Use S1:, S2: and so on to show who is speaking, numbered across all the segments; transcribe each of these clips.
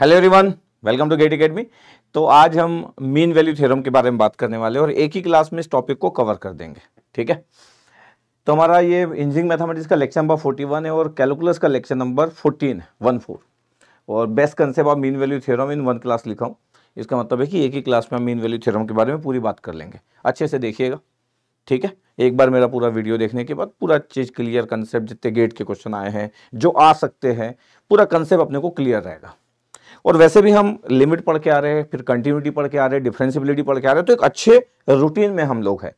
S1: Hello everyone welcome to GATE academy तो आज हम मीन वैल्यू थ्योरम के बारे में बात करने वाले हैं और एक ही क्लास में इस टॉपिक को कवर कर देंगे ठीक है तो हमारा ये इंजीनियरिंग मैथमेटिक्स का लेक्चर नंबर 41 है और कैलकुलस का लेक्चर नंबर 14 है वन फोर और best concept of mean value theorem in one class लिखा हूँ इसका मतलब है कि एक ही क्लास में हम मीन वैल्यू थ्योरम के बारे में पूरी बात कर लेंगे अच्छे से देखिएगा ठीक है एक बार मेरा पूरा वीडियो देखने के बाद पूरा चीज़ क्लियर कंसेप्ट जितने गेट के क्वेश्चन आए हैं जो आ सकते हैं पूरा कंसेप्ट अपने को क्लियर रहेगा और वैसे भी हम लिमिट पढ़ के आ रहे हैं फिर कंटिन्यूटी पढ़ के आ रहे हैं डिफ्रेंसिबिलिटी पढ़ के आ रहे हैं तो एक अच्छे रूटीन में हम लोग हैं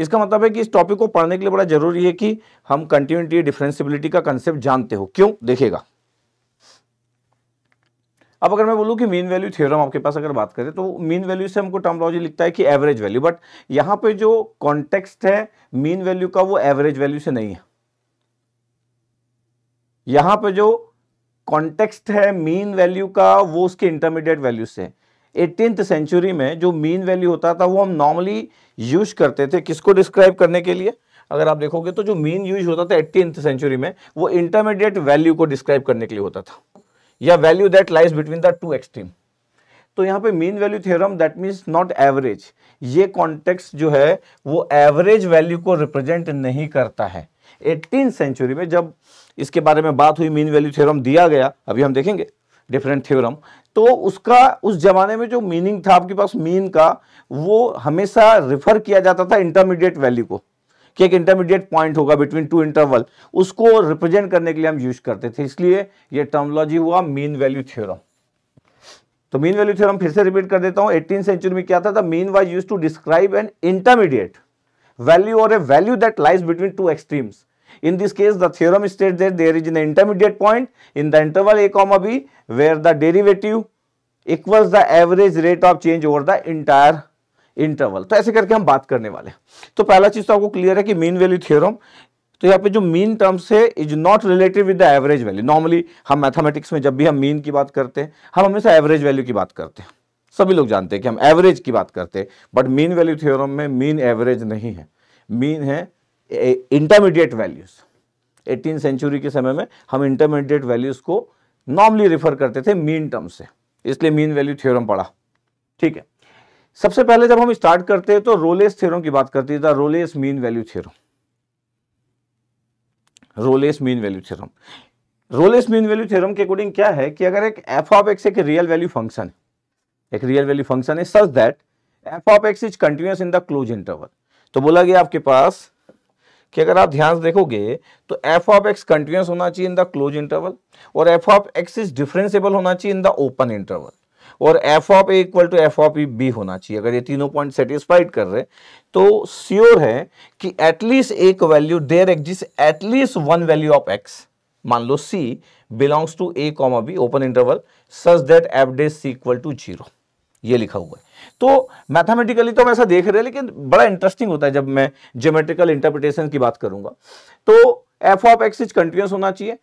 S1: इसका मतलब है कि इस टॉपिक को पढ़ने के लिए बड़ा जरूरी है कि हम कंटिन्यूटी डिफ्रेंसिबिलिटी का कंसेप्ट जानते हो क्यों देखेगा अब अगर मैं बोलूं कि मीन वैल्यू थ्योरम आपके पास अगर बात करें तो मीन वैल्यू से हमको टर्मोलॉजी लिखता है कि एवरेज वैल्यू बट यहां पे जो कॉन्टेक्स्ट है मीन वैल्यू का वो एवरेज वैल्यू से नहीं है यहां पे जो कॉन्टेक्स्ट है मीन वैल्यू का वो उसके इंटरमीडिएट वैल्यू से एटीन सेंचुरी में जो मीन वैल्यू होता था वो हम नॉर्मली यूज करते थे किसको डिस्क्राइब करने के लिए अगर आप देखोगे तो जो मीन यूज होता था एट्टीनथ सेंचुरी में वो इंटरमीडिएट वैल्यू को डिस्क्राइब करने के लिए होता था या value that lies between the two extreme तो यहाँ पे mean value theorem that means not average ये कॉन्टेक्स्ट जो है वो एवरेज वैल्यू को रिप्रेजेंट नहीं करता है एटीन सेंचुरी में जब इसके बारे में बात हुई मीन वैल्यू थ्योरम दिया गया अभी हम देखेंगे डिफरेंट थ्योरम तो उसका उस जमाने में जो मीनिंग था आपके पास मीन का वो हमेशा रिफर किया जाता था इंटरमीडिएट वैल्यू को कि एक इंटरमीडिएट पॉइंट होगा बिटवीन टू इंटरवल उसको रिप्रेजेंट करने के लिए हम यूज करते थे इसलिए ये टर्मोलॉजी हुआ मीन वैल्यू थ्योरम तो मीन वैल्यू थ्योरम फिर से रिपीट कर देता हूं एटीन सेंचुरी में क्या था the mean was used to describe an intermediate value और a value that lies between two extremes In this case, the theorem states that there is an intermediate point in the interval a comma b where the derivative equals the average rate of change over the entire interval तो ऐसे करके हम बात करने वाले तो पहला चीज तो आपको क्लियर है कि मीन वैल्यू थ्योरम तो यहाँ पे जो मीन टर्म्स है is not related with the average value normally हम मैथमेटिक्स में जब भी हम मीन की बात करते हैं हम हमेशा एवरेज वैल्यू की बात करते हैं सभी लोग जानते हैं कि हम एवरेज की बात करते हैं बट मीन वैल्यू थियोरम में मीन एवरेज नहीं है मीन है इंटरमीडिएट वैल्यूज़ एटीन सेंचुरी के समय में हम इंटरमीडिएट वैल्यूज़ को नॉर्मली रेफर करते थे मीन टर्म से इसलिए मीन वैल्यू थ्योरम पढ़ा ठीक है सबसे पहले जब हम स्टार्ट करते हैं तो रोलेस थ्योरम की बात करते हैं Rolle's mean value theorem Rolle's mean value theorem Rolle's mean value theorem के अकॉर्डिंग क्या है कि अगर एक एफ ऑफ एक्स एक रियल वैल्यू फंक्शन है एक रियल वैल्यू फंक्शन है such that F of x is continuous in the close interval तो बोला गया आपके पास कि अगर आप ध्यान से देखोगे तो एफ ऑफ एक्स कंटिन्यूस होना चाहिए इन द क्लोज इंटरवल और F of x is differentiable होना चाहिए इन द ओपन इंटरवल और F of equal to F of e b होना चाहिए अगर ये तीनों पॉइंट सेटिस्फाइड कर रहे तो श्योर है कि एटलीस्ट एक value there exist at least one value of x मान लो c belongs to a comma b open interval such that f dash c equal to zero लिखा हुआ है तो मैथमेटिकली तो हम ऐसा देख रहे हैं लेकिन बड़ा इंटरेस्टिंग होता है जब मैं ज्योमेट्रिकल इंटरप्रिटेशन की बात करूंगा तो F of x is continuous होना चाहिए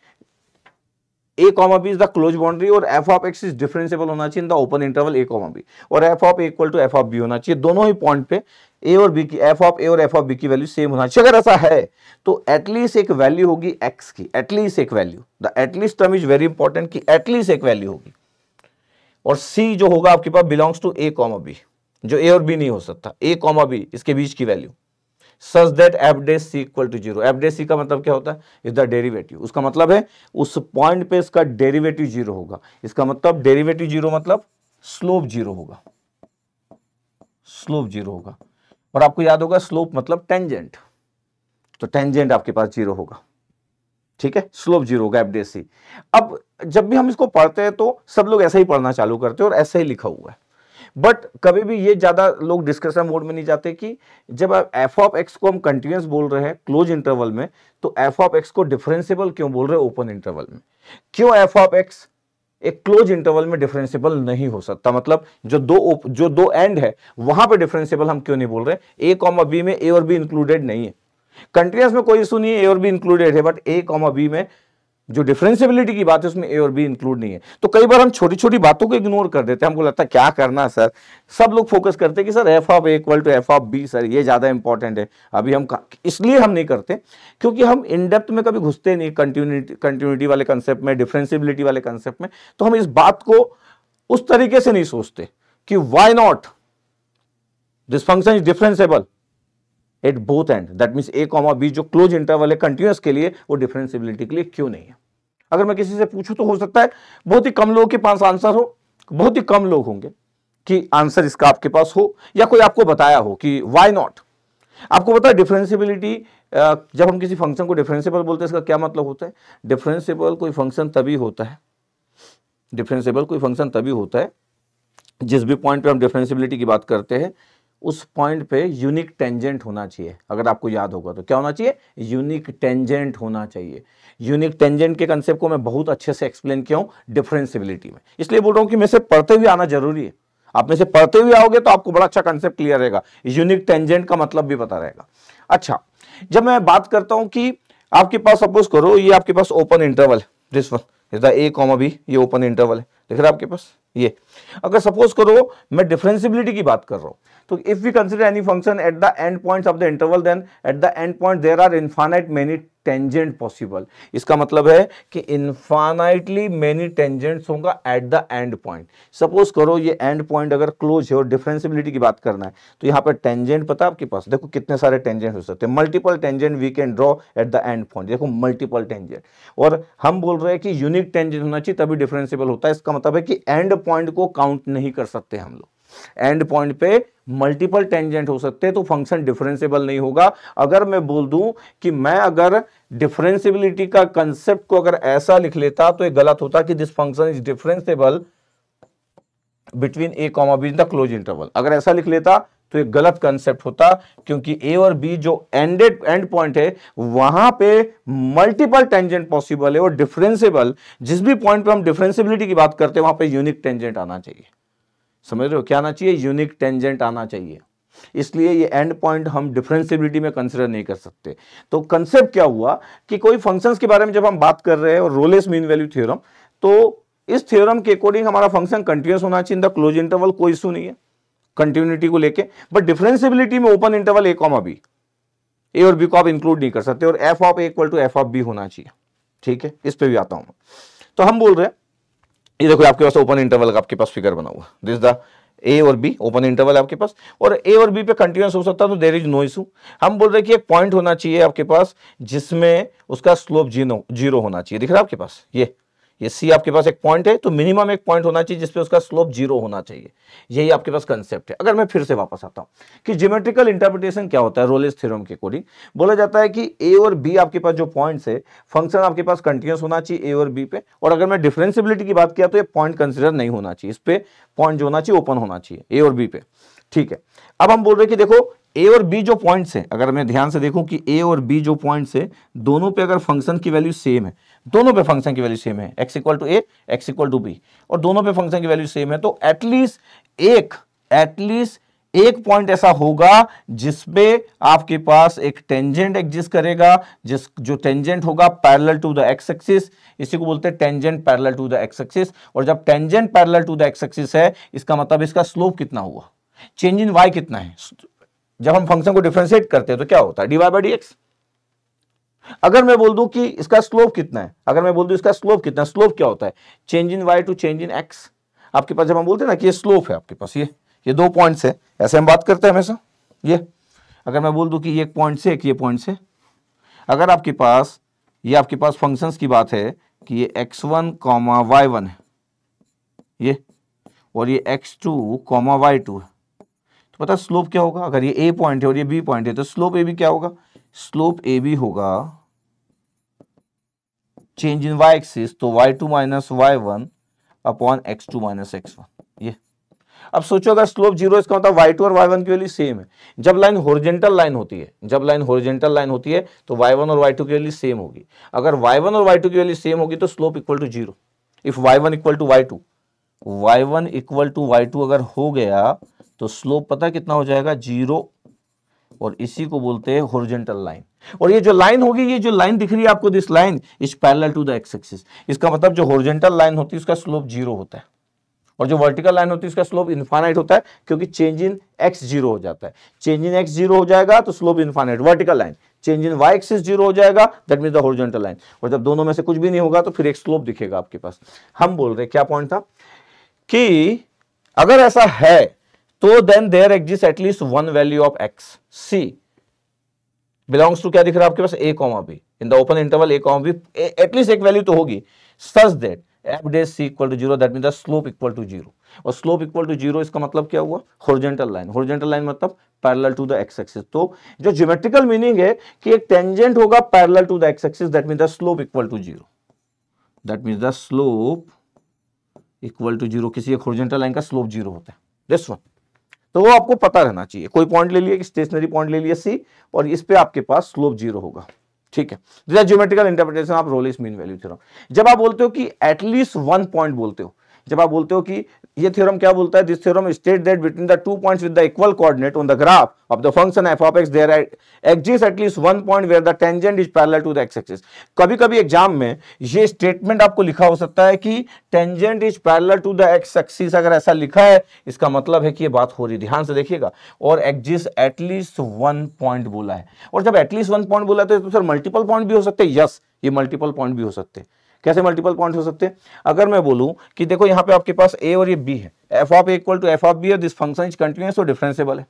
S1: a comma b is the close boundary और F of x is differentiable होना चाहिए in the open interval A comma b और F of equal to F of B होना चाहिए दोनों ही point पे ए और बी की एफ ऑफ ए और एफ ऑफ बी की वैल्यू सेम होना चाहिए अगर ऐसा है तो एटलीस्ट एक वैल्यू होगी एक्स की एटलीस्ट एक value the at least term is very important की एटलीस्ट एक वैल्यू होगी और सी जो होगा आपके पास belongs to a comma b जो ए और बी नहीं हो सकता ए कॉमा बी इसके बीच की value such that f dash C equal to zero f dash c का मतलब क्या होता है इज द डेरिवेटिव उसका मतलब है उस पॉइंट पे इसका डेरिवेटिव जीरो होगा इसका मतलब डेरिवेटिव जीरो मतलब स्लोप जीरो होगा स्लोप जीरो होगा और आपको याद होगा स्लोप मतलब टेंजेंट तो टेंजेंट आपके पास जीरो होगा ठीक है स्लोप जीरो होगा एफ डे सी अब जब भी हम इसको पढ़ते हैं तो सब लोग ऐसा ही पढ़ना चालू करते हैं और ऐसा ही लिखा हुआ है बट कभी भी ये ज्यादा लोग डिस्कशन मोड में नहीं जाते कि जब आप एफ ऑफ एक्स को हम कंटिन्यूस बोल रहे हैं क्लोज इंटरवल में तो एफ ऑफ एक्स को डिफरेंसिबल क्यों बोल रहे हैं ओपन इंटरवल में क्यों एफ ऑफ एक्स एक क्लोज इंटरवल में डिफरेंसिबल नहीं हो सकता मतलब जो दो जो दो एंड है वहां पे डिफरेंसिबल हम क्यों नहीं बोल रहे ए कॉमा बी में ए और बी इंक्लूडेड नहीं है कंटिन्यूस में कोई इशू नहीं है ए और बी इंक्लूडेड है बट ए कॉमा बी में जो डिफ्रेंसिबिलिटी की बात है उसमें ए और बी इंक्लूड नहीं है तो कई बार हम छोटी छोटी बातों को इग्नोर कर देते हैं हमको लगता है क्या करना सर सब लोग फोकस करते हैं कि sir F of equal to F of b sir ये ज़्यादा इंपॉर्टेंट है अभी हम इसलिए हम नहीं करते क्योंकि हम इन डेप्थ में कभी घुसते नहीं कंटिन्यूटी कंटिन्यूटी वाले कंसेप्ट में डिफ्रेंसिबिलिटी वाले कंसेप्ट में तो हम इस बात को उस तरीके से नहीं सोचते कि why not this function is differentiable at both end that mean a comma b जो क्लोज इंटरवल है कंटिन्यूस के लिए वो डिफरेंसिबिलिटी के लिए क्यों नहीं है अगर मैं किसी से पूछूं तो हो सकता है बहुत ही कम लोगों के पास आंसर हो बहुत ही कम लोग होंगे कि आंसर इसका आपके पास हो या कोई आपको बताया हो कि वाई नॉट आपको बताया डिफरेंसिबिलिटी जब हम किसी फंक्शन को डिफरेंसिबल बोलते हैं इसका क्या मतलब होता है डिफरेंसिबल कोई फंक्शन तभी होता है डिफरेंसिबल कोई फंक्शन तभी होता है जिस भी पॉइंट पे हम डिफरेंसिबिलिटी की बात करते हैं उस पॉइंट पे यूनिक टेंजेंट होना चाहिए अगर आपको याद होगा तो क्या होना चाहिए यूनिक टेंजेंट होना चाहिए यूनिक टेंजेंट के कंसेप्ट को मैं बहुत अच्छे से एक्सप्लेन किया हूँ डिफरेंसिबिलिटी में इसलिए बोल रहा हूँ कि मेरे से पढ़ते हुए आना जरूरी है आप में से पढ़ते हुए आओगे तो आपको बड़ा अच्छा कंसेप्ट क्लियर रहेगा यूनिक टेंजेंट का मतलब भी पता रहेगा अच्छा जब मैं बात करता हूँ कि आपके पास सपोज करो ये आपके पास open interval this one a comma b ये ओपन इंटरवल है लिख रहा है आपके पास ये अगर सपोज करो मैं डिफरेंसिबिलिटी की बात कर रहा हूं तो if we consider any function at the end point of the interval then at the end point there are infinite many tangent possible इसका मतलब है कि इन्फानाइटली मेनी टेंजेंट्स होगा at the end point suppose करो ये end point अगर close है और डिफरेंसिबिलिटी की बात करना है तो यहाँ पर टेंजेंट पता आपके पास देखो कितने सारे टेंजेंट हो सकते हैं multiple tangent we can draw at the end point देखो मल्टीपल टेंजेंट और हम बोल रहे हैं कि यूनिक टेंजेंट होना चाहिए तभी डिफरेंसिबल होता है इसका मतलब है कि एंड पॉइंट को काउंट नहीं कर सकते हम लोग एंड पॉइंट पे मल्टीपल टेंजेंट हो सकते हैं तो फंक्शन डिफरेंसेबल नहीं होगा अगर मैं बोल दूं कि मैं अगर डिफरेंसिबिलिटी का कंसेप्ट को अगर ऐसा लिख लेता तो ये गलत होता कि this function is differentiable between a comma B in the close interval अगर ऐसा लिख लेता तो एक गलत कंसेप्ट होता क्योंकि ए और बी जो एंडेड एंड पॉइंट है वहां पे मल्टीपल टेंजेंट पॉसिबल है और डिफरेंसिबल जिस भी पॉइंट पे हम डिफरेंसिबिलिटी की बात करते हैं वहां पे यूनिक टेंजेंट आना चाहिए समझ रहे हो क्या आना चाहिए यूनिक टेंजेंट आना चाहिए इसलिए ये एंड पॉइंट हम डिफरेंसिबिलिटी में कंसिडर नहीं कर सकते तो कंसेप्ट क्या हुआ कि कोई फंक्शंस के बारे में जब हम बात कर रहे हैं और रोलेस मीन वैल्यू थ्योरम तो इस थ्योरम के अकॉर्डिंग हमारा फंक्शन कंटिन्यूस होना चाहिए इन द क्लोज इंटरवल कोई इशू नहीं है कंटिन्यूटी को लेके बट डिफरेंसिबिलिटी में open interval A comma b a और बी को आप इंक्लूड नहीं कर सकते और F of equal to F of B होना चाहिए ठीक है इस पर भी आता हूं तो हम बोल रहे हैं ये देखो आपके पास ओपन इंटरवल का आपके पास फिगर बना हुआ दिस द ए और बी ओपन इंटरवल आपके पास और ए और बी पे कंटिन्यूस हो सकता है तो देर इज नो इशू हम बोल रहे हैं कि एक पॉइंट होना चाहिए आपके पास जिसमें उसका स्लोप जीरो जीरो होना चाहिए दिख रहा है आपके पास ये ये सी आपके पास एक पॉइंट है तो मिनिमम एक पॉइंट होना चाहिए जिसपे उसका स्लोप जीरो होना चाहिए यही आपके पास कंसेप्ट है अगर मैं फिर से वापस आता हूं कि ज्योमेट्रिकल इंटरप्रिटेशन क्या होता है रोलेस थ्योरम के अकॉर्डिंग बोला जाता है कि ए और बी आपके पास जो पॉइंट्स है फंक्शन आपके पास कंटिन्यूस होना चाहिए ए और बी पे और अगर मैं डिफ्रेंसिबिलिटी की बात किया तो ये पॉइंट कंसिडर नहीं होना चाहिए इस पर पॉइंट जो होना चाहिए ओपन होना चाहिए ए और बी पे ठीक है अब हम बोल रहे हैं कि देखो ए और बी जो पॉइंट्स हैं अगर मैं ध्यान से देखूं कि ए और बी जो पॉइंट्स हैं दोनों पे अगर फंक्शन की वैल्यू सेम है दोनों पे फंक्शन की वैल्यू सेम है x equal to a x equal to b और दोनों पे फंक्शन की वैल्यू सेम है तो एटलीस्ट एक एटलीस्ट एक पॉइंट ऐसा होगा जिसपे आपके पास एक टेंजेंट एग्जिस्ट करेगा जिस जो टेंजेंट होगा parallel to the x axis इसी को बोलते हैं tangent parallel to the x axis और जब tangent parallel to the x axis है इसका मतलब इसका स्लोप कितना हुआ चेंज इन वाई कितना है जब हम फंक्शन को डिफ्रेंशिएट करते हैं तो क्या होता है d y by d x अगर मैं बोल दूं कि इसका स्लोप कितना है अगर मैं बोल दूं इसका स्लोप कितना है स्लोप क्या होता है change in y to change in x आपके पास जब हम बोलते हैं ना कि ये स्लोप है आपके पास ये ये दो पॉइंट्स है ऐसे हम बात करते हैं हमेशा ये अगर मैं बोल दूं कि ये एक पॉइंट से एक ये पॉइंट से अगर आपके पास ये आपके पास फंक्शंस की बात है कि ये x one comma y one है ये और ये x two comma y two है तो पता स्लोप क्या होगा अगर ये ए पॉइंट है और ये बी पॉइंट है तो स्लोप ए बी क्या होगा स्लोप ए बी होगा चेंज इन वाई एक्सिस तो Y two minus Y one upon X two minus X one ये अब सोचो अगर स्लोप जीरो इसका मतलब वाई टू और वाई वन की वैल्यू सेम है जब लाइन होरिजेंटल लाइन होती है जब लाइन होरिजेंटल लाइन होती है तो वाई वन और वाई टू की वैल्यू सेम होगी अगर वाई वन और वाई टू की वैल्यू सेम होगी तो slope equal to zero if Y one equal to Y two Y one equal to Y two अगर हो गया तो स्लोप पता कितना हो जाएगा जीरो और इसी को बोलते हैं होरिजेंटल लाइन और ये जो लाइन होगी ये जो लाइन दिख रही है आपको this line is parallel to the x axis इसका मतलब जो होरिजेंटल लाइन होती है उसका स्लोप जीरो होता है और जो वर्टिकल लाइन होती है उसका स्लोप इन्फाइनाइट होता है क्योंकि चेंज इन एक्स जीरो हो जाता है चेंज इन एक्स जीरो हो जाएगा तो slope infinite vertical line change in Y axis zero हो जाएगा that mean the horizontal line और जब दोनों में से कुछ भी नहीं होगा तो फिर एक स्लोप दिखेगा आपके पास हम बोल रहे क्या पॉइंट था कि अगर ऐसा है तो then there exist at least one value of x C belongs to क्या दिख रहा है आपके पास A comma B in the open interval A comma B at least एक वैल्यू तो होगी such that F dash C equal to zero that mean the slope equal to zero और स्लोप इक्वल टू जीरो इसका मतलब क्या हुआ होरिजेंटल लाइन होरिजेंटल लाइन मतलब parallel to the x axis तो जो ज्योमेट्रिकल मीनिंग है कि एक टेंजेंट होगा parallel to the x axis that mean the slope equal to zero that mean the slope equal to zero किसी एक horizontal line का स्लोप जीरो होता है दिस वन तो वो आपको पता रहना चाहिए कोई पॉइंट ले लिया कि स्टेशनरी पॉइंट ले लिया सी और इस पे आपके पास स्लोप जीरो होगा ठीक है तो ज्योमेट्रिकल इंटरप्रिटेशन आप रोलिस मीन वैल्यू जब आप बोलते हो कि एटलीस्ट वन पॉइंट बोलते हो जब आप बोलते हो कि ये थ्योरम क्या बोलता है this theorem state that between the two points with the equal coordinate on the graph of the function F of X there exist at least one point where the tangent is parallel to the x axis कभी कभी exam में ये statement आपको लिखा हो सकता है कि tangent is parallel to the x axis अगर ऐसा लिखा है इसका मतलब है कि ये बात हो रही ध्यान से देखिएगा और एग्जिस्ट एटलीस्ट वन पॉइंट बोला है और जब एटलीस्ट वन पॉइंट बोला तो सर मल्टीपल पॉइंट भी हो सकते हैं यस ये मल्टीपल पॉइंट भी हो सकते हैं कैसे मल्टीपल पॉइंट हो सकते हैं अगर मैं बोलूँ कि देखो यहाँ पे आपके पास ए और ये बी है F of equal to F of B और दिस फंक्शन इज कंटिन्यूस और डिफरेंसेबल है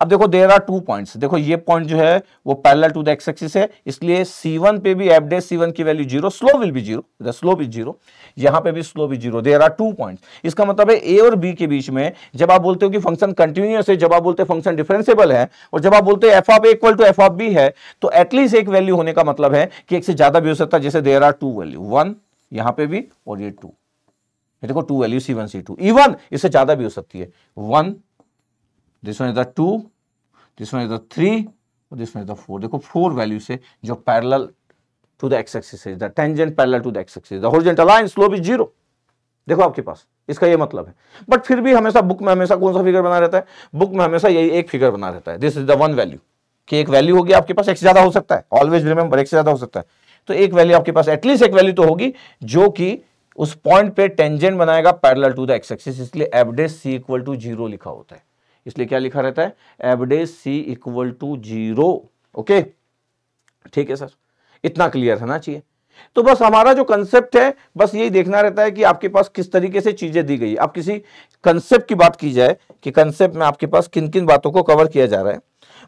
S1: अब देखो देर आर टू पॉइंट देखो ये पॉइंट जो है वो parallel to the x axis है इसलिए सी वन पे भी एफ डे वन की value zero slope will be zero slope slope is zero यहां पे भी slope is zero there are two point इसका मतलब है ए और बी के बीच में जब आप बोलते हो कि फंक्शन कंटिन्यूस है जब आप बोलते हैं फंक्शन डिफरेंसेबल है और जब आप बोलते हैं F of equal to F of B है तो एटलीस्ट एक वैल्यू होने का मतलब है कि एक से ज्यादा भी हो सकता है जैसे there are two value one यहां पर भी और ये टू देखो two value C one C two even इससे ज्यादा भी हो सकती है one this one is the two this one is the three और this one is the four देखो फोर वैल्यू से जो parallel to the x axis is the tangent parallel to the x axis the line slope is zero देखो आपके पास इसका ये मतलब है बट फिर भी हमेशा बुक में हमेशा कौन सा फिगर बना रहता है बुक में हमेशा यही एक फिगर बना रहता है this is the one value कि एक वैल्यू होगी आपके पास एक ज्यादा हो सकता है ऑलवेज रिमेंबर एक ज्यादा हो सकता है तो एक वैल्यू आपके पास एटलीस्ट एक वैल्यू तो होगी जो कि उस पॉइंट पे टेंजेंट बनाएगा parallel to the x axis इसलिए F dash C equal to zero लिखा होता है इसलिए क्या लिखा रहता है एवरेज C equal to zero okay ठीक है सर इतना क्लियर होना चाहिए तो बस हमारा जो कंसेप्ट है बस यही देखना रहता है कि आपके पास किस तरीके से चीजें दी गई आप किसी कंसेप्ट की बात की जाए कि कंसेप्ट में आपके पास किन किन बातों को कवर किया जा रहा है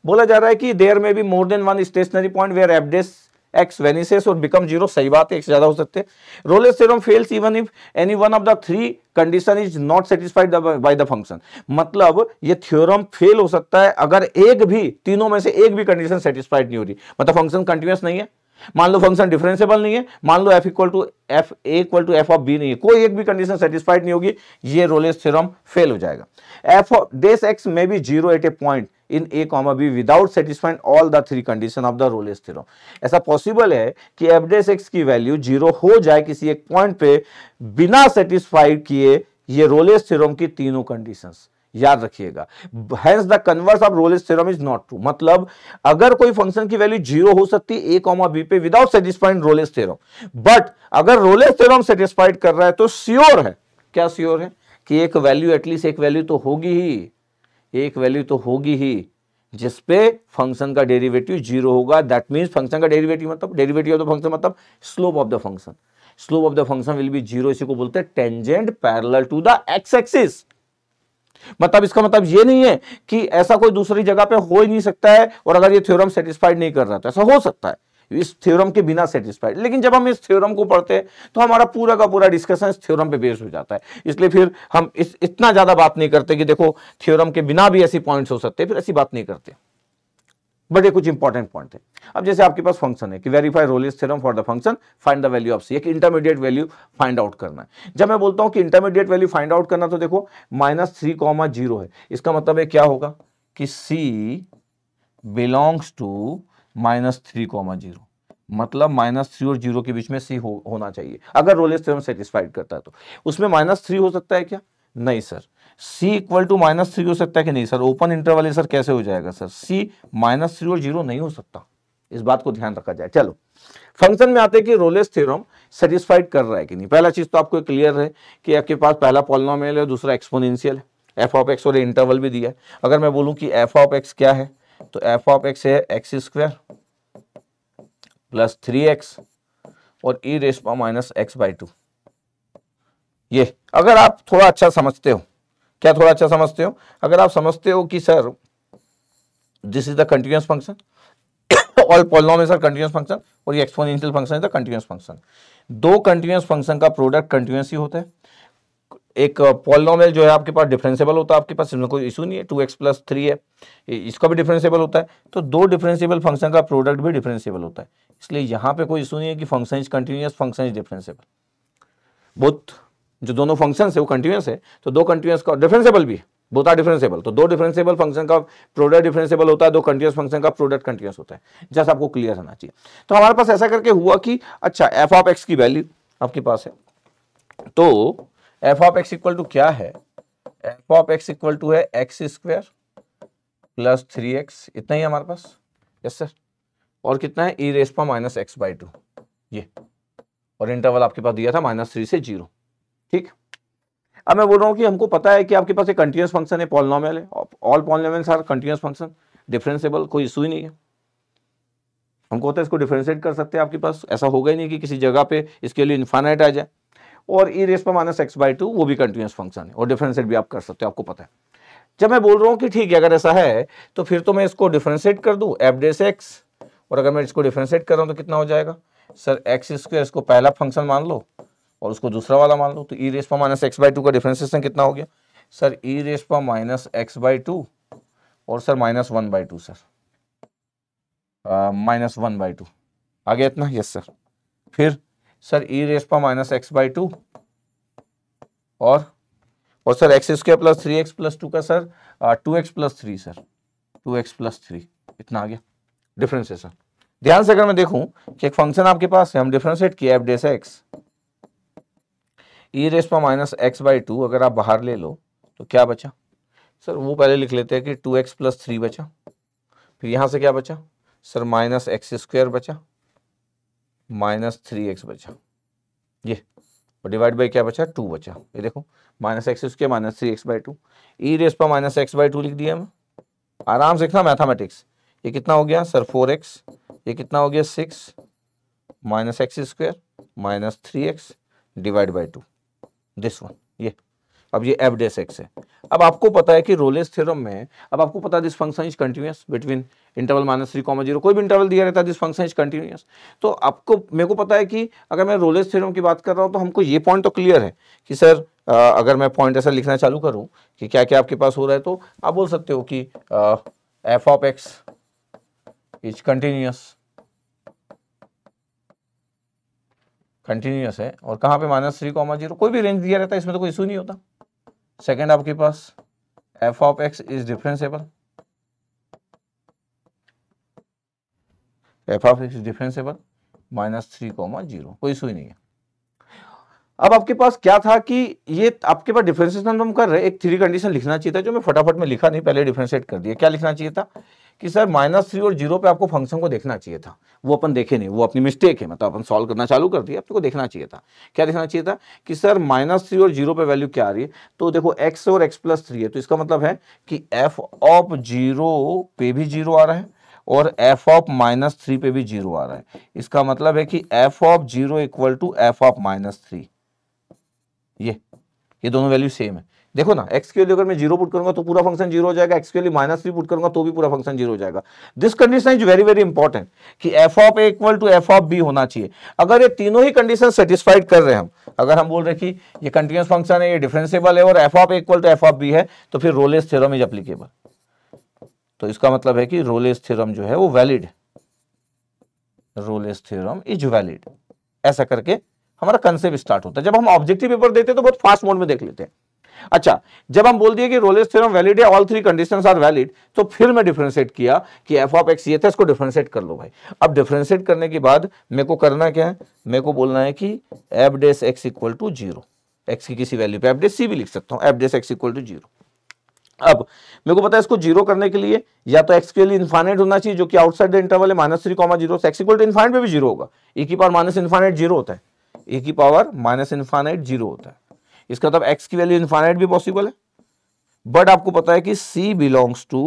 S1: बोला जा रहा है कि there may be more than one stationary point where F dash X vanishes और बिकम जीरो सही बात है एक से ज्यादा हो सकते हैं Rolle's theorem fails even if any one of the three condition is not satisfied by the function मतलब ये थ्योरम फेल हो सकता है अगर एक भी तीनों में से एक भी कंडीशन सेटिस्फाइड नहीं हो रही मतलब फंक्शन कंटिन्यूस नहीं है मान लो फंक्शन डिफरेंसेबल नहीं है मान लो F equal to F A equal to F of B नहीं है कोई एक भी कंडीशन सेटिस्फाइड नहीं होगी ये रोलेस थ्योरम फेल हो जाएगा एफ डेस एक्स में be zero at a point in A comma B without satisfied all the three condition of the Rolle's theorem ऐसा पॉसिबल है कि एफ डेस एक्स की वैल्यू जीरो हो जाए किसी एक पॉइंट पे बिना सेटिस्फाइड किए ये रोलेस थ्योरम की तीनों कंडीशंस याद रखिएगा hence the converse of Rolle's theorem is not true मतलब अगर कोई फंक्शन की वैल्यू जीरो हो सकती है ए कॉमा बी पे without satisfied Rolle's theorem but अगर रोलेज थ्योरम सेटिस्फाइड कर रहा है तो श्योर है क्या श्योर है कि एक वैल्यू एटलीस्ट एक वैल्यू तो होगी ही एक वैल्यू तो होगी ही जिस पे फंक्शन का डेरिवेटिव जीरो होगा दैट मींस फंक्शन का डेरिवेटिव मतलब डेरिवेटिव ऑफ द फंक्शन मतलब slope of the function slope of the function will be zero इसी को बोलते हैं tangent parallel to the x axis मतलब इसका मतलब ये नहीं है कि ऐसा कोई दूसरी जगह पे हो ही नहीं सकता है और अगर ये थ्योरम सेटिस्फाइड नहीं कर रहा तो ऐसा हो सकता है इस थ्योरम के बिना सेटिस्फाइड लेकिन जब हम इस थ्योरम को पढ़ते हैं तो हमारा पूरा का पूरा डिस्कशन इस थ्योरम पे बेस्ड हो जाता है इसलिए फिर हम इस इतना ज़्यादा बात नहीं करते कि देखो थ्योरम के बिना भी ऐसी पॉइंट्स हो सकते हैं फिर ऐसी बात नहीं करते बट ये कुछ इंपॉर्टेंट पॉइंट है अब जैसे आपके पास फंक्शन है कि verify Rolle's theorem for the function find the value of C एक इंटरमीडिएट वैल्यू फाइंड आउट करना है जब मैं बोलता हूं कि इंटरमीडिएट वैल्यू फाइंड आउट करना तो देखो माइनस थ्री कॉमा जीरो है इसका मतलब है क्या होगा कि C belongs to minus three comma zero मतलब माइनस थ्री और जीरो के बीच में सी हो, होना चाहिए अगर रोलेस थ्योरम सेटिस्फाइड करता है तो उसमें माइनस थ्री हो सकता है क्या नहीं sir C equal to minus three हो सकता है कि नहीं सर ओपन इंटरवल है सर कैसे हो जाएगा सर सी माइनस थ्री और जीरो नहीं हो सकता इस बात को ध्यान रखा जाए चलो फंक्शन में आते हैं कि रोलेस थ्योरम सेटिस्फाइड कर रहा है कि नहीं पहला चीज तो आपको क्लियर है कि आपके पास पहला पॉलिनोमियल है दूसरा एक्सपोनेंशियल है एफ ऑफ एक्स और इंटरवल भी दिया है अगर मैं बोलूं कि एफ ऑफ एक्स क्या है तो एफ ऑफ एक्स है X square plus three X और E raise power minus x by two ये अगर आप थोड़ा अच्छा समझते हो क्या थोड़ा अच्छा समझते हो अगर आप समझते हो कि sir this is the continuous function all polynomials sir continuous function और ये exponential function is the continuous function दो कंटिन्यूस फंक्शन का प्रोडक्ट कंटिन्यूस ही होता है एक पॉलिनोमियल जो है आपके पास डिफरेंसेबल होता है आपके पास इसमें कोई इशू नहीं है टू एक्स प्लस थ्री है इसका भी डिफरेंसेबल होता है तो दो डिफरेंसेबल फंक्शन का प्रोडक्ट भी डिफरेंसेबल होता है इसलिए यहाँ पे कोई इशू नहीं है कि function is continuous function is differentiable बहुत जो दोनों फंक्शन है वो कंटिन्यूस है तो दो कंटिन्यूस का डिफरेंसेबल भी है डिफरेंसेबल तो दो डिफरेंसेबल फंक्शन का प्रोडक्ट डिफरेंसेबल होता है दो कंटिन्यूस फंक्शन का प्रोडक्ट कंटिन्यूस होता है जस्ट आपको क्लियर होना चाहिए तो हमारे पास ऐसा करके हुआ कि अच्छा एफ ऑफ एक्स की वैल्यू आपके पास है तो F of x equal to क्या है F of x equal to है X square plus three X इतना ही हमारे पास यस सर और कितना है E raise power minus x by two ये और इंटरवल आपके पास दिया था माइनस थ्री से जीरो ठीक अब मैं बोल रहा हूँ कि हमको पता है कि आपके पास एक कंटिन्यूस फंक्शन है पॉलिनॉमियल है all polynomials are continuous function differentiable कोई इशू ही नहीं है हमको होता है इसको डिफ्रेंशिएट कर सकते हैं आपके पास ऐसा होगा ही नहीं कि किसी जगह पे इसके लिए इन्फानाइट आ जाए और ई रेस पर माइनस एक्स बाई टू वो भी कंटिन्यूस फंक्शन है और डिफ्रेंशिएट भी आप कर सकते हो आपको पता है जब मैं बोल रहा हूँ कि ठीक है अगर ऐसा है तो फिर तो मैं इसको डिफ्रेंशिएट कर दूँ एफ डेस एक्स और अगर मैं इसको डिफ्रेंशिएट कर रहा हूँ तो कितना हो जाएगा सर एक्स स्क्वायर इसको पहला फंक्शन मान लो और उसको दूसरा वाला मान लो तो ई raise minus x by two का डिफ्रेंसिएशन कितना हो गया sir E raise minus x by two और sir minus one by two sir minus one by two आ गया इतना यस सर फिर sir E raise minus x by two और और sir X square plus three x plus two का sir two x plus three sir two x plus three इतना आ गया डिफ्रेंसिएशन ध्यान से अगर मैं देखूं कि एक फंक्शन आपके पास है हम डिफ्रेंशिएट किया F dash X E raise पर माइनस एक्स बाई टू अगर आप बाहर ले लो तो क्या बचा सर वो पहले लिख लेते हैं कि टू एक्स प्लस थ्री बचा फिर यहाँ से क्या बचा सर माइनस एक्स स्क्वायर बचा माइनस थ्री एक्स बचा ये और डिवाइड बाई क्या बचा टू बचा ये देखो minus X square minus three X by two E raise पर माइनस एक्स बाई टू लिख दिया हमें आराम से लिखना मैथामेटिक्स ये कितना हो गया सर फोर एक्स ये कितना हो गया six minus x square minus three X divide by two this one ये अब ये एफ डेस एक्स है अब आपको पता है कि रोलेस थ्योरम में अब आपको पता है this function is continuous between interval minus three comma zero कोई भी इंटरवल दिया रहता है दिस फंक्शन इज कंटिन्यूस तो आपको मेरे को पता है कि अगर मैं रोलेस थ्योरम की बात कर रहा हूँ तो हमको ये पॉइंट तो क्लियर है कि सर आ, अगर मैं पॉइंट ऐसा लिखना चालू करूँ कि क्या क्या आपके पास हो रहा है तो आप बोल सकते हो कि F of x is continuous continuous है और कहाँ पे माइनस थ्री कॉमा जीरो कोई भी रेंज दिया रहता है इसमें तो कोई इशू नहीं होता सेकेंड आपके पास F of x is differentiable F of X differentiable minus three comma zero कोई इशू ही नहीं है अब आपके पास क्या था कि ये आपके पास डिफरेंशिएशन हम कर रहे एक थ्री कंडीशन लिखना चाहिए था जो मैं फटाफट में लिखा नहीं पहले डिफरेंशिएट कर दिया क्या लिखना चाहिए था कि सर माइनस थ्री और जीरो पे आपको फंक्शन को देखना चाहिए था वो अपन देखे नहीं वो अपनी मिस्टेक है मतलब अपन सॉल्व करना चालू कर दिया अपने को तो देखना चाहिए था क्या देखना चाहिए था कि सर माइनस थ्री और जीरो पे वैल्यू क्या आ रही है तो देखो एक्स और एक्स प्लस थ्री है तो इसका मतलब है कि एफ ऑफ जीरो पे भी जीरो आ रहा है और एफ ऑफ माइनस थ्री पे भी जीरो आ रहा है इसका मतलब है कि F of zero equal to F of minus three ये ये दोनों वैल्यू सेम है देखो ना एक्स के लिए अगर मैं जीरो पुट करूंगा तो पूरा फंक्शन जीरो हो जाएगा एक्स के लिए माइनस थ्री पुट करूंगा तो भी पूरा फंक्शन जीरो हो जाएगा this condition is very very important कि F of A equal to F of B होना चाहिए अगर ये तीनों ही कंडीशन सेटिस्फाइड कर रहे हैं हम अगर हम बोल रहे कि ये कंटिन्यूस फंक्शन है ये डिफरेंसेबल है और F of equal to F of B है तो फिर रोलेस थ्योरम इज अप्लीकेबल तो इसका मतलब है कि रोलेस थ्योरम जो है वो वैलिड है रोलेस थ्योरम इज वैलिड ऐसा करके हमारा कंसेप्ट स्टार्ट होता है जब हम ऑब्जेक्टिव पेपर देते हैं तो बहुत फास्ट मोड में देख लेते हैं अच्छा जब हम बोल दिए कि रोलेस थ्योरम वैलिड है all three conditions are valid तो फिर मैं डिफ्रेंशिएट किया कि एफ ऑफ एक्स ये था तो इसको डिफ्रेंशिएट कर लो भाई अब डिफ्रेंशिएट करने के बाद मेरे को करना क्या है मेरे को बोलना है कि F dash x equal to zero x की किसी वैल्यू पे एफ डेस सी भी लिख सकता हूँ F dash x equal to zero अब मेरे को पता है इसको जीरो करने के लिए या तो एक्स के लिए इन्फाइनेट होना चाहिए जो कि आउटसाइड द इंटरवल है minus three comma zero x equal to infinite पे भी जीरो होगा एक ही पावर माइनस इन्फाइनेट जीरो होता है एक ही पावर माइनस इन्फाइनेट जीरो होता है इसका मतलब एक्स की वैल्यू इन्फाइनाइट भी पॉसिबल है बट आपको पता है कि C belongs to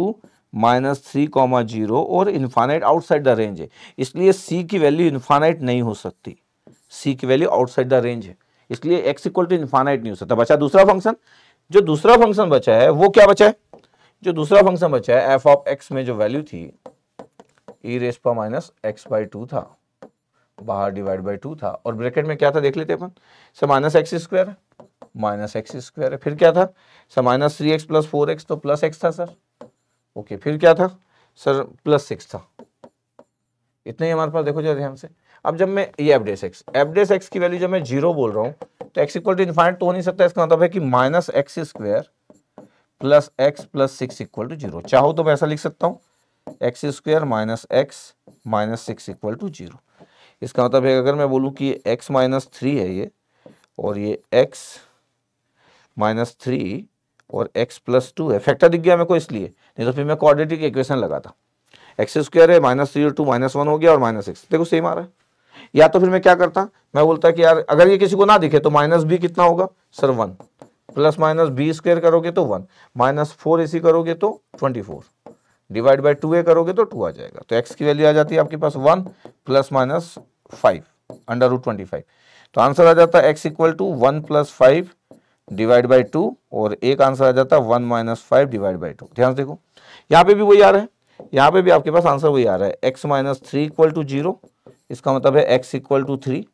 S1: minus three comma zero और इन्फाइनाइट आउटसाइड द रेंज है इसलिए सी की वैल्यू इन्फाइनाइट नहीं हो सकती सी की वैल्यू आउटसाइड द रेंज है इसलिए एक्स इक्वल टू इन्फाइनाइट नहीं हो सकता बचा दूसरा फंक्शन जो दूसरा फंक्शन बचा है वो क्या बचा है जो दूसरा फंक्शन बचा है एफ ऑफ एक्स में जो वैल्यू थी ई रेस पर माइनस एक्स बाई टू था बाहर डिवाइड बाई टू था और ब्रैकेट में क्या था देख लेते अपन से माइनस एक्स स्क्वायर है माइनस एक्स स्क्वायर है फिर क्या था sir minus three x plus four x तो प्लस एक्स था सर ओके फिर क्या था सर प्लस सिक्स था इतना ही हमारे पास देखो जरा ध्यान से अब जब मैं ये एफडेस एक्स एफडेस एक्स की वैल्यू जब मैं जीरो बोल रहा हूँ तो एक्स इक्वल टू इन्फाइट तो हो नहीं सकता इसका मतलब है कि minus x square plus x plus six equal to zero चाहो तो मैं ऐसा लिख सकता हूँ x square minus x minus six equal to zero इसका मतलब है अगर मैं बोलूँ कि एक्स माइनस थ्री है ये और ये x माइनस थ्री और x प्लस टू है फैक्टर दिख गया मेरे को इसलिए नहीं तो फिर मैं कोऑर्डिनेटिक इक्वेशन था एक्स स्क्वायर है माइनस थ्री और टू माइनस वन हो गया और माइनस एक्स देखो सेम आ रहा है या तो फिर मैं क्या करता मैं बोलता कि यार अगर ये किसी को ना दिखे तो माइनस बी कितना होगा sir one plus minus B square करोगे तो वन माइनस फोर ए करोगे तो twenty four divide by two A करोगे तो टू आ जाएगा तो एक्स की वैल्यू आ जाती है आपके पास one plus minus five under root twenty five तो आंसर आ जाता है x equal to one plus five divide by two और एक आंसर आ जाता है one minus five divide by two ध्यान से देखो यहाँ पे भी वही आ रहा है यहाँ पे भी आपके पास आंसर वही आ रहा है x minus three equal to zero इसका मतलब है एक्स इक्वल टू थ्री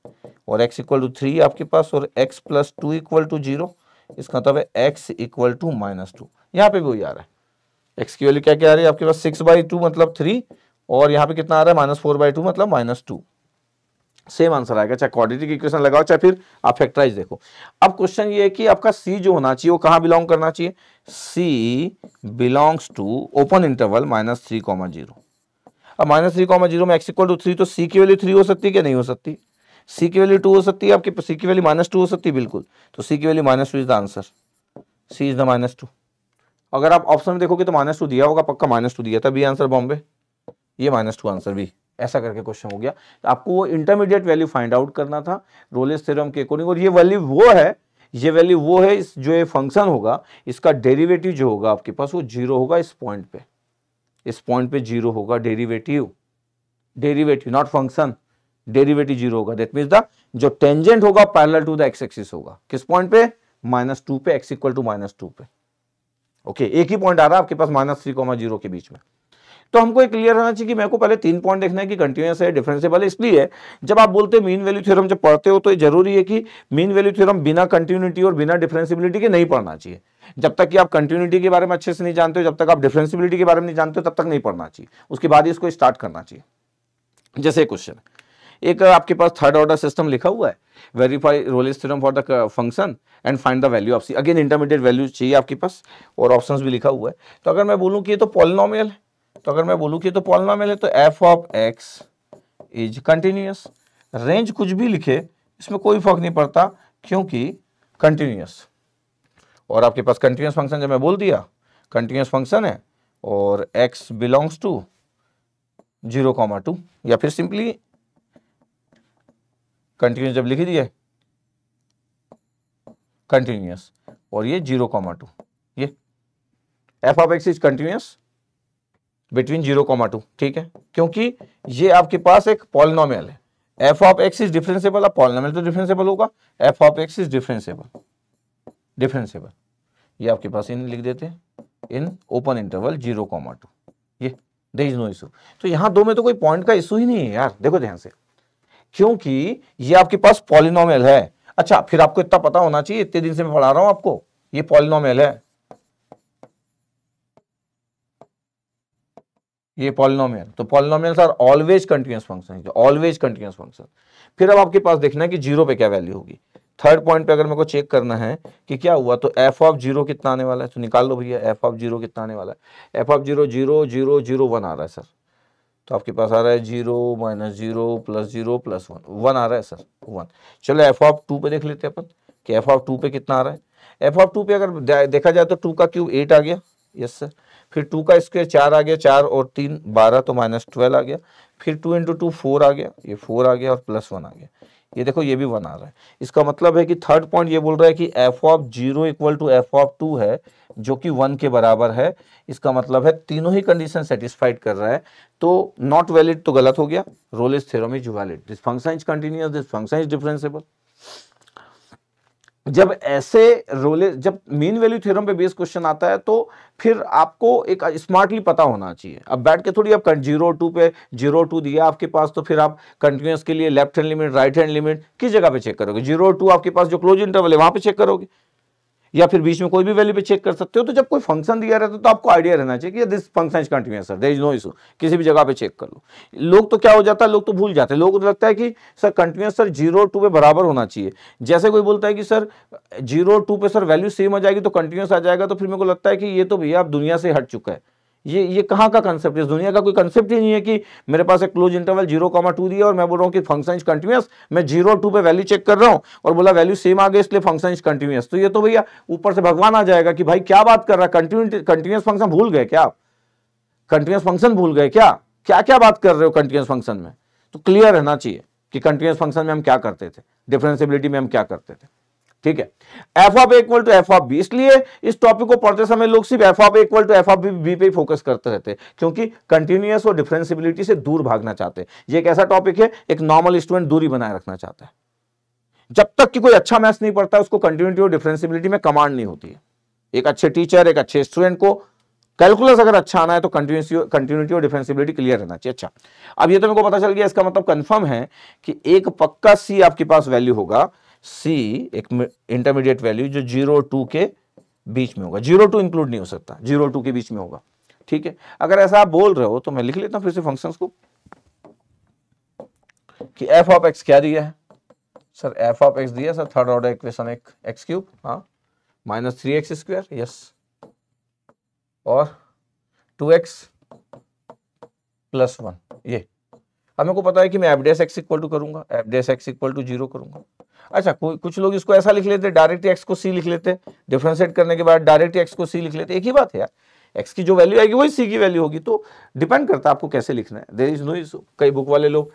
S1: और एक्स इक्वल टू थ्री आपके पास और x plus two equal to zero इसका मतलब है x equal to minus two यहाँ पे भी वही आ रहा है एक्स की वैल्यू क्या क्या आ रही है आपके पास सिक्स बाई टू मतलब थ्री और यहाँ पे कितना आ रहा है माइनस फोर बाई टू मतलब माइनस टू सेम आंसर आएगा चाहे क्वाड्रेटिक इक्वेशन लगाओ चाहे फिर आप फैक्टराइज देखो अब क्वेश्चन ये है कि आपका सी जो होना चाहिए वो कहाँ बिलोंग करना चाहिए C belongs to open interval minus three comma zero अब माइनस थ्री कॉमा जीरो में एक्स इक्वल टू थ्री तो सी की वैल्यू थ्री हो सकती है कि नहीं हो सकती सी की वैल्यू टू हो सकती है आपकी सी की वैल्यू माइनस टू हो सकती है बिल्कुल तो सी की value minus two is the answer C is the minus two अगर आप ऑप्शन में देखोगे तो माइनस टू दिया होगा पक्का माइनस टू दिया था बी आंसर बॉम्बे ये माइनस टू आंसर भी ऐसा करके क्वेश्चन हो गया तो आपको वो इंटरमीडिएट वैल्यू फाइंड आउट करना था रोलेस थ्योरम के अकॉर्डिंग और ये वैल्यू वो है ये वैल्यू वो है इस जो ये फंक्शन होगा इसका डेरिवेटिव जो होगा आपके पास वो जीरो होगा इस पॉइंट पे इस पॉइंट पे जीरो होगा derivative derivative not function derivative zero होगा दैट मीन्स द जो टेंजेंट होगा parallel to the x axis होगा किस पॉइंट पे माइनस टू पे x equal to minus two पे ओके एक ही पॉइंट आ रहा है आपके पास माइनस थ्री जीरो के बीच में तो हमको क्लियर रहना चाहिए कि मेरे को पहले तीन पॉइंट देखना है कि कंटिन्यूस है है इसलिए जब आप बोलते हैं मीन वैल्यू थ्योरम जब पढ़ते हो तो ये जरूरी है कि मीन वैल्यू थ्योरम बिना कंटिन्यूटी और बिना डिफरेंसिबिलिटी के नहीं पढ़ना चाहिए जब तक कि आप कंटिन्यूटी के बारे में अच्छे से नहीं जानते हो जब तक आप डिफरेंसिबिलिटी के बारे में नहीं जानते हो तब तक नहीं पढ़ना चाहिए उसके बाद ही इसको स्टार्ट करना चाहिए जैसे क्वेश्चन एक आपके पास थर्ड ऑर्डर सिस्टम लिखा हुआ है verify Rolle's theorem for the function and find the value of C again intermediate value चाहिए आपके पास और ऑप्शंस भी लिखा हुआ है तो अगर मैं बोलूँ कि ये तो पॉलिनोमियल है तो अगर मैं बोलू कि तो पॉलना मिले तो F of x is continuous range कुछ भी लिखे इसमें कोई फर्क नहीं पड़ता क्योंकि कंटिन्यूस और आपके पास कंटिन्यूस फंक्शन जब मैं बोल दिया कंटिन्यूस फंक्शन है और x belongs to zero comma two या फिर सिंपली कंटिन्यूस जब लिख दिए कंटिन्यूस और ये जीरो कॉमा टू ये F of x is continuous between zero comma two ठीक है क्योंकि ये आपके पास एक पॉलिनोमियल है F of x is differentiable अब पॉलिनोमियल तो डिफरेंसेबल होगा F of x is differentiable differentiable ये आपके पास इन लिख देते हैं in open interval zero comma two ये दे इज नो इशू तो यहाँ दो में तो कोई पॉइंट का इशू ही नहीं है यार देखो ध्यान से क्योंकि ये आपके पास पॉलिनोमियल है अच्छा फिर आपको इतना पता होना चाहिए इतने दिन से मैं पढ़ा रहा हूँ आपको ये पॉलिनोमियल है ये पॉलिनोमियल तो polynomials are always continuous function always continuous function फिर अब आपके पास देखना है कि जीरो पे क्या वैल्यू होगी थर्ड पॉइंट पे अगर मेरे को चेक करना है कि क्या हुआ तो एफ ऑफ जीरो कितना आने वाला है तो निकाल लो भैया एफ ऑफ जीरो कितना आने वाला है F of zero zero zero zero one आ रहा है सर तो आपके पास आ रहा है zero minus zero plus zero plus one one आ रहा है सर वन चलो एफ ऑफ टू पे देख लेते हैं अपन कि एफ ऑफ टू पे कितना आ रहा है एफ ऑफ टू पे अगर देखा जाए तो टू का क्यूब एट आ गया यस सर फिर टू का स्क्वेयर चार आ गया चार और तीन बारह तो माइनस ट्वेल्व आ गया फिर टू इंटू टू फोर आ गया ये फोर आ गया और प्लस वन आ गया ये देखो ये भी वन आ रहा है इसका मतलब है कि थर्ड पॉइंट ये बोल रहा है कि F of zero equal to F of two है जो कि वन के बराबर है इसका मतलब है तीनों ही कंडीशन सेटिस्फाइड कर रहा है तो नॉट वैलिड तो गलत हो गया रोलिस थे is valid this function is continuous this function is differentiable जब ऐसे रोले जब मीन वैल्यू थ्योरम पे बेस क्वेश्चन आता है तो फिर आपको एक स्मार्टली पता होना चाहिए अब बैठ के थोड़ी आप जीरो टू पे जीरो टू दिया आपके पास तो फिर आप कंटिन्यूस के लिए left hand limit right hand limit किस जगह पे चेक करोगे जीरो टू आपके पास जो क्लोज इंटरवल है वहां पे चेक करोगे या फिर बीच में कोई भी वैल्यू पे चेक कर सकते हो तो जब कोई फंक्शन दिया रहता है तो आपको आइडिया रहना चाहिए कि this function is continuous there is no issue किसी भी जगह पे चेक कर लो लोग तो क्या हो जाता है लोग तो भूल जाते हैं लोग को तो लगता है कि sir continuous sir zero two पे बराबर होना चाहिए जैसे कोई बोलता है कि सर जीरो टू पे सर वैल्यू सेम आ जाएगी तो कंटिन्यूस आ जाएगा तो फिर मेरे को लगता है कि ये तो भैया आप दुनिया से हट चुका है ये ये कहाँ का कंसेप्ट इस दुनिया का कोई कंसेप्ट ही नहीं है कि मेरे पास एक close interval zero comma two दिया और मैं बोल रहा हूँ कि फंक्शन इज कंटिन्यूस मैं जीरो टू पे वैल्यू चेक कर रहा हूँ और बोला वैल्यू सेम आ गया इसलिए फंक्शन इज कंटिन्यूस तो ये तो भैया ऊपर से भगवान आ जाएगा कि भाई क्या बात कर रहा है कंटिन्यूस फंक्शन भूल गए क्या आप कंटिन्यूस फंक्शन भूल गए क्या क्या क्या बात कर रहे हो कंटिन्यूस फंक्शन में तो क्लियर रहना चाहिए कि कंटिन्यूस फंक्शन में हम क्या करते थे डिफ्रेंसिबिलिटी में हम क्या करते थे ठीक है F of equal to F of B इसलिए इस टॉपिक को पढ़ते समय लोग सिर्फ F of equal to F of B पे फोकस करते रहते हैं क्योंकि कंटिन्यूस और डिफरेंसिबिलिटी से दूर भागना चाहते हैं ये एक ऐसा टॉपिक है एक नॉर्मल स्टूडेंट दूरी बनाए रखना चाहता है जब तक कि कोई अच्छा मैथ्स नहीं पढ़ता उसको कंटिन्यूटी और डिफरेंसिबिलिटी में कमांड नहीं होती है एक अच्छे टीचर एक अच्छे स्टूडेंट को कैलकुलस अगर अच्छा आना है तो कंटिन्यूटी और डिफेंसिबिलिटी क्लियर रहना चाहिए अच्छा अब ये तो मेरे को पता चल गया इसका मतलब कंफर्म है कि एक पक्का सी आपके पास वैल्यू होगा सी एक इंटरमीडिएट वैल्यू जो जीरो टू के बीच में होगा जीरो टू इंक्लूड नहीं हो सकता जीरो टू के बीच में होगा ठीक है अगर ऐसा आप बोल रहे हो तो मैं लिख लेता हूं फिर से फंक्शंस को कि एफ ऑफ एक्स क्या दिया है सर एफ ऑफ एक्स दिया सर थर्ड ऑर्डर इक्वेशन एक एक्स क्यूब हाँ minus three x square yes और टू एक्स प्लस वन ये हमें को पता है कि मैं डेस एक्स इक्वल टू करूंगा dash x equal to zero करूंगा अच्छा कुछ लोग इसको ऐसा लिख लेते डायरेक्ट एक्स को सी लिख लेते डिफ्रेंशिएट करने के बाद डायरेक्ट एक्स को सी लिख लेते एक ही बात है यार एक्स की जो वैल्यू आएगी वही सी की वैल्यू होगी तो डिपेंड करता है आपको कैसे लिखना है देर इज नो इज कई बुक वाले लोग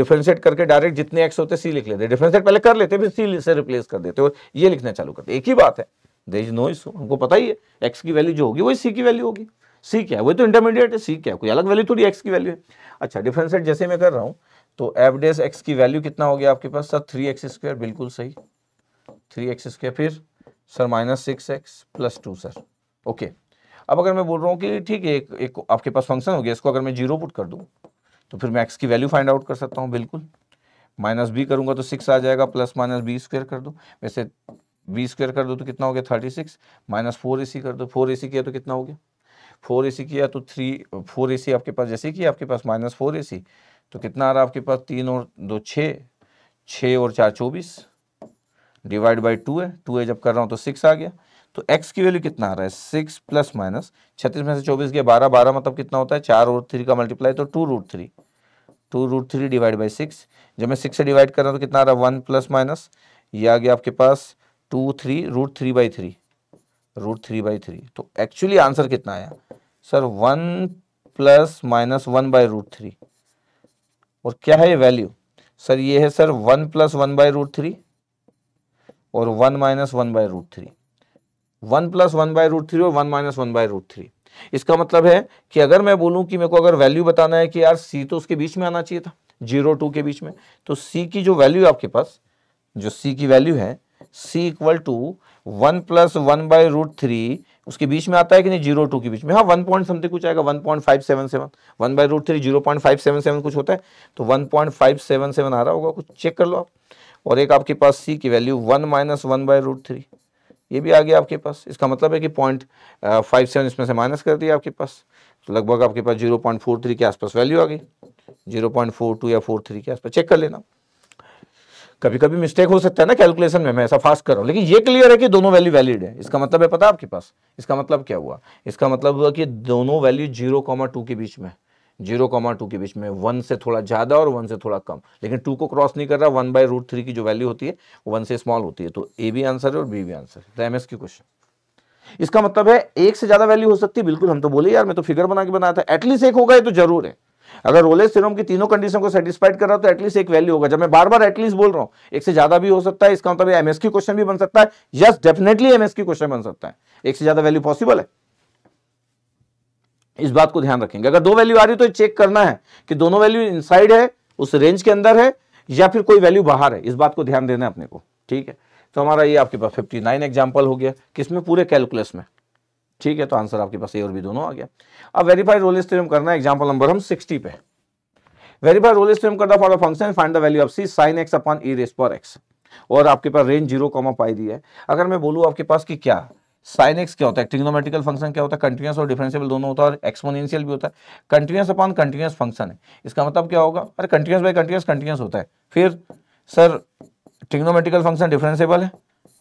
S1: डिफ्रेंशिएट करके डायरेक्ट जितने एक्स होते सी लिख लेते डिफ्रेंशिएट पहले कर लेते फिर सी से रिप्लेस कर देते और ये लिखना चालू करते एक ही बात है देर इज नो इज हमको पता ही है एक्स की वैल्यू जो होगी वही सी की वैल्यू होगी सी क्या है वही तो इंटरमीडिएट है सी क्या है कोई अलग वैल्यू थोड़ी एक्स की वैल्यू है अच्छा डिफ्रेंशिएट जैसे मैं कर रहा हूँ तो एवडेस एक्स की वैल्यू कितना हो गया आपके पास सर थ्री एक्स स्क्वायर बिल्कुल सही थ्री एक्स स्क्वायर फिर sir minus six x plus two sir okay अब अगर मैं बोल रहा हूँ कि ठीक है एक, एक आपके पास फंक्शन हो गया इसको अगर मैं जीरो पुट कर दूँ तो फिर मैं एक्स की वैल्यू फाइंड आउट कर सकता हूँ बिल्कुल माइनस बी करूँगा तो सिक्स आ जाएगा प्लस माइनस बी स्क्वेयर कर दो वैसे बी स्क्वेयर कर दो तो कितना हो गया thirty six minus four A C कर दो फोर ए सी किया तो कितना हो गया फोर ए सी किया तो थ्री फोर ए सी आपके पास जैसे कि आपके पास माइनस फोर ए सी तो कितना आ रहा है आपके पास तीन और दो छः छः और चार चौबीस डिवाइड बाई टू है टू है जब कर रहा हूँ तो सिक्स आ गया तो एक्स की वैल्यू कितना आ रहा है सिक्स प्लस माइनस छत्तीस में से चौबीस गया बारह बारह मतलब कितना होता है चार और थ्री का मल्टीप्लाई तो two root three two root three divide by six जब मैं सिक्स से डिवाइड कर रहा हूँ तो कितना आ रहा है वन प्लस माइनस ये आ गया आपके पास two three root three by three root three by three तो एक्चुअली आंसर कितना आया sir one plus minus one by root three और क्या है ये वैल्यू सर ये है sir one plus one by root three और one minus one by root three one plus one by root three और one minus one by root three इसका मतलब है कि अगर मैं बोलूं कि मेरे को अगर वैल्यू बताना है कि यार सी तो उसके बीच में आना चाहिए था जीरो टू के बीच में तो सी की जो वैल्यू आपके पास जो सी की वैल्यू है C equal to one plus one by root three उसके बीच में आता है कि नहीं जीरो टू के बीच में हाँ वन पॉइंट समथिंग कुछ आएगा one point five seven seven one by root three zero point five seven seven कुछ होता है तो one point five seven seven आ रहा होगा कुछ चेक कर लो आप और एक आपके पास सी की value one minus one by root three ये भी आ गया आपके पास इसका मतलब है कि पॉइंट फाइव सेवन इसमें से माइनस कर दिया आपके पास तो लगभग आपके पास जीरो पॉइंट फोर थ्री के आसपास वैल्यू आ गई जीरो पॉइंट फोर टू या फोर थ्री के आसपास चेक कर लेना कभी कभी मिस्टेक हो सकता है ना कैलकुलेशन में मैं ऐसा फास्ट कर रहा हूँ लेकिन ये क्लियर है कि दोनों वैल्यू वैलिड है इसका मतलब है पता आपके पास इसका मतलब क्या हुआ इसका मतलब हुआ कि दोनों वैल्यू जीरो कॉमा टू के बीच में जीरो कॉमा टू के बीच में वन से थोड़ा ज़्यादा और वन से थोड़ा कम लेकिन टू को क्रॉस नहीं कर रहा वन बाई रूट थ्री की जो वैल्यू होती है वो वन से स्मॉल होती है तो ए भी आंसर है और बी भी आंसर है तो एस की क्वेश्चन इसका मतलब है एक से ज़्यादा वैल्यू हो सकती है बिल्कुल हम तो बोले यार मैं तो फिगर बना के बनाया था एटलीस्ट एक होगा ये तो जरूर है अगर रोले सिरोम की तीनों कंडीशन को सेटिस्फाइड कर रहा तो एटलीस्ट एक वैल्यू होगा जब मैं बार बार एटलीस्ट बोल रहा हूं एक से ज्यादा भी हो सकता है इसका मतलब एमएसक्यू क्वेश्चन भी बन सकता है यस डेफिनेटली एमएसक्यू क्वेश्चन बन सकता है एक से ज्यादा वैल्यू पॉसिबल है इस बात को ध्यान रखेंगे अगर दो वैल्यू आ रही तो चेक करना है कि दोनों वैल्यू इनसाइड है उस रेंज के अंदर है या फिर कोई वैल्यू बाहर है इस बात को ध्यान देना है अपने को ठीक है तो हमारा ये आपके पास 59 एग्जांपल हो गया किसमें पूरे कैलकुलस में ठीक है तो आंसर आपके पास ए और बी दोनों आ गया अब वेरीफाई रोल स्टेम करना है एग्जाम्पल नंबर हम सिक्सटी पे वेरीफाई रोल स्टेम करना for a function find the value of C sine x अपन ई रेस पर एक्स और आपके पास रेंज जीरो कॉमा पाई दी है अगर मैं बोलूँ आपके पास कि क्या साइन एक्स क्या होता है ट्रिग्नोमेटिकल फंक्शन क्या होता है कंटिन्यूस और डिफरेंशियल दोनों होता है और एक्सपोनेंशियल भी होता है कंटिन्यूस अपॉन कंटिन्यूस फंक्शन है इसका मतलब क्या होगा अरे कंटिन्यूस बाय कंटिन्यूस कंटिन्यूस होता है फिर सर ट्रिग्नोमेटिकल फंक्शन डिफरेंसेबल है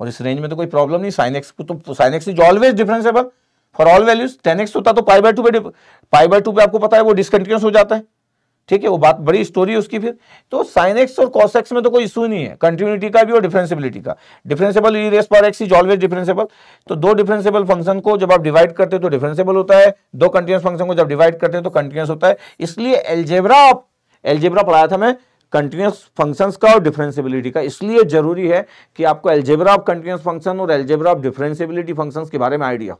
S1: और इस रेंज में तो कोई प्रॉब्लम नहीं साइन एक्स को तो sine x is always differentiable for all values tan x होता तो पाई बाय टू पे पाई बाय टू पे आपको पता है वो डिसकंटिन्यूस हो जाता है ठीक है वो बात बड़ी स्टोरी है उसकी फिर तो साइन एक्स और कॉस एक्स में तो कोई इशू नहीं है कंटिन्यूटी का भी और डिफरेंसिबिलिटी का डिफरेंसेबल ई रेस पर एक्स इज ऑलवेज डिफरेंसेबल तो दो डिफरेंसेबल फंक्शन को जब आप डिवाइड करते हैं तो डिफरेंसेबल होता है दो कंटिन्यूस फंक्शन को जब डिवाइड करते हैं तो कंटिन्यूस होता है इसलिए एल्जेब्रा आप एल्जेब्रा पढ़ाया था मैं कंटिन्यूस फंक्शन का और डिफरेंसिबिलिटी का इसलिए जरूरी है कि आपको एल्जेब्रा ऑफ कंटिन्यूस फंक्शन और एल्जेब्रा ऑफ डिफरेंसिबिलिटी फंक्शन के बारे में आइडिया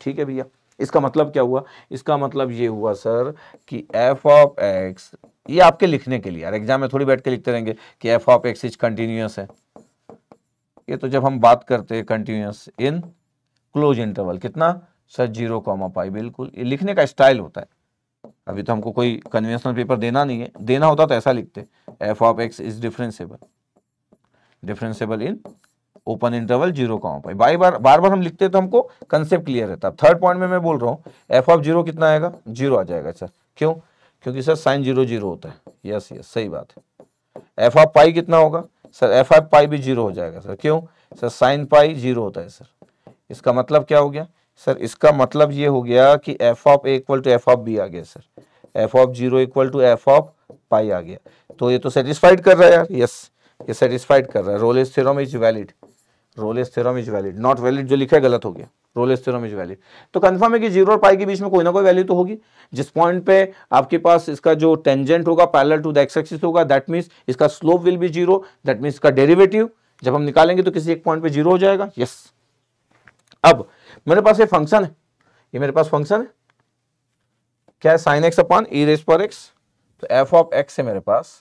S1: ठीक है भैया इसका मतलब क्या हुआ इसका मतलब ये हुआ सर कि एफ ऑफ एक्स ये आपके लिखने के लिए यार एग्जाम में थोड़ी बैठ के लिखते रहेंगे कि F of x is continuous है ये तो जब हम बात करते हैं कंटिन्यूस इन क्लोज इंटरवल कितना सर जीरो कॉमा पाई बिल्कुल ये लिखने का स्टाइल होता है अभी तो हमको कोई कन्वेंशनल पेपर देना नहीं है देना होता तो ऐसा लिखते f of x is differentiable differentiable in open interval zero comma pi by बार बार बार हम लिखते हैं तो हमको कंसेप्ट क्लियर रहता है थर्ड पॉइंट में मैं बोल रहा हूँ एफ ऑफ जीरो कितना आएगा जीरो आ जाएगा सर क्यों क्योंकि सर साइन जीरो जीरो होता है यस यस सही बात है एफ ऑफ पाई कितना होगा सर एफ ऑफ पाई भी जीरो हो जाएगा सर क्यों सर साइन पाई जीरो होता है सर इसका मतलब क्या हो गया सर इसका मतलब ये हो गया कि F of A equal to F of b आ गया sir F of zero equal to F of pi आ गया तो ये तो सेटिस्फाइड कर रहा है यार यस ये सेटिस्फाइड कर रहा है Rolle's theorem is valid Rolle's theorem is valid not valid जो लिखा है गलत हो गया रोलेस थ्योरम इज वैलिड तो कंफर्म है कि जीरो और पाई के बीच में कोई ना कोई वैल्यू तो होगी जिस पॉइंट पे आपके पास इसका जो टेंजेंट होगा parallel to the x axis होगा दैट मीन्स इसका slope will be zero that means इसका डेरिवेटिव जब हम निकालेंगे तो किसी एक पॉइंट पे जीरो हो जाएगा यस yes. अब मेरे पास ये फंक्शन है ये मेरे पास फंक्शन है क्या है sine x upon e raise पर एक्स तो एफ ऑफ एक्स है मेरे पास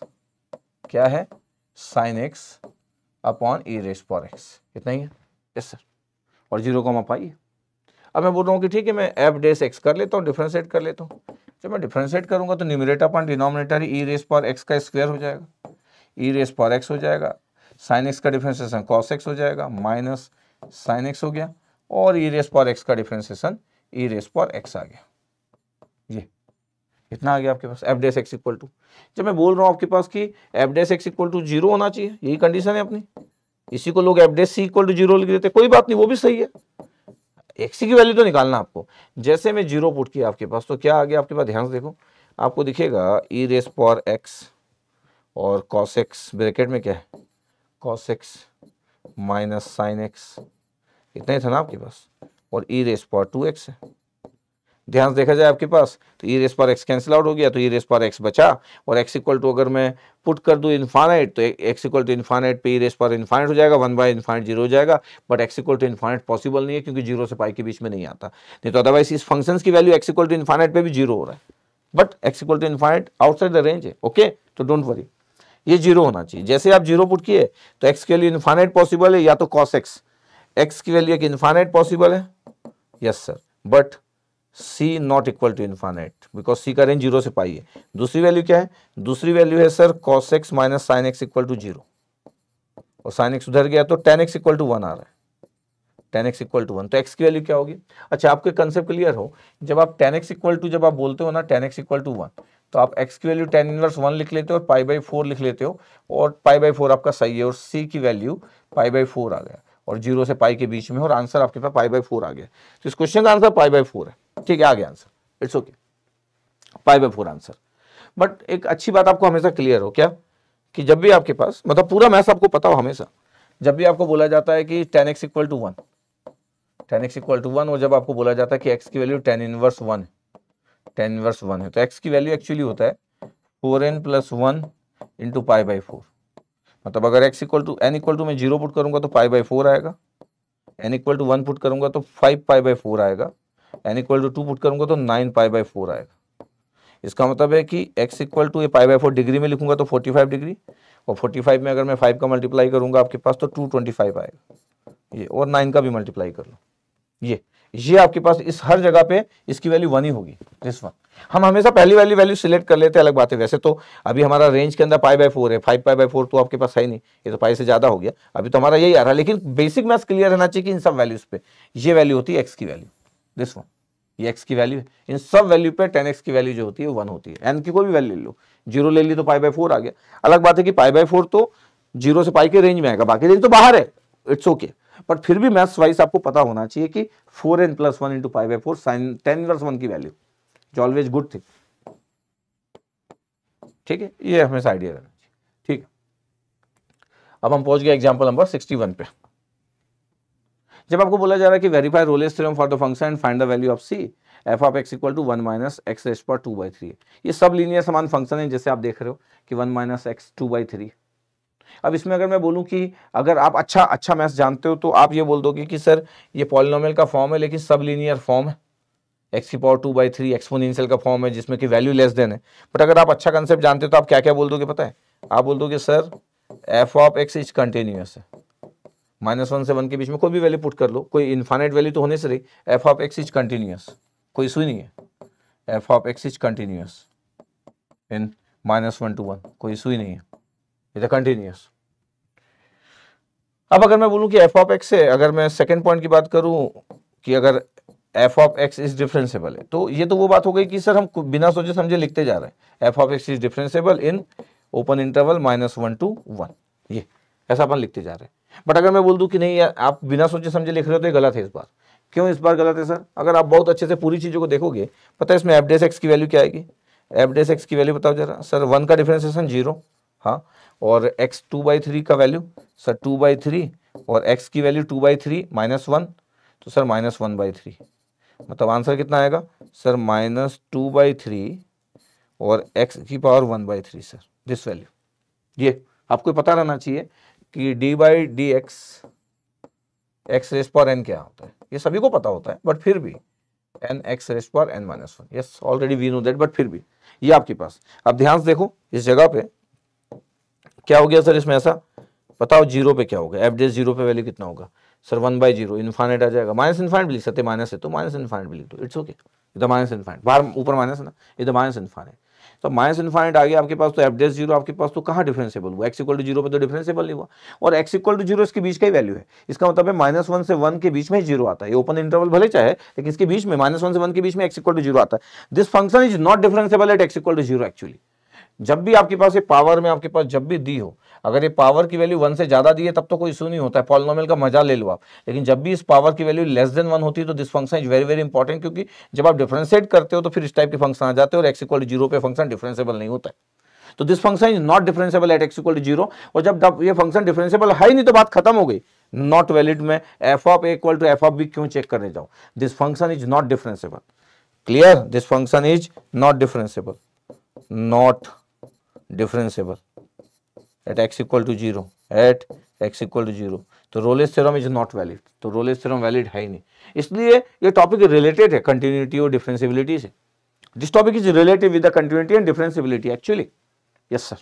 S1: क्या है sine x upon e raise for x इतना ही है यस सर और जीरो कॉमा पाई अब मैं बोल रहा हूँ कि ठीक है मैं एफ डेस एक्स कर लेता हूँ डिफ्रेंशिएट कर लेता हूँ जब मैं डिफ्रेंशिएट करूँगा तो numerator upon denominator e raise power x का स्क्वायर हो जाएगा ई रेस पॉर एक्स हो जाएगा साइन एक्स का डिफ्रेंशिएशन कॉस एक्स हो जाएगा माइनस साइन एक्स हो गया और ई रेस पॉर एक्स का differentiation e raise power x आ गया जी कितना आ गया आपके पास f dash x equal to जब मैं बोल रहा हूँ आपके पास कि F dash x equal to zero होना चाहिए यही कंडीशन है अपनी इसी को लोग f dash c equal to zero लिख देते कोई बात नहीं वो भी सही है एक्स की वैल्यू तो निकालना आपको जैसे मैं जीरो पुट किया आपके पास तो क्या आ गया आपके पास ध्यान से देखो आपको दिखेगा ई रेस पॉर एक्स और कॉस एक्स ब्रैकेट में क्या है cos x minus sine x इतना ही था ना आपके पास और ई रेस पॉर टू एक्स है ध्यान देखा जाए आपके पास तो ई रेस पर एक्स कैंसिल आउट हो गया तो ई रेस पर एक्स बचा और एक्स इक्वल टू अगर मैं पुट कर दूँ इन्फाइनाइट तो एक्स इक्वल टू इन्फाइनाइट पे ई रेस पर इन्फाइनाइट हो जाएगा वन बाई इन्फाइनाइट जीरो हो जाएगा but x equal to infinite possible नहीं है क्योंकि जीरो से पाई के बीच में नहीं आता नहीं तो अदरवाइज इस फंक्शन की value x equal to infinite पर भी जीरो हो रहा है but x equal to infinite outside the range है ओके तो डोंट वरी ये जीरो होना चाहिए जैसे आप जीरो पुट किए तो एक्स के लिए इन्फाइनाइट पॉसिबल है या तो कॉस एक्स एक्स की वैल्यू एक इन्फाइनाइट पॉसिबल है yes sir but c not equal to infinite because c का रेंज जीरो से पाई है दूसरी वैल्यू क्या है दूसरी वैल्यू है sir cos x minus sine x equal to zero और साइन एक्स उधर गया तो tan x equal to one आ रहा है tan x equal to one तो x की वैल्यू क्या होगी अच्छा आपके कंसेप्ट क्लियर हो जब आप टेन एक्स इक्वल टू जब आप बोलते हो ना tan x equal to one तो आप एक्स की वैल्यू टेन इनवर्स वन लिख लेते हो और पाई बाई फोर लिख लेते हो और पाई बाई फोर आपका सही है और सी की वैल्यू पाई बाई फोर आ गया और जीरो से पाई के बीच में और आंसर आपके पास पाई बाई फोर आ गया तो इस क्वेश्चन का आंसर पाई बाई फोर है ठीक है आ गया answer it's okay five by four answer but एक अच्छी बात आपको हमेशा क्लियर हो क्या कि जब भी आपके पास मतलब पूरा मैथ आपको पता हो हमेशा जब भी आपको बोला जाता है कि tan x equal to one tan x equal to one और जब आपको बोला जाता है कि एक्स की वैल्यू टेन इनवर्स वन है टेन इनवर्स वन है तो एक्स की वैल्यू एक्चुअली होता है four N plus one into pi by four मतलब अगर x equal to n equal to मैं जीरो पुट करूंगा तो पाई बाई फोर आएगा n equal to one put करूंगा तो फाइव पाई बाई फोर आएगा n equal to two put करूंगा तो नाइन पाई बाई फोर आएगा इसका मतलब है कि एक्स इक्वल टू ये पाई बाई फोर डिग्री में लिखूंगा तो फोर्टी फाइव डिग्री और फोर्टी फाइव में अगर मैं फाइव का मल्टीप्लाई करूंगा आपके पास तो टू ट्वेंटी फाइव आएगा ये और नाइन का भी मल्टीप्लाई कर लो ये ये आपके पास इस हर जगह पे इसकी वैल्यू वन ही होगी दिस वन हम हमेशा पहली वाली वैल्यू सिलेक्ट कर लेते हैं अलग बात है वैसे तो अभी हमारा रेंज के अंदर पाई बाय फोर है फाइव पाई बाय फोर तो आपके पास है नहीं ये तो पाई से ज़्यादा हो गया अभी तो हमारा यही आ रहा है लेकिन बेसिक मैथ्स क्लियर रहना चाहिए कि इन सब वैल्यूज पे ये वैल्यू होती है एक्स की वैल्यू दिस वन ये x की वैल्यू है इन सब वैल्यू पे 10x की वैल्यू जो होती है वन होती है n की कोई भी वैल्यू ले लो जीरो ले ली तो पाई बाई फोर आ गया अलग बात है कि पाई बाई फोर तो जीरो से पाई के रेंज में आएगा बाकी रेंज तो बाहर है इट्स ओके okay. पर फिर भी मैथ्स वाइज आपको पता होना चाहिए कि four N plus one into pi by four sine tan plus one की वैल्यू जो ऑलवेज गुड थी ठीक है ये हमेशा आइडिया रहना चाहिए ठीक है अब हम पहुंच गए एग्जाम्पल नंबर सिक्सटी वन पे जब आपको बोला जा रहा है कि verify Rolle's theorem for the function and find the value of c f of x equal to one minus x h पर टू बाई थ्री ये सब लीनियर समान फंक्शन है जैसे आप देख रहे हो कि one minus x two by three अब इसमें अगर मैं बोलूं कि अगर आप अच्छा अच्छा मैथ्स जानते हो तो आप ये बोल दोगे कि सर ये पॉलिनोमियल का फॉर्म है लेकिन सब लीनियर फॉर्म है एक्स की power two by three exponential का फॉर्म है जिसमें कि वैल्यू लेस देन है बट अगर आप अच्छा कंसेप्ट जानते हो तो आप क्या क्या बोल दोगे पता है आप बोल दोगे sir F of x is continuous है माइनस वन से वन के बीच में कोई भी वैल्यू पुट कर लो कोई इन्फाइनाइट वैल्यू तो होने से रही f of x is continuous कोई इशू नहीं है F of x is continuous in minus one to one कोई इशू ही नहीं है इट कंटिन्यूस अब अगर मैं बोलूं कि एफ ऑफ एक्स से अगर मैं सेकेंड पॉइंट की बात करूं कि अगर f of x is differentiable है तो ये तो वो बात हो गई कि सर हम बिना सोचे समझे लिखते जा रहे हैं F of x is differentiable in open interval minus one to one ये ऐसा अपन लिखते जा रहे हैं बट अगर मैं बोल दूँ कि नहीं यार आप बिना सोचे समझे लिख रहे हो तो ये गलत है इस बार क्यों इस बार गलत है सर अगर आप बहुत अच्छे से पूरी चीज़ों को देखोगे पता है इसमें एफडेस एक्स की वैल्यू क्या आएगी एफडेस एक्स की वैल्यू बताओ जरा सर वन का डिफ्रेंसिएशन जीरो हाँ और एक्स टू बाई थ्री का value sir two by three और एक्स की value two by three minus one तो sir minus one by three मतलब आंसर कितना आएगा sir minus two by three और एक्स की power one by three sir this value ये आपको पता रहना चाहिए कि d by d x x raise पर एन क्या होता है ये सभी को पता होता है बट फिर भी एन एक्स रेस पर n minus one yes already we know that but फिर भी ये आपके पास अब ध्यान से देखो इस जगह पे क्या हो गया सर इसमें ऐसा बताओ जीरो पे क्या होगा एफ डेस जीरो पे वैल्यू कितना होगा sir one by zero infinite आ जाएगा माइनस इन्फाइनेट भी लिख सकते माइनस है तो माइनस इन्फाइनेट भी लिख दो इट्स ओके इधर माइनस इन्फाइनेट बाहर ऊपर माइनस है ना इधर माइनस इन्फाइनेट तो माइनस इन्फाइनाइट आ गया आपके पास तो एफ डेस जीरो आपके पास तो कहाँ डिफ्रेंसेबल हुआ एक्स इक्वल टू जीरो पर तो डिफरेंसेबल नहीं हुआ और एक्स इक्वल टू जीरो इसके बीच का ही वैल्यू है इसका मतलब माइनस वन से वन के बीच में जीरो आता है ओपन इंटरवल भले चाहे लेकिन इसके बीच में माइनस वन से वन के बीच में एक्स इक्वल टू जीरो आता है this function is not differentiable at x equal to zero actually जब भी आपके पास ये पावर में आपके पास जब भी दी हो अगर ये पावर की वैल्यू वन से ज़्यादा दी है तब तो कोई इशू नहीं होता है पॉलिनोमियल का मजा ले लो आप लेकिन जब भी इस पावर की वैल्यू लेस देन वन होती है तो this function is very very important क्योंकि जब आप डिफ्रेंशिएट करते हो तो फिर इस टाइप के फंक्शन आ जाते हैं और एक्स इक्वल जीरो पे फंक्शन डिफ्रेंसेबल नहीं होता है तो this function is not differentiable at x equal to zero और जब ये फंक्शन डिफ्रेंसेबल है ही नहीं तो बात खत्म हो गई नॉट वैलिड में F of equal to F of भी क्यों चेक करने जाओ this function is not differentiable clear this function is not differentiable not differentiable at x equal to 0 at x equal to 0 तो Rolle's theorem is not valid तो Rolle's theorem valid है ही नहीं इसलिए ये टॉपिक रिलेटेड है continuity और differentiability से this topic is related with the continuity and differentiability actually yes sir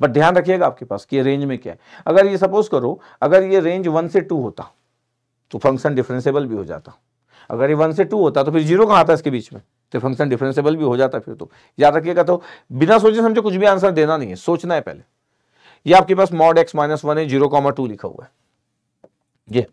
S1: but ध्यान रखिएगा आपके पास कि ये रेंज में क्या है अगर ये सपोज करो अगर ये रेंज वन से टू होता तो फंक्शन डिफरेंसेबल भी हो जाता अगर ये वन से टू होता तो फिर जीरो कहाँ आता इसके बीच में तो फंक्शन डिफरेंसेबल भी हो जाता फिर तो याद रखिएगा तो बिना सोचे समझे कुछ भी आंसर देना नहीं है सोचना है पहले ये आपके पास मॉड एक्स माइनस वन है जीरो कॉमा टू लिखा हुआ है ये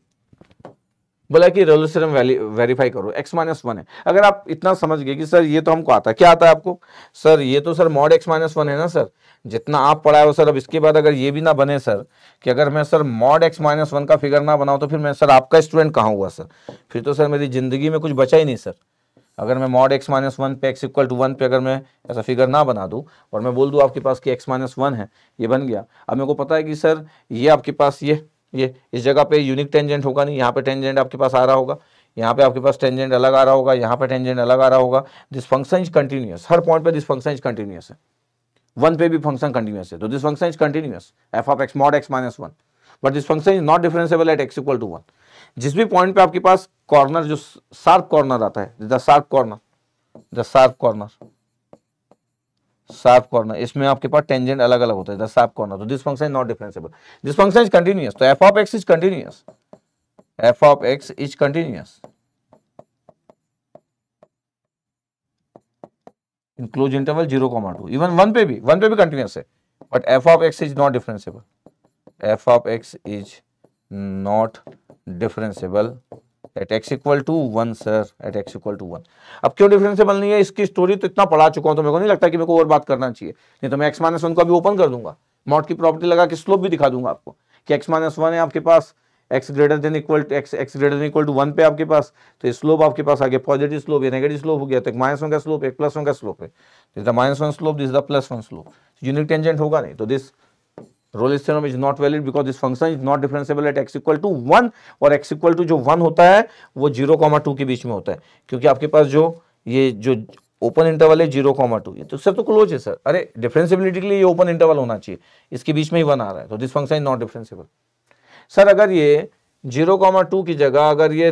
S1: बोला कि रेलोसरम वेरीफाई करो एक्स माइनस वन है अगर आप इतना समझ गए कि सर ये तो हमको आता है क्या आता है आपको सर ये तो sir mod x minus one है ना सर जितना आप पढ़ाए हो सर अब इसके बाद अगर ये भी ना बने सर कि अगर मैं sir mod x minus one का फिगर ना बनाऊं तो फिर मैं सर आपका स्टूडेंट कहाँ हुआ सर फिर तो सर मेरी जिंदगी में कुछ बचा ही नहीं सर अगर मैं मॉड एक्स माइनस वन पे एक्स इक्वल टू वन पे अगर मैं ऐसा फिगर ना बना दूं और मैं बोल दूँ आपके पास कि एक्स माइनस वन है ये बन गया अब मेरे को पता है कि सर ये आपके पास ये ये इस जगह पे यूनिक टेंजेंट होगा नहीं यहाँ पे टेंजेंट आपके पास आ रहा होगा यहाँ पे आपके पास टेंजेंट अलग आ रहा होगा यहाँ पे टेंजेंट अलग आ रहा होगा दिस फंक्शन इज कंटिन्यूस हर पॉइंट पे दिस फंक्शन इज कंटिन्यूस है वन पे भी फंक्शन कंटिन्यूस है तो this function is continuous F of x mod x minus one but this function is not differentiable at x equal to one जिस भी point पे आपके पास कॉर्नर जो शार्प कॉर्नर आता है the sharp corner the sharp corner sharp corner इसमें आपके पास टेंजेंट अलग अलग होता है द शार्प कॉर्नर तो this function is not differentiable this function is continuous तो F of x is continuous F of x is continuous in interval zero comma two even one पे भी वन पे भी कंटिन्यूस है but f of x is not differentiable f of x is not differentiable at x equal to one sir at x equal to one अब क्यों differentiable नहीं है इसकी स्टोरी तो इतना पढ़ा चुका हूं तो मेरे को नहीं लगता कि मेरे को और बात करना चाहिए नहीं तो मैं एक्स माइनस वन को अभी ओपन कर दूंगा मॉट की प्रॉपर्टी लगा के स्लोप भी दिखा दूंगा आपको कि एक्स माइनस वन है आपके पास x greater than equal to x x greater than equal to one पे आपके पास तो स्लोप आपके पास आगे पॉजिटिव स्लोप या नेगेटिव स्लोप हो गया तो माइनस वन का स्लोप एक प्लस वन का स्लोप है this the minus one slope this the plus one slope unique tangent होगा नहीं तो this Rolle's theorem is not valid because this function is not differentiable eight x equal to one और x equal to जो one होता है वो zero comma two के बीच में होता है क्योंकि आपके पास जो ये जो ओपन इंटरवल है जीरो कॉमा टू ये तो सर तो क्लोज है सर अरे डिफरेंसिबिलिटी के लिए ये ओपन इंटरवल होना चाहिए इसके बीच में ही वन आ रहा है तो this function is not differentiable sir अगर ये जीरो कॉमा टू की जगह अगर ये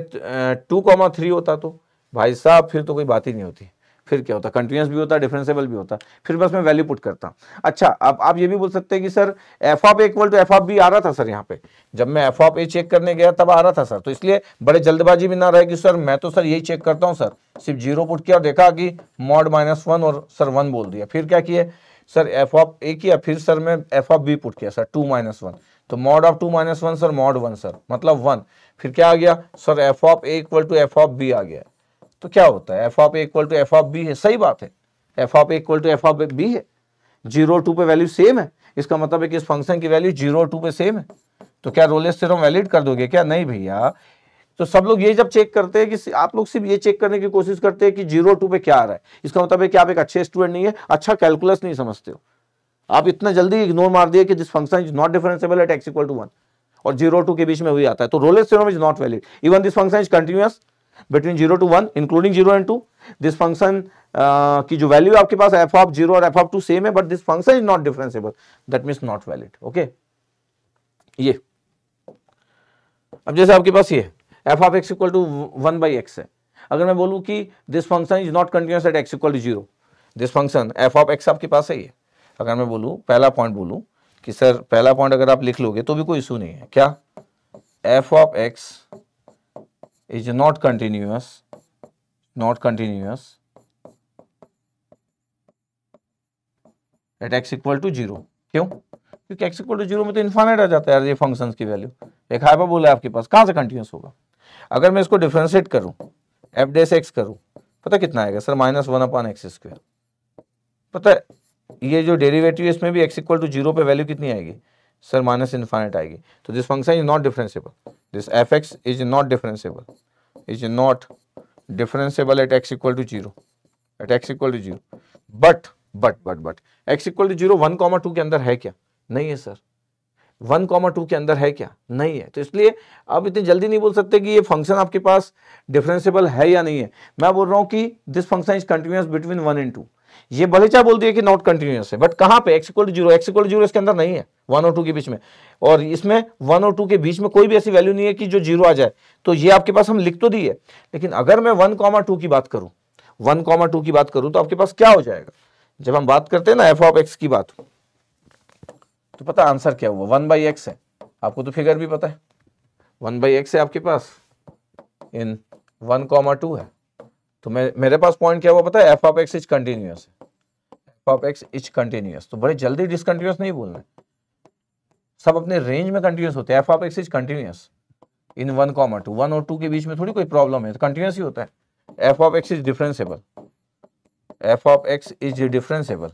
S1: टू कॉमा थ्री होता तो भाई साहब फिर तो कोई बात ही नहीं होती फिर क्या होता कंटिन्यूस भी होता डिफरेंसेबल भी होता फिर बस मैं वैल्यू पुट करता अच्छा अब आप ये भी बोल सकते हैं कि sir F of equal to F of b आ रहा था सर यहाँ पे जब मैं एफ ऑफ ए चेक करने गया तब आ रहा था सर तो इसलिए बड़े जल्दबाजी भी ना रहे कि सर मैं तो सर यही चेक करता हूँ सर सिर्फ जीरो पुट किया और देखा कि मॉड माइनस वन और सर वन बोल दिया फिर क्या किया सर एफ ऑफ ए किया फिर सर मैं एफ ऑफ बी पुट किया सर टू माइनस वन तो mod of two minus one sir mod one sir मतलब वन फिर क्या आ गया sir F of A equal to F of b आ गया तो क्या होता है F of A equal to F of B है सही बात है F of A equal to F of B है जीरो टू पे वैल्यू सेम है इसका मतलब है कि इस फंक्शन की वैल्यू जीरो टू पे सेम है तो क्या रोलेस थ्योरम वैलिड कर दोगे क्या नहीं भैया तो सब लोग ये जब चेक करते हैं कि आप लोग सिर्फ ये चेक करने की कोशिश करते हैं कि जीरो टू पे क्या आ रहा है इसका मतलब है कि आप एक अच्छे स्टूडेंट नहीं है अच्छा कैलकुलस नहीं समझते हो आप इतना जल्दी इग्नोर मार दिए कि this function is not differentiable at x equal to one और जीरो टू के बीच में हुई आता है तो Rolle's theorem is not valid even this function is continuous between zero two one including zero and two this function की जो वैल्यू आपके पास एफ ऑफ जीरो और एफ ऑफ टू सेम है but this function is not differentiable that mean not valid okay ये अब जैसे आपके पास ये F of x equal to one by x है अगर मैं बोलूँ कि this function is not continuous at x equal to zero this function F of x आपके पास है ये अगर मैं बोलूँ पहला पॉइंट बोलूँ कि सर पहला पॉइंट अगर आप लिख लोगे तो भी कोई इशू नहीं है क्या F of x is not continuous, not continuous at x equal to zero क्यों क्योंकि x इक्वल टू जीरो में तो इन्फाइनाइट आ जाता है यार ये फंक्शंस की वैल्यू एक हाइपरबोला है आपके पास कहाँ से कंटिन्यूस होगा अगर मैं इसको डिफ्रेंशिएट करूँ एफ डेस एक्स करूँ पता कितना आएगा sir minus one upon x square पता है ये जो डेरिवेटिव है इसमें भी एक्स इक्वल टू जीरो पे वैल्यू कितनी आएगी सर माइनस infinite आएगी तो this function is not differentiable this f x is not differentiable is not differentiable at x equal to zero at x equal to zero but but but but x equal to zero one comma two के अंदर है क्या नहीं है sir one comma two के अंदर है क्या नहीं है तो इसलिए आप इतनी जल्दी नहीं बोल सकते कि ये फंक्शन आपके पास डिफरेंसेबल है या नहीं है मैं बोल रहा हूँ कि this function is continuous between one and two ये बलिचा चाहे बोल दिया कि नॉट कंटिन्यूस है बट कहां पे x equal zero x equal zero इसके अंदर नहीं है वन और टू के बीच में और इसमें वन और टू के बीच में कोई भी ऐसी वैल्यू नहीं है कि जो जीरो आ जाए तो ये आपके पास हम लिख तो दिए लेकिन अगर मैं वन कॉमा टू की बात करूं वन कॉमा टू की बात करूं तो आपके पास क्या हो जाएगा जब हम बात करते हैं ना एफ ऑफ एक्स की बात तो पता आंसर क्या हुआ वन बाई एक्स है आपको तो फिगर भी पता है वन बाई एक्स है आपके पास इन वन कॉमा टू है तो मेरे पास पॉइंट क्या हुआ पता है F of x is continuous है ऑफ एक्स इज कंटिन्यूस तो बड़े जल्दी डिसकंटिन्यूस नहीं बोलना सब अपने रेंज में कंटिन्यूस होते हैं F of x is continuous in one comma two one और टू के बीच में थोड़ी कोई प्रॉब्लम है तो कंटिन्यूस ही होता है F of x is differentiable F of x is differentiable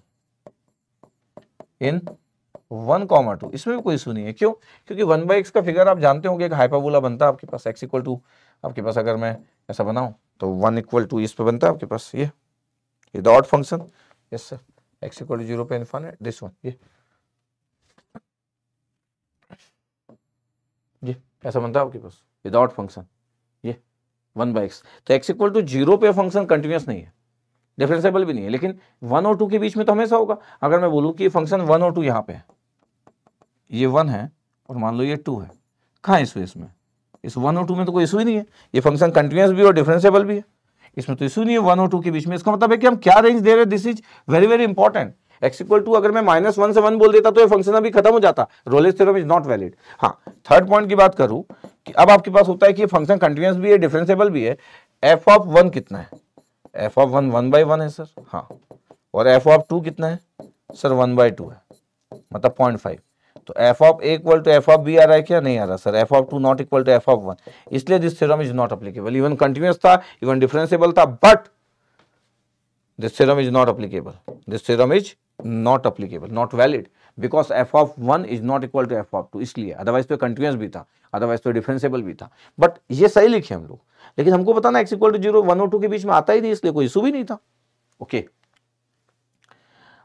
S1: in one comma two इसमें भी कोई इशू नहीं है क्यों क्योंकि वन बाई एक्स का फिगर आप जानते होंगे एक हाइपाबोला बनता है आपके पास एक्स इक्वल टू आपके पास अगर मैं ऐसा बनाऊं तो वन इक्वल टू इस पे बनता है आपके पास ये ये dot function yes sir x equal to 0 pen fun this one ये ये ऐसा बनता है आपके पास विदाउट फंक्शन ये वन बाई एक्स तो एक्स इक्वल टू जीरो पे फंक्शन कंटिन्यूस नहीं है डिफ्रेंसेबल भी नहीं है लेकिन वन और टू के बीच में तो हमेशा होगा अगर मैं बोलूँ कि फंक्शन वन और टू यहाँ पे है ये वन है और मान लो ये टू है कहाँ इशू इसमें इस वन और टू में तो कोई इशू ही नहीं है ये फंक्शन कंटिन्यूस भी और डिफरेंसेबल भी है इसमें तो इशू नहीं है वन और टू के बीच में इसका मतलब है कि हम क्या रेंज दे रहे हैं this is very very important x equal to अगर मैं माइनस वन से वन बोल देता तो ये फंक्शन अभी खत्म हो जाता Rolle's theorem is not valid हाँ थर्ड पॉइंट की बात करूं कि अब आपके पास होता है कि फंक्शन कंटिन्यूस भी है डिफरेंसेबल भी है एफ ऑफ वन कितना है F of one one by one है सर हाँ और एफ ऑफ टू कितना है सर वन बाई टू है मतलब पॉइंट फाइव तो F of A equal to F of b आ रहा है क्या नहीं आ रहा sir F of two not equal to F of one इसलिए this theorem is not applicable even continuous था इवन डिफरेंसिबल था but this theorem is not applicable this theorem is not applicable not valid because f of one is not equal to F of two इसलिए otherwise तो continuous भी था otherwise तो differentiable भी था but ये सही लिखे हम लोग लेकिन हमको पता ना x equal to zero one और टू के बीच में आता ही नहीं इसलिए कोई इशू भी नहीं था ओके okay.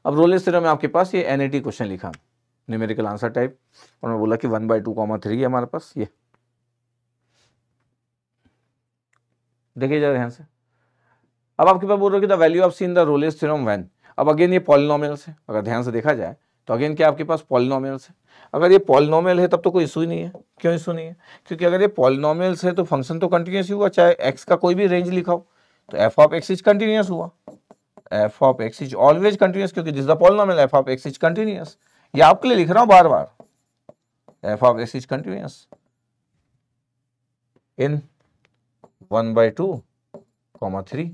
S1: अब रोलेस थ्योरम में आपके पास ये एनएटी क्वेश्चन e लिखा है न्यूमेरिकल आंसर टाइप और मैं बोला कि one by two comma three है हमारे पास ये देखिए जरा ध्यान से अब आपके पास बोल रहे हो कि the value of c in the Rolle's theorem वैन अब अगेन ये पॉलिनोमियल्स है अगर ध्यान से देखा जाए तो अगेन क्या आपके पास पॉलिनोमियल्स है अगर ये पॉलिनोमियल है तब तो कोई इशू ही नहीं है क्यों इशू नहीं है क्योंकि अगर ये पॉलिनोमियल्स है तो फंक्शन तो कंटिन्यूस ही हुआ चाहे एक्स का कोई भी रेंज लिखाओ तो F of x is continuous हुआ f of x is always continuous क्योंकि this the polynomial f of x is continuous ये आपके लिए लिख रहा हूं बार बार f of x is continuous in one by two comma three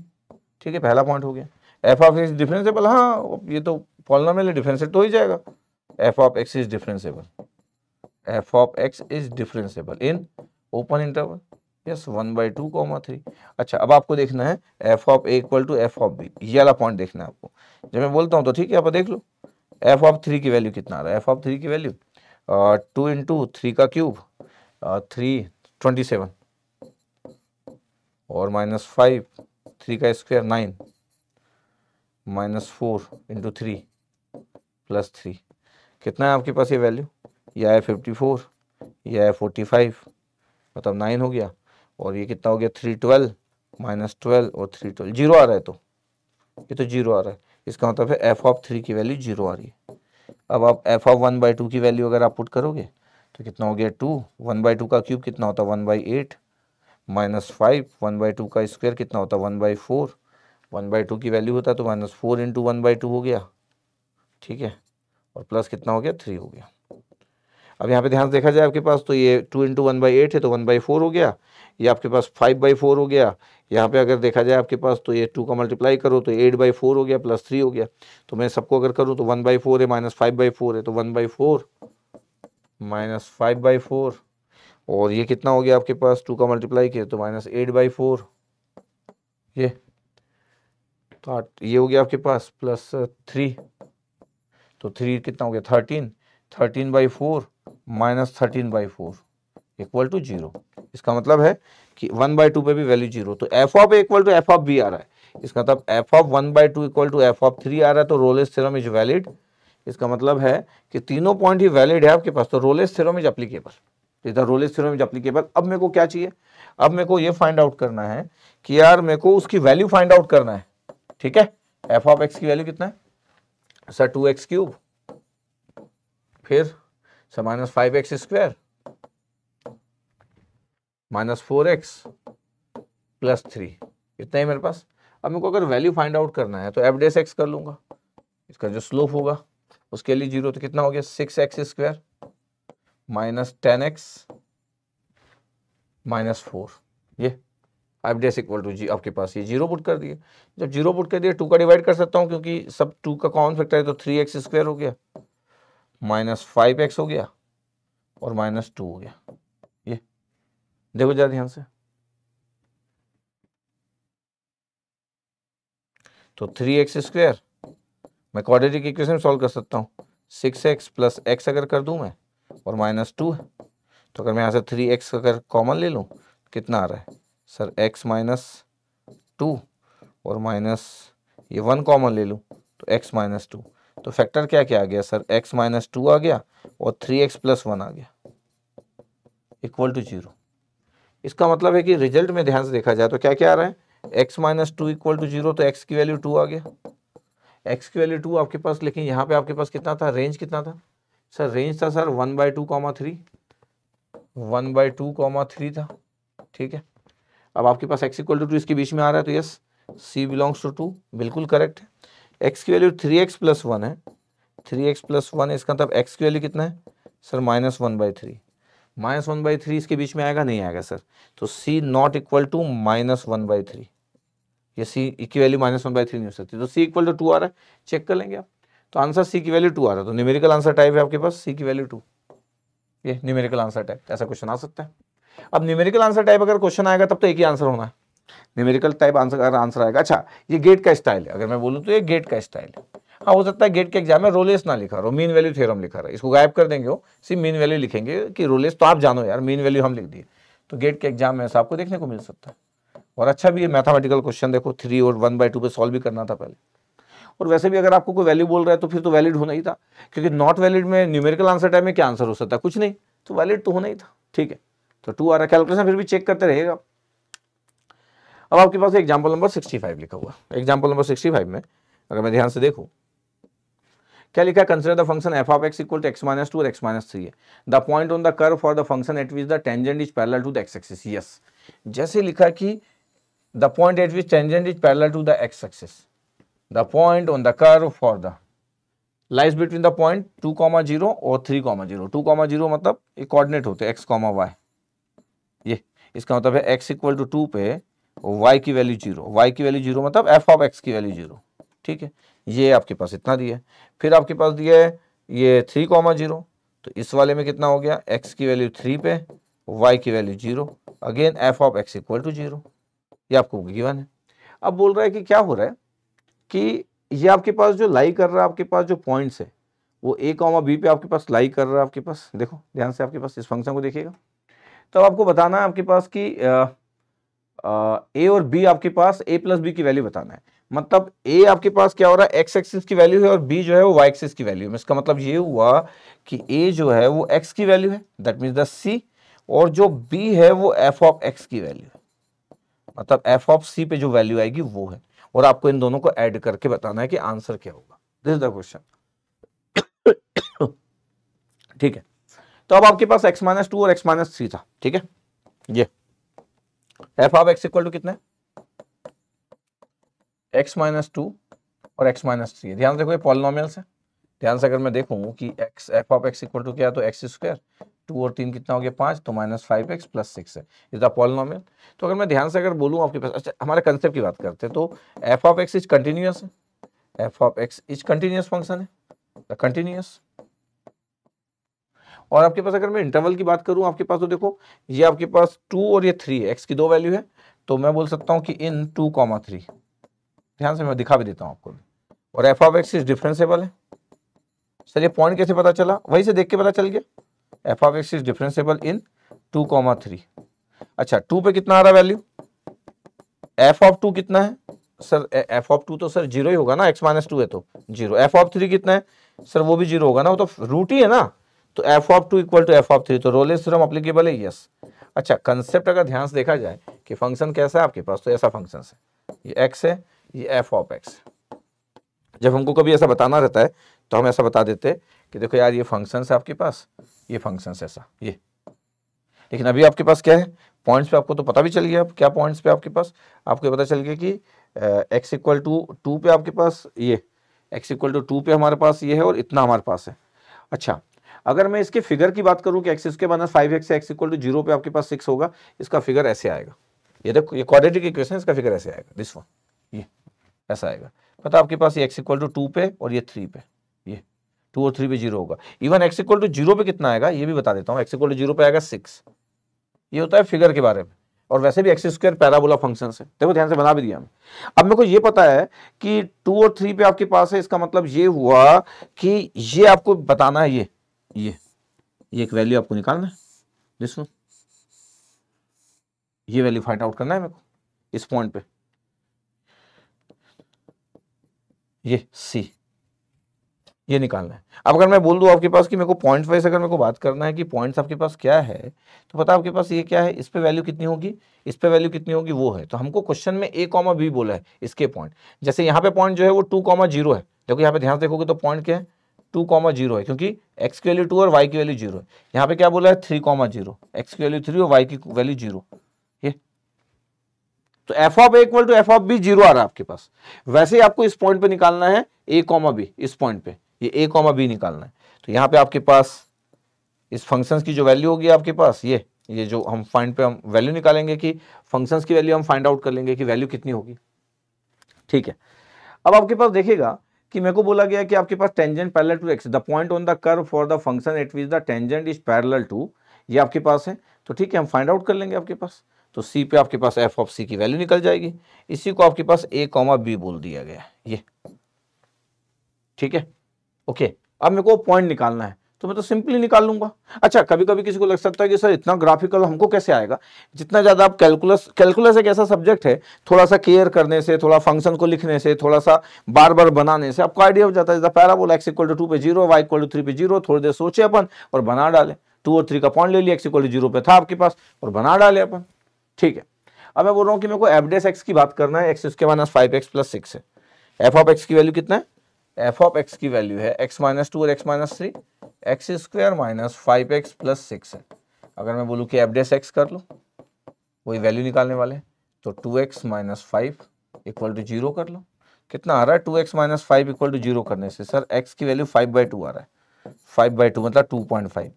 S1: ठीक है पहला पॉइंट हो गया एफ ऑफ एक्स डिफरेंसेबल हाँ ये तो पॉलिनोमियल डिफरेंसेट तो ही जाएगा F of x is differentiable F of x is differentiable in open interval yes one by two comma three अच्छा अब आपको देखना है F of A equal to F of B ये वाला पॉइंट देखना है आपको जब मैं बोलता हूँ तो ठीक है आप देख लो एफ ऑफ थ्री की वैल्यू कितना आ रहा है एफ ऑफ थ्री की वैल्यू टू इंटू थ्री का क्यूब थ्री ट्वेंटी सेवन और माइनस फाइव थ्री का square nine minus four into three plus three कितना है आपके पास ये वैल्यू यह है फिफ्टी फोर यह है फोर्टी फाइव मतलब नाइन हो गया और ये कितना हो गया थ्री ट्वेल्व माइनस ट्वेल्व और थ्री ट्वेल्व जीरो आ रहा है तो ये तो जीरो आ रहा है इसका मतलब है एफ ऑफ थ्री की वैल्यू जीरो आ रही है अब आप f of one by two की वैल्यू अगर आप पुट करोगे तो कितना हो गया टू वन बाई टू का क्यूब कितना होता है one by eight minus five one by two का स्क्वायर कितना होता है one by four one by two की वैल्यू होता है तो minus four into one by two हो गया ठीक है और प्लस कितना हो गया थ्री हो गया अब यहाँ पे ध्यान से देखा जाए आपके पास तो ये two into one by eight है तो वन बाई फोर हो गया ये आपके पास फाइव बाई फोर हो गया यहाँ पे अगर देखा जाए आपके पास तो ये टू का मल्टीप्लाई करो तो एट बाई फोर हो गया प्लस थ्री हो गया तो मैं सबको अगर करूँ तो वन बाई फोर है माइनस फाइव बाई फोर है तो one by four minus five by four और ये कितना हो गया आपके पास टू का मल्टीप्लाई किया तो माइनस एट बाई फोर ये तो आठ ये हो गया आपके पास प्लस थ्री तो थ्री कितना हो गया thirteen thirteen by four minus thirteen by four equal to zero इसका मतलब है कि वन बाई टू पे भी वैल्यू जीरो तो F of equal to F of b आ रहा है इसका मतलब F of one by two equal to F of three आ रहा है तो रोलेस थ्योरम इज वैलिड इसका मतलब है कि तीनों पॉइंट ही वैलिड है आपके पास तो रोलेस थ्योरम इज अप्लीकेबल इधर रोलेस थ्योरम इज अप्लीकेबल अब मेरे को क्या चाहिए अब मेरे को ये फाइंड आउट करना है कि यार मेरे को उसकी वैल्यू फाइंड आउट करना है ठीक है एफ ऑफ एक्स की वैल्यू कितना है सर टू एक्स क्यूब फिर sir minus five x square minus four x plus three इतना है मेरे पास अब मेरे को अगर वैल्यू फाइंड आउट करना है तो एफ डेस एक्स कर लूंगा इसका जो स्लोप होगा उसके लिए जीरो तो कितना हो गया six x square minus ten x minus four ये एफ डेस इक्वल टू जी आपके पास ये जीरो पुट कर दिए जब जीरो पुट कर दिए टू का डिवाइड कर सकता हूँ क्योंकि सब टू का कॉमन फैक्टर है तो थ्री एक्स स्क्वायर हो गया माइनस फाइव एक्स हो गया और माइनस टू हो गया देखो जरा ध्यान से तो थ्री एक्स स्क्वेयर मैं क्वाड्रेटिक इक्वेशन सॉल्व कर सकता हूँ सिक्स एक्स प्लस एक्स अगर कर दूँ मैं और माइनस टू है तो अगर मैं यहाँ से थ्री एक्स अगर कॉमन ले लूँ कितना आ रहा है सर एक्स माइनस टू और माइनस ये वन कॉमन ले लूँ तो एक्स माइनस टू तो फैक्टर क्या क्या आ गया सर एक्स माइनस टू आ गया और थ्री एक्स प्लस वन आ गया इक्वल टू जीरो इसका मतलब है कि रिजल्ट में ध्यान से देखा जाए तो क्या क्या आ रहा है x minus two equal to zero तो एक्स की वैल्यू टू आ गया एक्स की वैल्यू टू आपके पास लेकिन यहाँ पे आपके पास कितना था रेंज कितना था सर रेंज था sir one by two comma three one by two comma three था ठीक है अब आपके पास एक्स इक्वल टू टू इसके बीच में आ रहा है तो yes c belongs to two बिल्कुल करेक्ट है एक्स की value three x plus one है थ्री एक्स प्लस वन इसका तब मतलब एक्स की वैल्यू कितना है sir minus one by three minus one by three इसके बीच में आएगा नहीं आएगा सर तो सी not equal to minus one by three ये सी की value minus one by three नहीं हो सकती तो सी इक्वल टू टू आ रहा है चेक कर लेंगे आप तो आंसर सी की वैल्यू टू आ रहा है तो न्यूमेरिकल आंसर टाइप है आपके पास सी की वैल्यू टू ये न्यूमेरिकल आंसर टाइप ऐसा क्वेश्चन आ सकता है अब न्यूमेरिकल आंसर टाइप अगर क्वेश्चन आएगा तब तो एक ही आंसर होना है न्यूमेरिकल टाइप आंसर आंसर आएगा अच्छा ये गेट का स्टाइल है अगर मैं बोलूँ तो ये गेट का स्टाइल है हाँ हो सकता है गेट के एग्जाम में रोलेस ना लिखा हो मीन वैल्यू थ्योरम लिखा रहा है इसको गायब कर देंगे वो सिर्फ मीन वैल्यू लिखेंगे कि रोलेस तो आप जानो यार मीन वैल्यू हम लिख दिए तो गेट के एग्जाम में ऐसा आपको देखने को मिल सकता है और अच्छा भी है मैथमेटिकल क्वेश्चन देखो थ्री और वन बाई टू पर सॉल्व भी करना था पहले और वैसे भी अगर आपको कोई वैल्यू बोल रहा है तो फिर तो वैलिड होना ही था क्योंकि नॉट वैलिड में न्यूमेरिकल आंसर टाइम में क्या आंसर हो सकता है कुछ नहीं तो वैलिड तो होना ही था ठीक है तो टू आ रहा है कैलकुलेशन फिर भी चेक करते रहेगा अब आपके पास एग्जाम्पल नंबर सिक्सटी फाइव लिखा हुआ एग्जाम्पल नंबर सिक्सटी फाइव में अगर मैं ध्यान से देखूँ क्या लिखा है consider the function F of x equal to x minus two और एक्स माइनस थ्री है the point on the curve for the function at which the tangent is parallel to the x axis yes जैसे लिखा कि the point at which tangent is parallel to the x axis the point on the curve for the lies between the point two comma zero और three comma zero two comma zero मतलब एक coordinate होते हैं x comma Y ये इसका मतलब है x equal to two पे वाई की वैल्यू जीरो वाई की वैल्यू जीरो मतलब एफ ऑफ एक्स की वैल्यू जीरो ठीक है ये आपके पास इतना दिया है फिर आपके पास दिया है ये थ्री कॉमा जीरो तो इस वाले में कितना हो गया एक्स की वैल्यू थ्री पे वाई की value zero again f of x equal to zero ये आपको गिवन है अब बोल रहा है कि क्या हो रहा है कि ये आपके पास जो लाई कर रहा है आपके पास जो पॉइंट्स है वो ए कॉमा बी पे आपके पास लाई कर रहा है आपके पास देखो ध्यान से आपके पास इस फंक्शन को देखिएगा तो आपको बताना है आपके पास कि आ, ए और बी आपके पास ए प्लस बी की वैल्यू बताना है मतलब ए आपके पास क्या हो रहा है एक्स एक्सिस की वैल्यू है और बी जो है वो वाई एक्सिस की वैल्यू है इसका मतलब ये हुआ कि ए जो है वो एक्स की वैल्यू है दैट मीन्स द सी और जो बी है वो एफ ऑफ एक्स की वैल्यू है मतलब एफ ऑफ सी पे जो वैल्यू आएगी वो है और आपको इन दोनों को ऐड करके बताना है कि आंसर क्या होगा दिस इज द क्वेश्चन ठीक है तो अब आपके पास x माइनस टू और x माइनस थ्री था ठीक है ये yeah. F of x equal to कितना एक्स माइनस टू और एक्स माइनस थ्री ध्यान देखो ये पॉलिनोमियल्स है ध्यान से अगर मैं देखूं कि x f of x equal to क्या तो एक्स स्क्वायर टू और तीन कितना हो गया पाँच तो minus five x plus six है इज द पॉलिनोमियल तो अगर मैं ध्यान से अगर बोलूं आपके पास अच्छा हमारे कंसेप्ट की बात करते हैं तो F of x is continuous है F of x is continuous function है कंटिन्यूस और आपके पास अगर मैं इंटरवल की बात करूँ आपके पास तो देखो ये आपके पास टू और ये थ्री है एक्स की दो वैल्यू है तो मैं बोल सकता हूँ कि इन टू कॉमा थ्री ध्यान से मैं दिखा भी देता हूँ आपको और F of x is differentiable है सर ये पॉइंट कैसे पता चला वहीं से देख के पता चल गया F of x is differentiable in two comma three अच्छा टू पे कितना आ रहा वैल्यू एफ ऑफ टू कितना है सर एफ ऑफ टू तो सर जीरो ही होगा ना एक्स माइनस टू है तो जीरो एफ ऑफ थ्री कितना है सर वो भी जीरो होगा ना वो तो रूट ही है ना तो F of two equal to F of three तो रोले सिरम अप्लीकेबल है यस अच्छा कंसेप्ट अगर ध्यान से देखा जाए कि फंक्शन कैसा है आपके पास तो ऐसा फंक्शन है ये एक्स है ये एफ ऑफ एक्स जब हमको कभी ऐसा बताना रहता है तो हम ऐसा बता देते कि देखो यार ये फंक्शन है आपके पास ये फंक्शन ऐसा ये लेकिन अभी आपके पास क्या है पॉइंट्स पे आपको तो पता भी चल गया क्या पॉइंट्स पे आपके पास आपको पता चल गया कि एक्स इक्वल टू टू पे आपके पास ये एक्स इक्वल टू टू पे हमारे पास ये है और इतना हमारे पास है अच्छा अगर मैं इसके फिगर की बात करूं कि एक्स इसके minus five x x equal to zero पे आपके पास सिक्स होगा इसका फिगर ऐसे आएगा ये देखो ये क्वाड्रेटिक इक्वेशन इसका फिगर ऐसे आएगा दिस वन ये ऐसा आएगा पता मतलब आपके पास ये एक्स इक्वल टू टू पे और ये थ्री पे ये टू और थ्री पे जीरो होगा even x equal to zero पे कितना आएगा ये भी बता देता हूँ एक्स इक्वल टू जीरो पे आएगा सिक्स ये होता है फिगर के बारे में और वैसे भी एक्स स्क्वायर पैराबोला फंक्शन है देखो ध्यान से बना भी दिया हमने अब मेरे को ये पता है कि टू और थ्री पे आपके पास है इसका मतलब ये हुआ कि ये आपको बताना है ये ये ये एक वैल्यू आपको निकालना है वन ये वैल्यू फाइंड आउट करना है मेरे को इस पॉइंट पे ये सी ये निकालना है अब अगर मैं बोल दूं आपके पास कि मेरे को पॉइंट वाइज अगर मेरे को बात करना है कि पॉइंट्स आपके पास क्या है तो पता आपके पास ये क्या है इस पे वैल्यू कितनी होगी इस पे वैल्यू कितनी होगी वो है तो हमको क्वेश्चन में ए कॉमा बी बोला है इसके पॉइंट जैसे यहाँ पे पॉइंट जो है वो टू कॉमा जीरो है देखो यहाँ पे ध्यान देखोगे तो पॉइंट क्या है टू कॉमा जीरो है क्योंकि एक्स की वैल्यू टू और वाई की वैल्यू जीरो है यहाँ पे क्या बोला है थ्री कॉमा जीरो एक्स की वैल्यू थ्री और वाई की वैल्यू जीरो ये तो F of equal to F of b zero आ रहा है आपके पास वैसे ही आपको इस पॉइंट पे निकालना है ए कॉमा बी इस पॉइंट पे ये ए कॉमा बी निकालना है तो यहाँ पे आपके पास इस फंक्शन की जो वैल्यू होगी आपके पास ये ये जो हम फाइंड पे हम वैल्यू निकालेंगे कि फंक्शन की वैल्यू हम फाइंड आउट कर लेंगे कि वैल्यू कितनी होगी ठीक है अब आपके पास देखिएगा कि मेरे को बोला गया कि आपके पास tangent parallel to x the point on the curve for the function at which the tangent is parallel to ये आपके पास है तो ठीक है हम फाइंड आउट कर लेंगे आपके पास तो सी पे आपके पास एफ ऑफ सी की वैल्यू निकल जाएगी इसी को आपके पास ए कॉमा बी बोल दिया गया ये ठीक है ओके अब मेरे को पॉइंट निकालना है तो मैं तो सिंपली निकाल लूंगा अच्छा कभी कभी किसी को लग सकता है कि सर इतना ग्राफिकल हमको कैसे आएगा जितना ज़्यादा आप कैलकुलस कैलकुलस एक ऐसा सब्जेक्ट है थोड़ा सा केयर करने से थोड़ा फंक्शन को लिखने से थोड़ा सा बार बार बनाने से आपको आइडिया हो जाता है बोला एक्स इक्वल टू पे zero y equal to three पे जीरो थोड़ी देर सोचे अपन और बना डाले टू और थ्री का पॉइंट ले लिया एक्स इक्वल टू जीरो पे था आपके पास और बना डाले अपन ठीक है अब मैं बोल रहा हूँ कि मेरे को एफडेस एक्स की बात करना है एक्स उसके minus five x plus six है एफ ऑफ एक्स की वैल्यू कितना है एफ ऑफ एक्स की वैल्यू है एक्स माइनस टू और x minus three x square minus five x plus six है अगर मैं बोलूँ कि एफडेस एक्स कर लो वही वैल्यू निकालने वाले तो two x minus five equal to zero कर लो कितना आ रहा है two x minus five equal to zero करने से सर एक्स की वैल्यू फाइव बाई टू आ रहा है फाइव बाई टू मतलब टू पॉइंट फाइव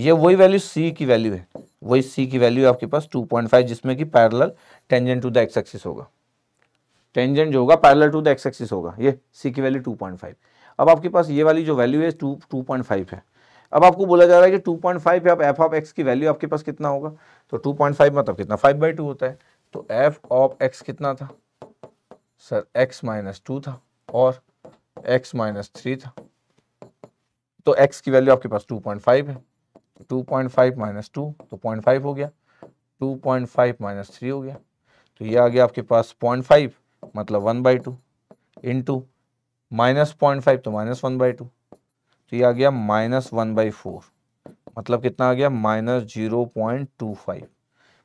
S1: ये वही वैल्यू सी की वैल्यू है वही सी की वैल्यू आपके पास टू पॉइंट फाइव जिसमें कि parallel tangent to the x axis होगा टेंजेंट जो होगा parallel to the x axis होगा ये सी की वैल्यू टू पॉइंट फाइव अब आपके पास ये वाली जो वैल्यू है टू टू पॉइंट फाइव है अब आपको बोला जा रहा है कि टू पॉइंट फाइव आप एफ ऑफ एक्स की वैल्यू आपके पास कितना होगा तो टू पॉइंट फाइव मतलब कितना फाइव बाई टू होता है तो एफ ऑफ एक्स कितना था सर एक्स माइनस टू था और एक्स माइनस थ्री था तो एक्स की वैल्यू आपके पास टू पॉइंट फाइव है two point five minus two तो पॉइंट फाइव हो गया two point five minus three हो गया तो ये आ गया आपके पास पॉइंट फाइव मतलब one by two into minus point five तो माइनस वन बाई टू तो ये आ गया माइनस वन बाई फोर मतलब कितना आ गया minus zero point two five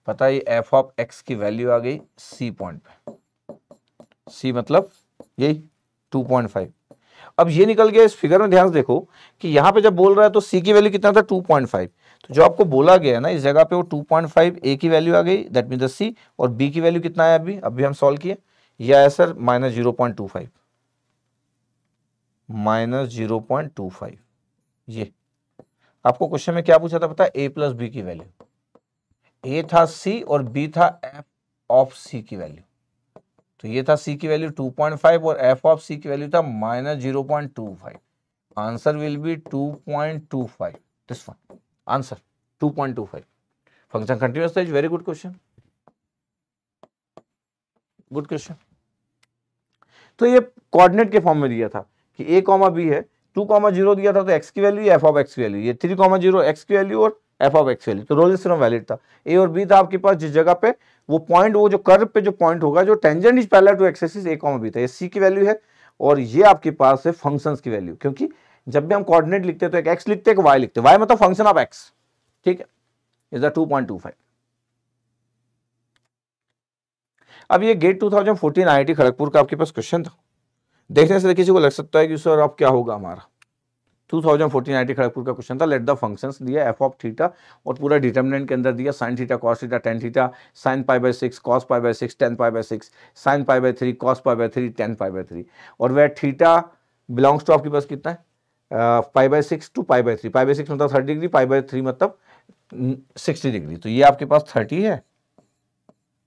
S1: पता है एफ ऑफ एक्स की वैल्यू आ गई सी पॉइंट पे सी मतलब यही टू पॉइंट फाइव अब ये निकल गया इस फिगर में ध्यान से देखो कि यहाँ पे जब बोल रहा है तो सी की वैल्यू कितना था टू पॉइंट फाइव तो जो आपको बोला गया है ना इस जगह पे वो फाइव ए की वैल्यू आ गई दैट मीन द सी और बी की वैल्यू कितना है अभी अभी हम सॉल्व किए या sir minus zero point two five minus zero point two five ये आपको क्वेश्चन में क्या पूछा था पता ए प्लस बी की वैल्यू ए था सी और बी था एफ ऑफ सी की वैल्यू तो ये था सी की वैल्यू 2.5 और एफ ऑफ सी की वैल्यू था minus zero point two five answer will B 2.25 this one answer to to point five function continuous था is very good question good question तो ये कोऑर्डिनेट के फॉर्म में दिया था कि ए कॉमा बी है टू कॉमा जीरो दिया था तो एक्स की वैल्यू एफ ऑफ एक्स की वैल्यू ये थ्री कॉमा जीरो एक्स की वैल्यू और एफ ऑफ एक्स वैल्यू तो रोलिंग थ्योरम वैलिड था ए और बी था आपके पास जिस जगह पे वो पॉइंट वो जो कर पे जो पॉइंट होगा जो tangent is parallel to axis a comma b था ये सी की वैल्यू है और ये आपके पास है फंक्शन की वैल्यू क्योंकि जब भी हम कॉर्डिनेट लिखते हैं तो एक एक्स लिखते हैं एक वाई लिखते हैं वाई मतलब फंक्शन ऑफ एक्स ठीक है इज द फाइव अब ये गेट 2014 आईआईटी खड़गपुर का आपके पास क्वेश्चन था देखने से तो किसी को लग सकता है कि सर अब क्या होगा हमारा 2014 आईटी खड़गपुर का क्वेश्चन था लेट द फंक्शंस दिया एफ ऑफ थीटा और पूरा डिटर्मिनेंट के अंदर दिया sin theta cos theta tan theta sin pi by six cos pi by six tan pi by six sin pi by three cos pi by three tan pi by three और वह theta belongs to आपके पास कितना है pi by six to pi by three pi by six मतलब thirty degree pi by three मतलब sixty degree तो ये आपके पास थर्टी है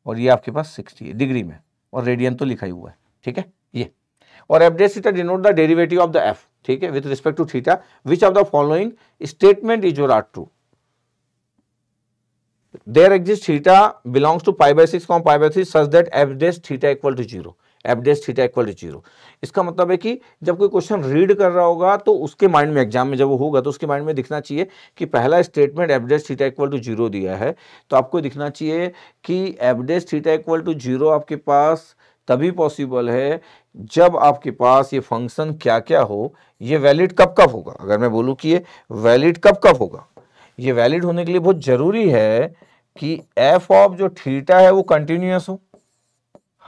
S1: और ये आपके पास सिक्सटी है डिग्री में और रेडियन तो लिखा ही हुआ है ठीक है और f dash theta denote the derivative of the f ठीक है with respect to theta which of the following statement is your are true there exist theta belongs to five by six comma five by 3 such that f dash theta equal to zero f dash theta equal to zero इसका मतलब है कि जब कोई question read कर रहा होगा तो उसके माइंड में एग्जाम में जब वो होगा तो उसके माइंड में दिखना चाहिए कि पहला statement f dash theta equal to zero दिया है तो आपको दिखना चाहिए कि F dash theta equal to zero आपके पास आ, तभी पॉसिबल है जब आपके पास ये फंक्शन क्या क्या हो ये वैलिड कब कब होगा अगर मैं बोलूँ कि ये वैलिड कब कब होगा ये वैलिड होने के लिए बहुत ज़रूरी है कि एफ ऑफ जो थीटा है वो कंटिन्यूस हो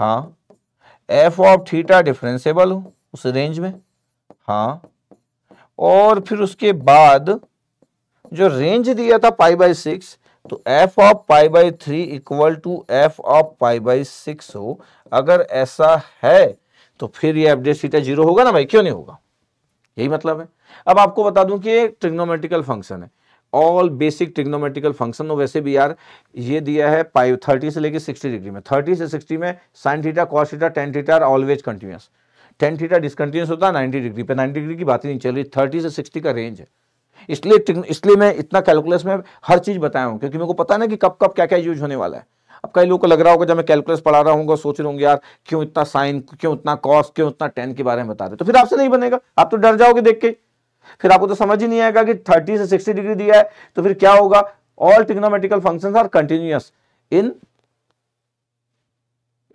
S1: हाँ एफ ऑफ थीटा डिफ्रेंसेबल हो उस रेंज में हाँ और फिर उसके बाद जो रेंज दिया था पाई बाई सिक्स तो F of pi by three equal to F of pi by six हो अगर ऐसा है तो फिर ये एफडे सीटा जीरो होगा ना भाई क्यों नहीं होगा यही मतलब है अब आपको बता दूं कि ये ट्रिग्नोमेट्रिकल फंक्शन है ऑल बेसिक ट्रिग्नोमेट्रिकल फंक्शन हो वैसे भी यार ये दिया है पाई थर्टी से लेकर सिक्सटी डिग्री में थर्टी से सिक्सटी में sine theta cos theta tan theta are always continuous tan theta discontinuous होता है नाइन्टी डिग्री पे नाइन्टी डिग्री की बात ही नहीं चल रही थर्टी से सिक्सटी का रेंज है इसलिए इसलिए मैं इतना कैलकुलस में हर चीज़ बताया हूँ क्योंकि मेरे को पता ना कि कब कब क्या क्या यूज होने वाला है अब कई लोगों को लग रहा होगा जब मैं कैलकुलस पढ़ा रहा हूँ सोच रहा हूँ यार क्यों इतना साइन क्यों इतना कॉस क्यों इतना टेन के बारे में बता रहे तो फिर आपसे नहीं बनेगा आप तो डर जाओगे देख के फिर आपको तो समझ ही नहीं आएगा कि थर्टी से सिक्सटी डिग्री दिया है तो फिर क्या होगा all trigonometrical function are continuous in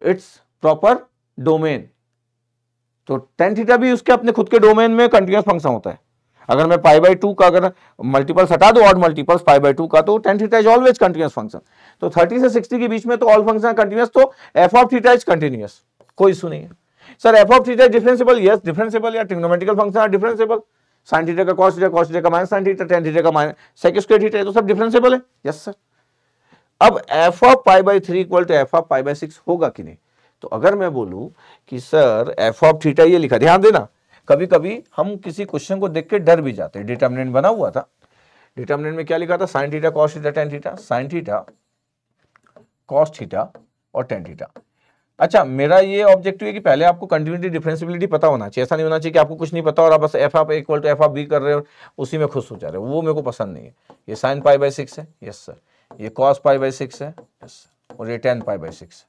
S1: its proper domain तो टेन थीटा भी उसके अपने खुद के डोमेन में कंटिन्यूस फंक्शन होता है अगर मैं पाई बाई टू का अगर मल्टीपल्स हटा दो odd multiples pi by two का तो tan theta is always continuous function तो थर्टी से सिक्सटी के बीच में तो ऑल फंक्शन कंटिन्यूस तो F of theta is continuous कोई इशू नहीं है sir F of theta differentiable yes differentiable या trigonometrical function are differentiable sine theta का कॉस थीटा कॉस थीटा का minus sine theta tan theta का minus sec square theta तो सब differentiable है यस सर अब f of pi by three equal to F of pi by six होगा कि नहीं तो अगर मैं बोलूं कि सर एफ ऑफ थीटा ये लिखा ध्यान देना कभी कभी हम किसी क्वेश्चन को देख के डर भी जाते हैं डिटर्मिनेंट बना हुआ था डिटर्मिनेंट में क्या लिखा था sine theta cos theta tan theta sine theta cos theta और टेन थीटा अच्छा मेरा ये ऑब्जेक्टिव है कि पहले आपको कंटिन्यूटी डिफरेंसिबिलिटी पता होना चाहिए ऐसा नहीं होना चाहिए कि आपको कुछ नहीं पता और आप बस f of equal to f of b कर रहे हो उसी में खुश हो जा रहे हो वो मेरे को पसंद नहीं है ये साइन पाई बाई सिक्स है यस सर ये कॉस पाई बाई सिक्स है यस सर और ये टेन पाई बाई सिक्स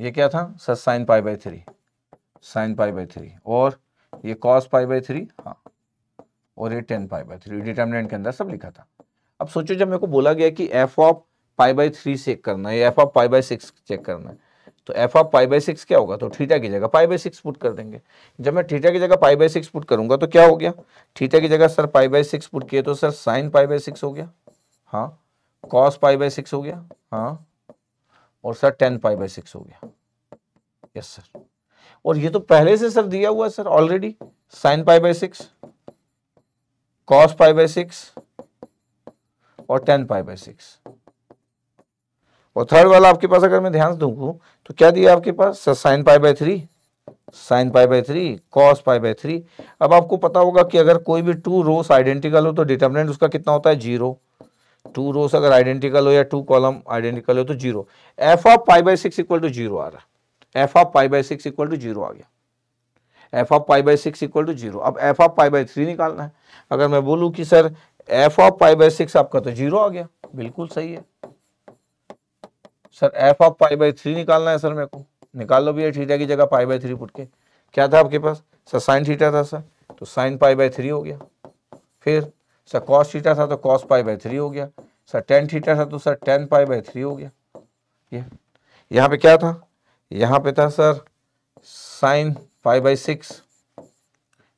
S1: ये क्या था sir sine pi by three sine pi by three और ये कॉस पाई बाई थ्री हाँ और ये tan pi by three determinant के अंदर सब लिखा था अब सोचो जब मेरे को बोला गया कि F of pi by three check करना है F of pi by six check करना है तो F of pi by six क्या होगा तो थीटा की जगह पाई बाई सिक्स पुट कर देंगे जब मैं थीटा की जगह पाई बाई सिक्स पुट करूंगा तो क्या हो गया थीटा की जगह sir pi by six put किए तो sir sine pi by six हो गया हाँ कॉस पाई बाई सिक्स हो गया हाँ और sir tan pi by six हो गया यस सर और ये तो पहले से सर दिया हुआ sir already sine pi by six cos pi by six और टेन पाई बाय सिक्स और थर्ड वाला आपके पास अगर मैं ध्यान दूंगा तो क्या दिया आपके पास sir sine pi by three sine pi by three cos pi by three अब आपको पता होगा कि अगर कोई भी टू रोस आइडेंटिकल हो तो डिटर्मिनेंट उसका कितना होता है जीरो टू रोस अगर आइडेंटिकल हो या टू कॉलम आइडेंटिकल हो तो zero F of pi by six equal to zero आ रहा है F of pi by six equal to zero आ गया F of pi by six equal to zero अब f of pi by three निकालना है अगर मैं बोलूँ कि sir F of pi by six आपका तो जीरो आ गया बिल्कुल सही है sir F of pi by three निकालना है सर मेरे को निकाल लो भैया थीटा की जगह पाई बाई थ्री पुट के क्या था आपके पास सर साइन थीटा था सर तो साइन पाई बाई थ्री हो गया फिर सर कॉस थीटा था तो कॉस पाई बाई थ्री हो गया सर टेन थीटा था तो sir tan pi by three हो गया ये यहाँ पे क्या था यहाँ पे था sir sine five by six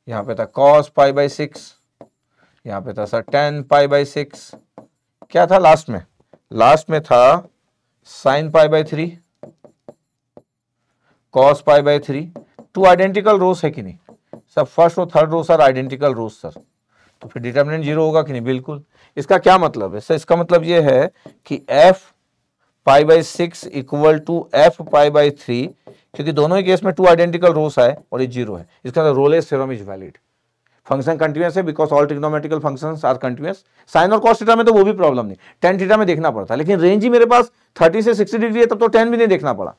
S1: यहाँ पे था कॉस फाइव बाई सिक्स यहाँ पे था sir tan pi by six क्या था लास्ट में लास्ट में था sine pi by three cos five by three two identical rows है कि नहीं सर फर्स्ट और third row sir identical rows sir तो फिर डिटर्मिनेंट जीरो होगा कि नहीं बिल्कुल इसका क्या मतलब है सर इसका मतलब ये है कि f pi by six equal to f pi by three क्योंकि दोनों ही केस में टू आइडेंटिकल रोस आए और ये जीरो है इसका मतलब Rolle's theorem is valid function continuous है because all trigonometrical function are continuous sine और कॉस थीटा में तो वो भी प्रॉब्लम नहीं टेन थीटा में देखना पड़ता लेकिन रेंज ही मेरे पास थर्टी से सिक्सटी डिग्री है तब तो टेन भी नहीं देखना पड़ा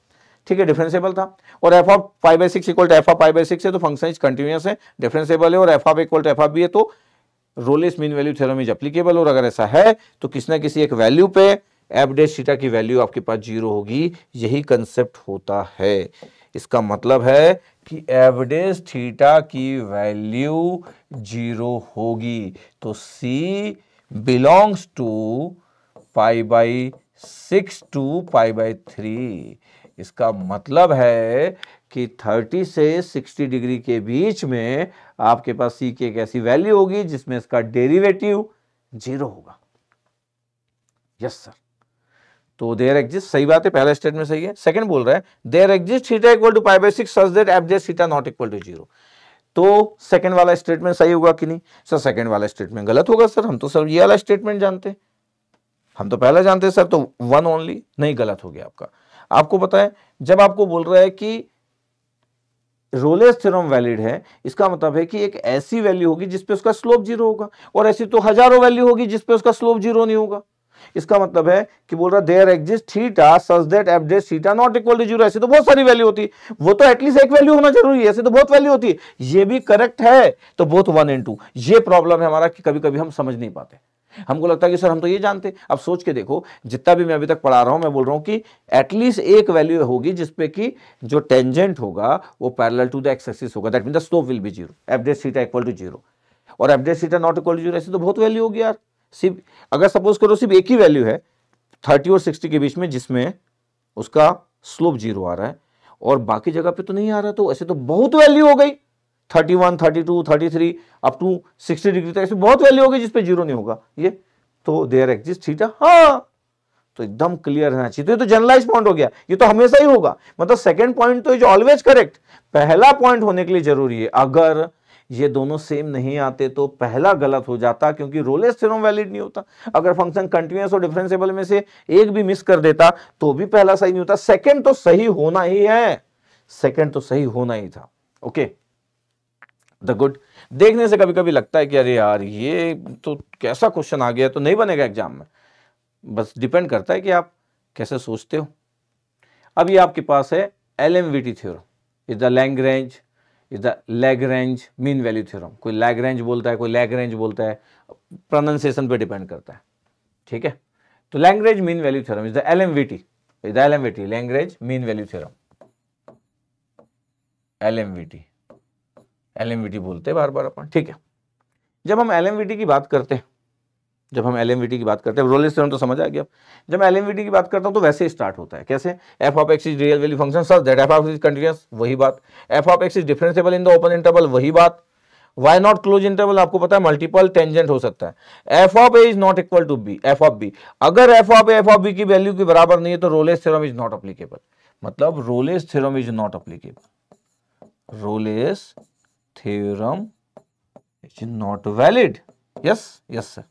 S1: ठीक है डिफरेंसेबल था और F of five by six equal to F of five by six है तो फंक्शन इज कंटिन्यूस है डिफरेंसेबल है और F of equal to F of भी है तो Rolle's mean value theorem is applicable और अगर ऐसा है तो किसी ना किसी एक वैल्यू पे एफ डे सीटा की वैल्यू आपके पास जीरो होगी यही कंसेप्ट होता है इसका मतलब है कि एवडेज थीटा की वैल्यू जीरो होगी तो सी belongs to pi by six to pi by three इसका मतलब है कि 30 से 60 डिग्री के बीच में आपके पास सी की एक ऐसी वैल्यू होगी जिसमें इसका डेरिवेटिव जीरो होगा यस सर तो देयर एग्जिस्ट सही बात है पहला स्टेट में सही है सेकंड बोल रहा है there exist theta equal to pi by six such that f जेड theta not equal to zero तो सेकंड वाला स्टेटमेंट सही होगा कि नहीं सर सेकंड वाला स्टेटमेंट गलत होगा सर हम तो सर ये वाला स्टेटमेंट जानते हैं हम तो पहला जानते हैं सर तो वन ओनली नहीं गलत हो गया आपका आपको पता है जब आपको बोल रहा है कि रोलेस थ्योरम वैलिड है इसका मतलब है कि एक ऐसी वैल्यू होगी जिसपे उसका स्लोप जीरो होगा और ऐसी तो हजारों वैल्यू होगी जिसपे उसका स्लोप जीरो नहीं होगा इसका मतलब है कि बोल रहा there exist theta such that f dash theta not equal to zero ऐसे तो बहुत सारी वैल्यू होती है वो तो एटलीस्ट एक वैल्यू होना जरूरी है ऐसे तो बहुत वैल्यू होती है ये भी करेक्ट है तो बोथ वन एंड टू ये प्रॉब्लम है हमारा कि कभी कभी हम समझ नहीं पाते हमको लगता है कि सर हम तो ये जानते अब सोच के देखो जितना भी मैं अभी तक पढ़ा रहा हूं मैं बोल रहा हूं कि एटलीस्ट एक वैल्यू होगी जिस पे कि जो टेंजेंट होगा वो पैरेलल टू द एक्सेसिस होगा that mean the slope will be zero f dash theta equal to zero और f dash theta not equal to zero ऐसे तो बहुत वैल्यू होगी यार सिर्फ अगर सपोज करो सिर्फ एक ही वैल्यू है थर्टी और सिक्सटी के बीच में जिसमें उसका स्लोप जीरो आ रहा है और बाकी जगह पे तो नहीं आ रहा तो ऐसे तो बहुत वैल्यू हो गई thirty one thirty two thirty three up to sixty degree तक ऐसे बहुत वैल्यू हो गई जिसपे जीरो नहीं होगा ये तो देयर एग्जिस्ट थीटा हाँ तो एकदम क्लियर रहना चाहिए तो ये तो जनरलाइज पॉइंट हो गया ये तो हमेशा ही होगा मतलब सेकेंड पॉइंट तो इज ऑलवेज करेक्ट पहला पॉइंट होने के लिए जरूरी है अगर ये दोनों सेम नहीं आते तो पहला गलत हो जाता क्योंकि रोलेस थ्योरम वैलिड नहीं होता अगर फंक्शन कंटिन्यूस और डिफरेंसेबल में से एक भी मिस कर देता तो भी पहला सही नहीं होता सेकेंड तो सही होना ही है सेकेंड तो सही होना ही था ओके द गुड देखने से कभी कभी लगता है कि अरे यार ये तो कैसा क्वेश्चन आ गया तो नहीं बनेगा एग्जाम में बस डिपेंड करता है कि आप कैसे सोचते हो अब ये आपके पास है L M V T theorem is the Lagrange is the range mean value theorem कोई रेंज बोलता है कोई रेंज बोलता है प्रोनाउंसिएशन पे डिपेंड करता है ठीक है तो language mean value theorem is the L M V T is the L M V T language mean value theorem L M V T L M V T बोलते हैं बार बार अपन ठीक है जब हम एल एम वी टी की बात करते हैं जब हम एल की बात करते हैं रोलर थ्योरम तो समझ आ गया जब एल की बात करता हूँ तो वैसे स्टार्ट होता है कैसे f of x is real value function sir that F of is continuous वही बात f of x is differentiable in the open interval वही बात वाई नॉट क्लोज इंटरवल आपको पता है मल्टीपल टेंजेंट हो सकता है F of A is not equal to B F of b अगर f of F of B की वैल्यू के बराबर नहीं है तो Rolle's theorem is not applicable मतलब Rolle's theorem is not applicable Rolle's theorem is not valid yes yes sir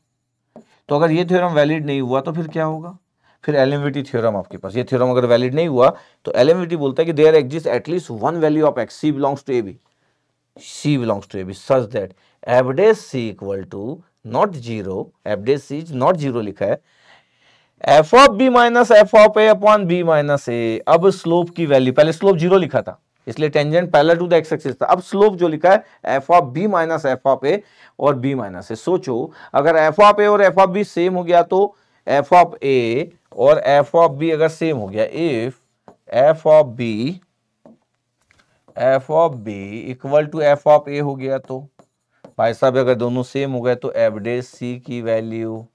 S1: तो अगर ये थ्योरम वैलिड नहीं हुआ तो फिर क्या होगा फिर एलिमिटी थ्योरम आपके पास ये थ्योरम अगर वैलिड नहीं हुआ तो एलिमिटी बोलता है कि there exist at least one value of x C belongs to A B c belongs to A b such that f dash c equal to not zero f dash c is not zero लिखा है F of B minus F of A upon B minus ए अब slope की value पहले slope zero लिखा था इसलिए tangent parallel to the x axis था अब स्लोप जो लिखा है F of B minus F of ए और बी माइनस ए सोचो अगर एफ ऑफ ए और एफ ऑफ बी सेम हो गया तो एफ ऑफ ए और एफ ऑफ बी अगर सेम हो गया if f of B F of b equal to F of ए हो गया तो भाई साहब अगर दोनों सेम हो गए तो एवरेज सी की वैल्यू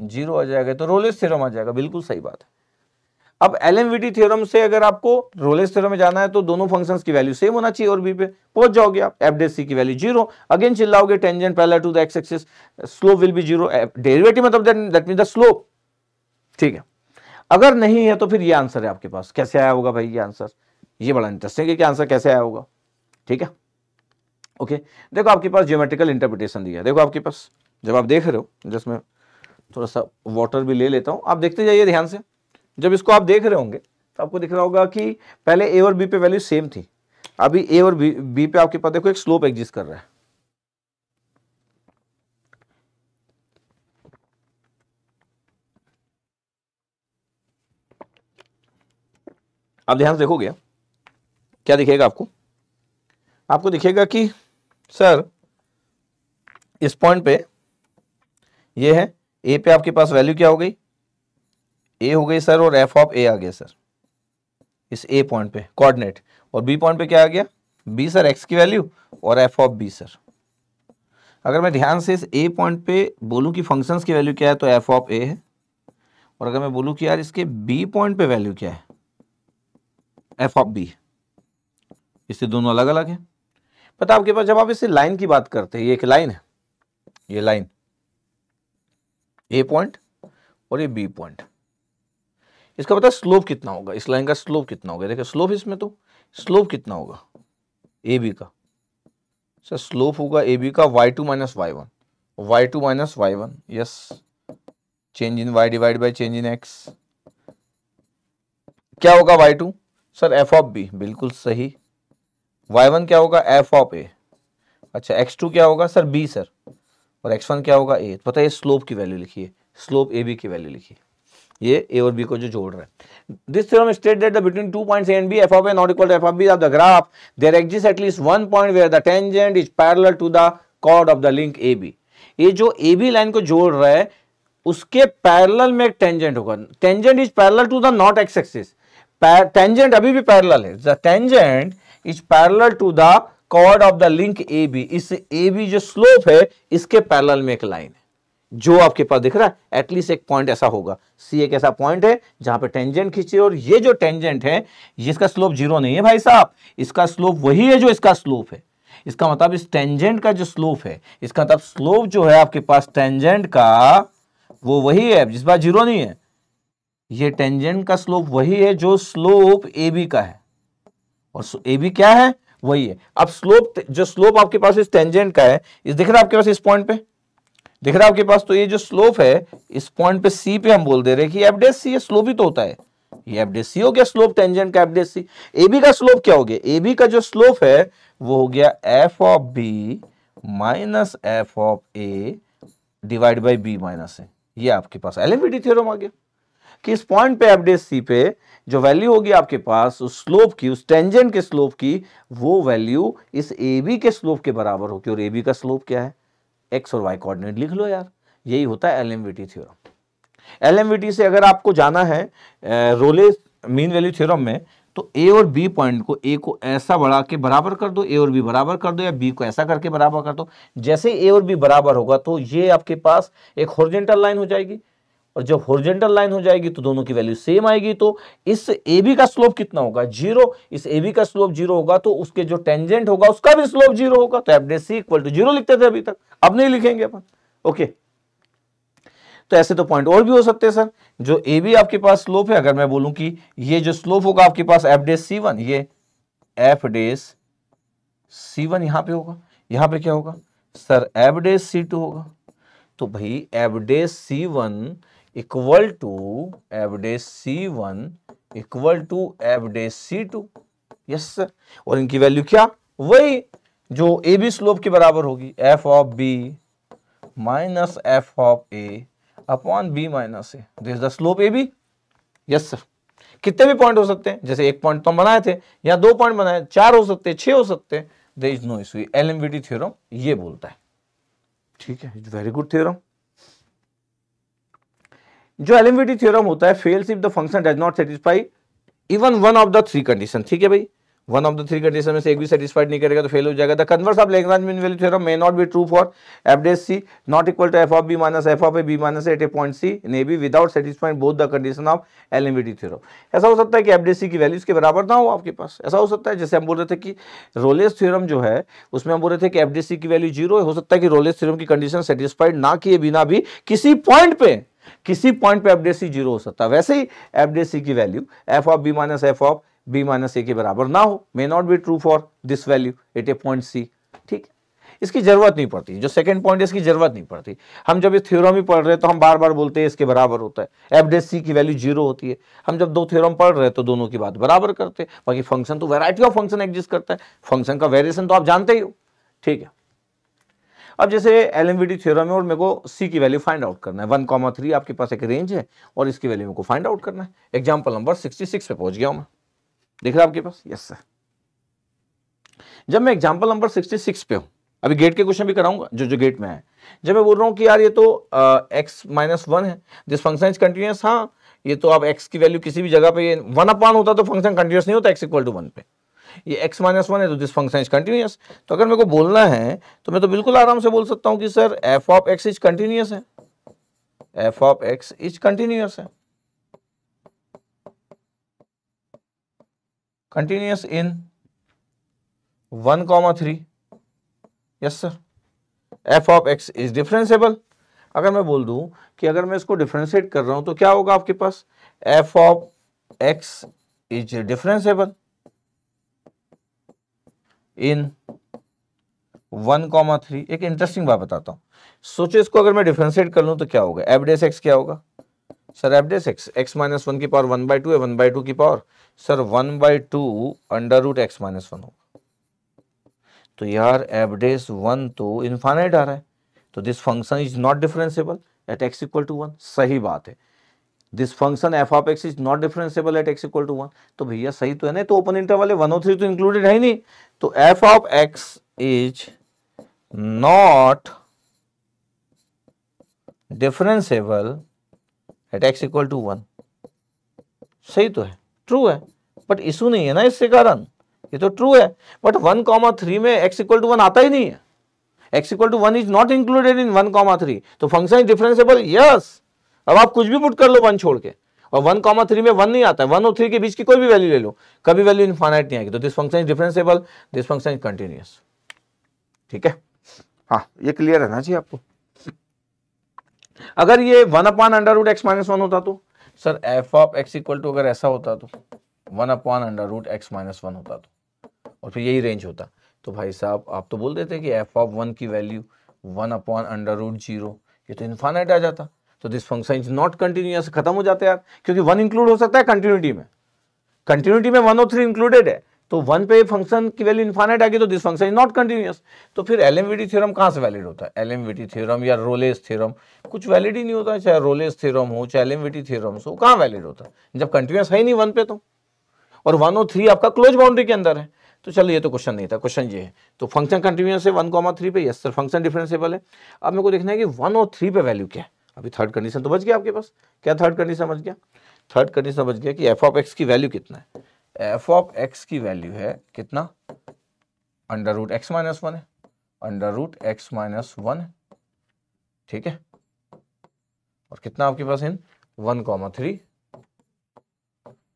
S1: जीरो आ जाएगा तो रोलेज थ्योरम आ जाएगा बिल्कुल सही बात है अब एल एम थ्योरम से अगर आपको रोलेस थ्योरम में जाना है तो दोनों फंक्शंस की वैल्यू सेम होना चाहिए और बी पे पहुंच जाओगे आप एफ सी की वैल्यू जीरो अगेन चिल्लाओगे tangent parallel to the x axis slope will be zero derivative मतलब दैट मीन द स्लोप ठीक है अगर नहीं है तो फिर ये आंसर है आपके पास कैसे आया होगा भाई ये आंसर ये बड़ा इंटरेस्टिंग है कि आंसर कैसे आया होगा ठीक है ओके देखो आपके पास ज्योमेट्रिकल इंटरप्रिटेशन दिया देखो आपके पास जब आप देख रहे हो जिसमें थोड़ा सा वाटर भी ले लेता हूँ आप देखते जाइए ध्यान से जब इसको आप देख रहे होंगे तो आपको दिख रहा होगा कि पहले ए और बी पे वैल्यू सेम थी अभी ए और बी बी पे आपके पास देखो एक स्लोप एग्जिस्ट कर रहा है आप ध्यान से देखोगे क्या दिखेगा आपको आपको दिखेगा कि सर इस पॉइंट पे ये है ए पे आपके पास वैल्यू क्या हो गई ए हो गई सर और एफ ऑफ ए आ गया सर इस ए पॉइंट पे कोऑर्डिनेट और बी पॉइंट पे क्या आ गया बी सर एक्स की वैल्यू और एफ ऑफ बी सर अगर मैं ध्यान से इस ए पॉइंट पे बोलूं कि फंक्शंस की वैल्यू क्या है तो एफ ऑफ ए है और अगर मैं बोलूं कि यार इसके बी पॉइंट पे वैल्यू क्या है एफ ऑफ बी इससे दोनों अलग अलग हैं पता आपके पास जब आप इससे लाइन की बात करते हैं ये एक लाइन है ये लाइन ए पॉइंट और ये बी पॉइंट इसका पता है स्लोप कितना होगा इस लाइन का स्लोप कितना होगा देखिए स्लोप इसमें तो स्लोप कितना होगा ए बी का सर अच्छा, स्लोप होगा ए बी का y two minus Y one y two minus Y one yes change in y divide by change in x क्या होगा y two sir F of b बिल्कुल सही Y one क्या होगा F of ए अच्छा x two क्या होगा sir b sir और एक्स वन क्या होगा ए पता है स्लोप की वैल्यू लिखिए स्लोप ए बी की वैल्यू लिखिए ये ए और बी को जो जोड़ रहा है this theorem state that the between two points A and B F of A not equal to F of B of the graph there exist at least one point where the tangent is parallel to the chord of the link A B ये जो A B line को जोड़ रहा है उसके parallel में एक tangent होगा tangent is parallel to the not x axis tangent अभी भी पैरेलल है the tangent is parallel to the chord of the link A B इस ए बी जो स्लोप है इसके पैरेलल में एक लाइन है जो आपके पास दिख रहा है एटलीस्ट एक पॉइंट ऐसा होगा सी एक ऐसा पॉइंट है जहां पे टेंजेंट खींचे और ये जो टेंजेंट है इसका स्लोप जीरो नहीं है भाई साहब इसका स्लोप वही है जो इसका स्लोप है इसका मतलब इस टेंजेंट का जो स्लोप है इसका मतलब स्लोप जो है आपके पास टेंजेंट का वो वही है जिस बात जीरो नहीं है ये टेंजेंट का स्लोप वही है जो स्लोप ए बी का है और ए बी क्या है वही है अब स्लोप जो स्लोप आपके पास इस टेंजेंट का है इस दिख रहा है आपके पास इस पॉइंट पे दिख रहा है आपके पास तो ये जो स्लोप है इस पॉइंट पे सी पे हम बोल दे रहे हैं कि एफडेस सी स्लोप ही तो होता है ये एफडेस सी हो गया स्लोप टेंजेंट का एफडेस सी ए बी का स्लोप क्या हो गया एबी का जो स्लोप है वो हो गया F of B minus F of A divide by B minus A ये आपके पास एल थ्योरम आ गया कि इस पॉइंट पे एफडेस सी पे जो वैल्यू होगी आपके पास उस स्लोप की उस टेंजेंट के स्लोप की वो वैल्यू इस ए बी के स्लोप के बराबर होगी और ए बी का स्लोप क्या है एक्स और वाई कोऑर्डिनेट लिख लो यार यही होता है एल थ्योरम एल से अगर आपको जाना है रोले मीन वैल्यू थ्योरम में तो ए और बी पॉइंट को ए को ऐसा बढ़ा के बराबर कर दो ए और बी बराबर कर दो या बी को ऐसा करके बराबर कर दो जैसे ए और बी बराबर होगा तो ये आपके पास एक हॉर्जेंटल लाइन हो जाएगी और जब हॉरिजॉन्टल लाइन हो जाएगी तो दोनों की वैल्यू सेम आएगी तो इस ए बी का स्लोप कितना होगा जीरो इस ए बी का स्लोप जीरो होगा तो उसके जो टेंजेंट होगा उसका भी स्लोप जीरो होगा तो F C equal to zero लिखते थे अभी तक अब नहीं लिखेंगे अपन ओके तो ऐसे तो पॉइंट और भी हो सकते हैं सर जो ए बी आपके पास स्लोप है अगर मैं बोलूं कि ये जो स्लोप होगा आपके पास एफ डे सी वन ये एफ डेस सी वन यहां पर होगा यहां पे क्या होगा sir F dash C two होगा तो भाई F dash C one equal to F dash C one equal to F dash C two yes sir और इनकी वैल्यू क्या वही जो ए बी स्लोप के बराबर होगी F of B minus F of A upon B minus A this the slope A B yes sir कितने भी पॉइंट हो सकते हैं जैसे एक पॉइंट तो हम बनाए थे या दो पॉइंट बनाए चार हो सकते हैं छह हो सकते हैं is no issue L M theorem ये बोलता है ठीक है वेरी गुड थ्योरम जो एलिमिटी एम थ्योरम होता है fails if the function does not satisfy even one of the three condition ठीक है भाई one of the three condition में से एक भी सेटिस्फाइड नहीं करेगा तो फेल हो जाएगा the converse of Lagrange mean value theorem may not be true for F F dash C not equal to F of B minus F of A B minus at a point C ने be without satisfied both the condition of L M B theorem ऐसा हो सकता है कि F F dash सी की value के बराबर ना हो आपके पास ऐसा हो सकता है जैसे हम बोल रहे थे कि रोलेस थ्योरम जो है उसमें हम बोल रहे थे कि एफ एफडेस सी की वैल्यू जीरो हो सकता है कि रोलेस थ्योरम की कंडीशन सेटिस्फाइड ना किए बिना भी किसी पॉइंट पे किसी पॉइंट पे एफडेसी जीरो हो सकता है वैसे ही एफडेसी की value F of B minus F of B minus A के बराबर ना हो may not be true for this value at a point C ठीक इसकी जरूरत नहीं पड़ती जो सेकंड पॉइंट है इसकी जरूरत नहीं पड़ती हम जब ये थ्योरम ही पढ़ रहे हैं तो हम बार बार बोलते हैं इसके बराबर होता है एफ डे सी की वैल्यू जीरो होती है हम जब दो थ्योरम पढ़ रहे हैं तो दोनों की बात बराबर करते हैं बाकी फंक्शन तो वेराइटी ऑफ फंक्शन एग्जिस्ट करता है फंक्शन का वेरिएशन तो आप जानते ही हो ठीक है अब जैसे एल एम थ्योरम है और मेरे को सी की वैल्यू फाइंड आउट करना है वन कॉमा थ्री आपके पास एक रेंज है और इसकी वैल्यू मेरे को फाइंड आउट करना है एग्जाम्पल नंबर सिक्सटी सिक्स पे पहुंच गया हूँ मैं दिख रहा आपके पास यस सर जब मैं एग्जाम्पल नंबर 66 पे हूं अभी गेट के क्वेश्चन भी कराऊंगा जो जो गेट में है जब मैं बोल रहा हूं कि यार ये तो एक्स माइनस वन है दिस फंक्शन इज कंटिन्यूस हाँ ये तो आप एक्स की वैल्यू किसी भी जगह पे ये वन अपान होता तो फंक्शन कंटिन्यूस नहीं होता एक्स इक्वल टू वन पे ये एक्स माइनस वन है तो दिस फंक्शन इज कंटिन्यूस तो अगर मेरे को बोलना है तो मैं तो बिल्कुल आराम से बोल सकता हूँ कि sir F of x is continuous है F of x is continuous है continuous in one comma three yes sir F of x is differentiable अगर मैं बोल दूं कि अगर मैं इसको डिफ्रेंशिएट कर रहा हूं तो क्या होगा आपके पास F of x is differentiable in one comma three एक इंटरेस्टिंग बात बताता हूं सोचो इसको अगर मैं डिफ्रेंशिएट कर लूं तो क्या होगा एफ डेस एक्स क्या होगा sir F F dash x x minus one की पावर वन बाई टू है वन बाई टू की power sir one by two under root x minus one होगा तो यार एफ एफडेस वन तो इनफाइनाइट आ रहा है तो this function is not differentiable at x equal to one सही बात है this function F of x is not differentiable at x equal to one तो भैया सही तो है ना तो ओपन इंटरवल oh तो है वन ओ थ्री तो इंक्लूडेड है नहीं तो F of x is not differentiable at x equal to one सही तो है ट्रू है बट इशू नहीं है ना इसके कारण ये तो ट्रू है बट वन कॉमा थ्री में एक्स इक्वल टू वन आता ही नहीं है x equal to one is not included in one comma three तो फंक्शन इज डिफरेंसेबल यस अब आप कुछ भी पुट कर लो वन छोड़ के और वन कॉमा थ्री में वन नहीं आता है वन और थ्री के बीच की कोई भी वैल्यू ले लो कभी वैल्यू इनफाइनाइट नहीं आएगी तो this function is differentiable this function is continuous ठीक है हाँ ये क्लियर है ना जी आपको अगर ये one upon under root x minus one होता तो sir F of x equal to अगर ऐसा होता तो one upon under root x minus one होता तो और फिर यही रेंज होता तो भाई साहब आप तो बोल देते कि एफ ऑफ वन की value one upon under root zero ये तो इन्फानाइट आ जाता तो this function is not continuous खत्म हो जाता है यार क्योंकि वन इंक्लूड हो सकता है कंटिन्यूटी में कंटिन्यूटी में वन और थ्री इंक्लूडेड है तो वन पे फंक्शन की वैल्यू इन्फाइनाइट आ गई तो this function is not continuous तो फिर एल एम थ्योरम कहाँ से वैलिड होता है एल एम थ्योरम या रोलेस थ्योरम कुछ वैलिड ही नहीं होता है चाहे रोलेस थ्योरम हो चाहे एल एम हो कहाँ वैलिड होता है जब कंटिन्यूस है ही नहीं वन पे तो और वन और थ्री आपका क्लोज बाउंड्री के अंदर है तो चलो ये तो क्वेश्चन नहीं था क्वेश्चन ये है तो फंक्शन कंटिन्यूस है वन कॉमा थ्री पे यस सर फंक्शन डिफरेंसेबल है अब मेरे को देखना है कि वन और थ्री पे वैल्यू क्या है अभी थर्ड कंडीशन तो बच गया आपके पास क्या थर्ड कंडीशन बच गया थर्ड कंडीशन बच गया कि एफ ऑफ एक्स की वैल्यू कितना है एफ ऑफ एक्स की वैल्यू है कितना under root x minus one है under root x minus one है ठीक है और कितना आपके पास इन वन कॉमा थ्री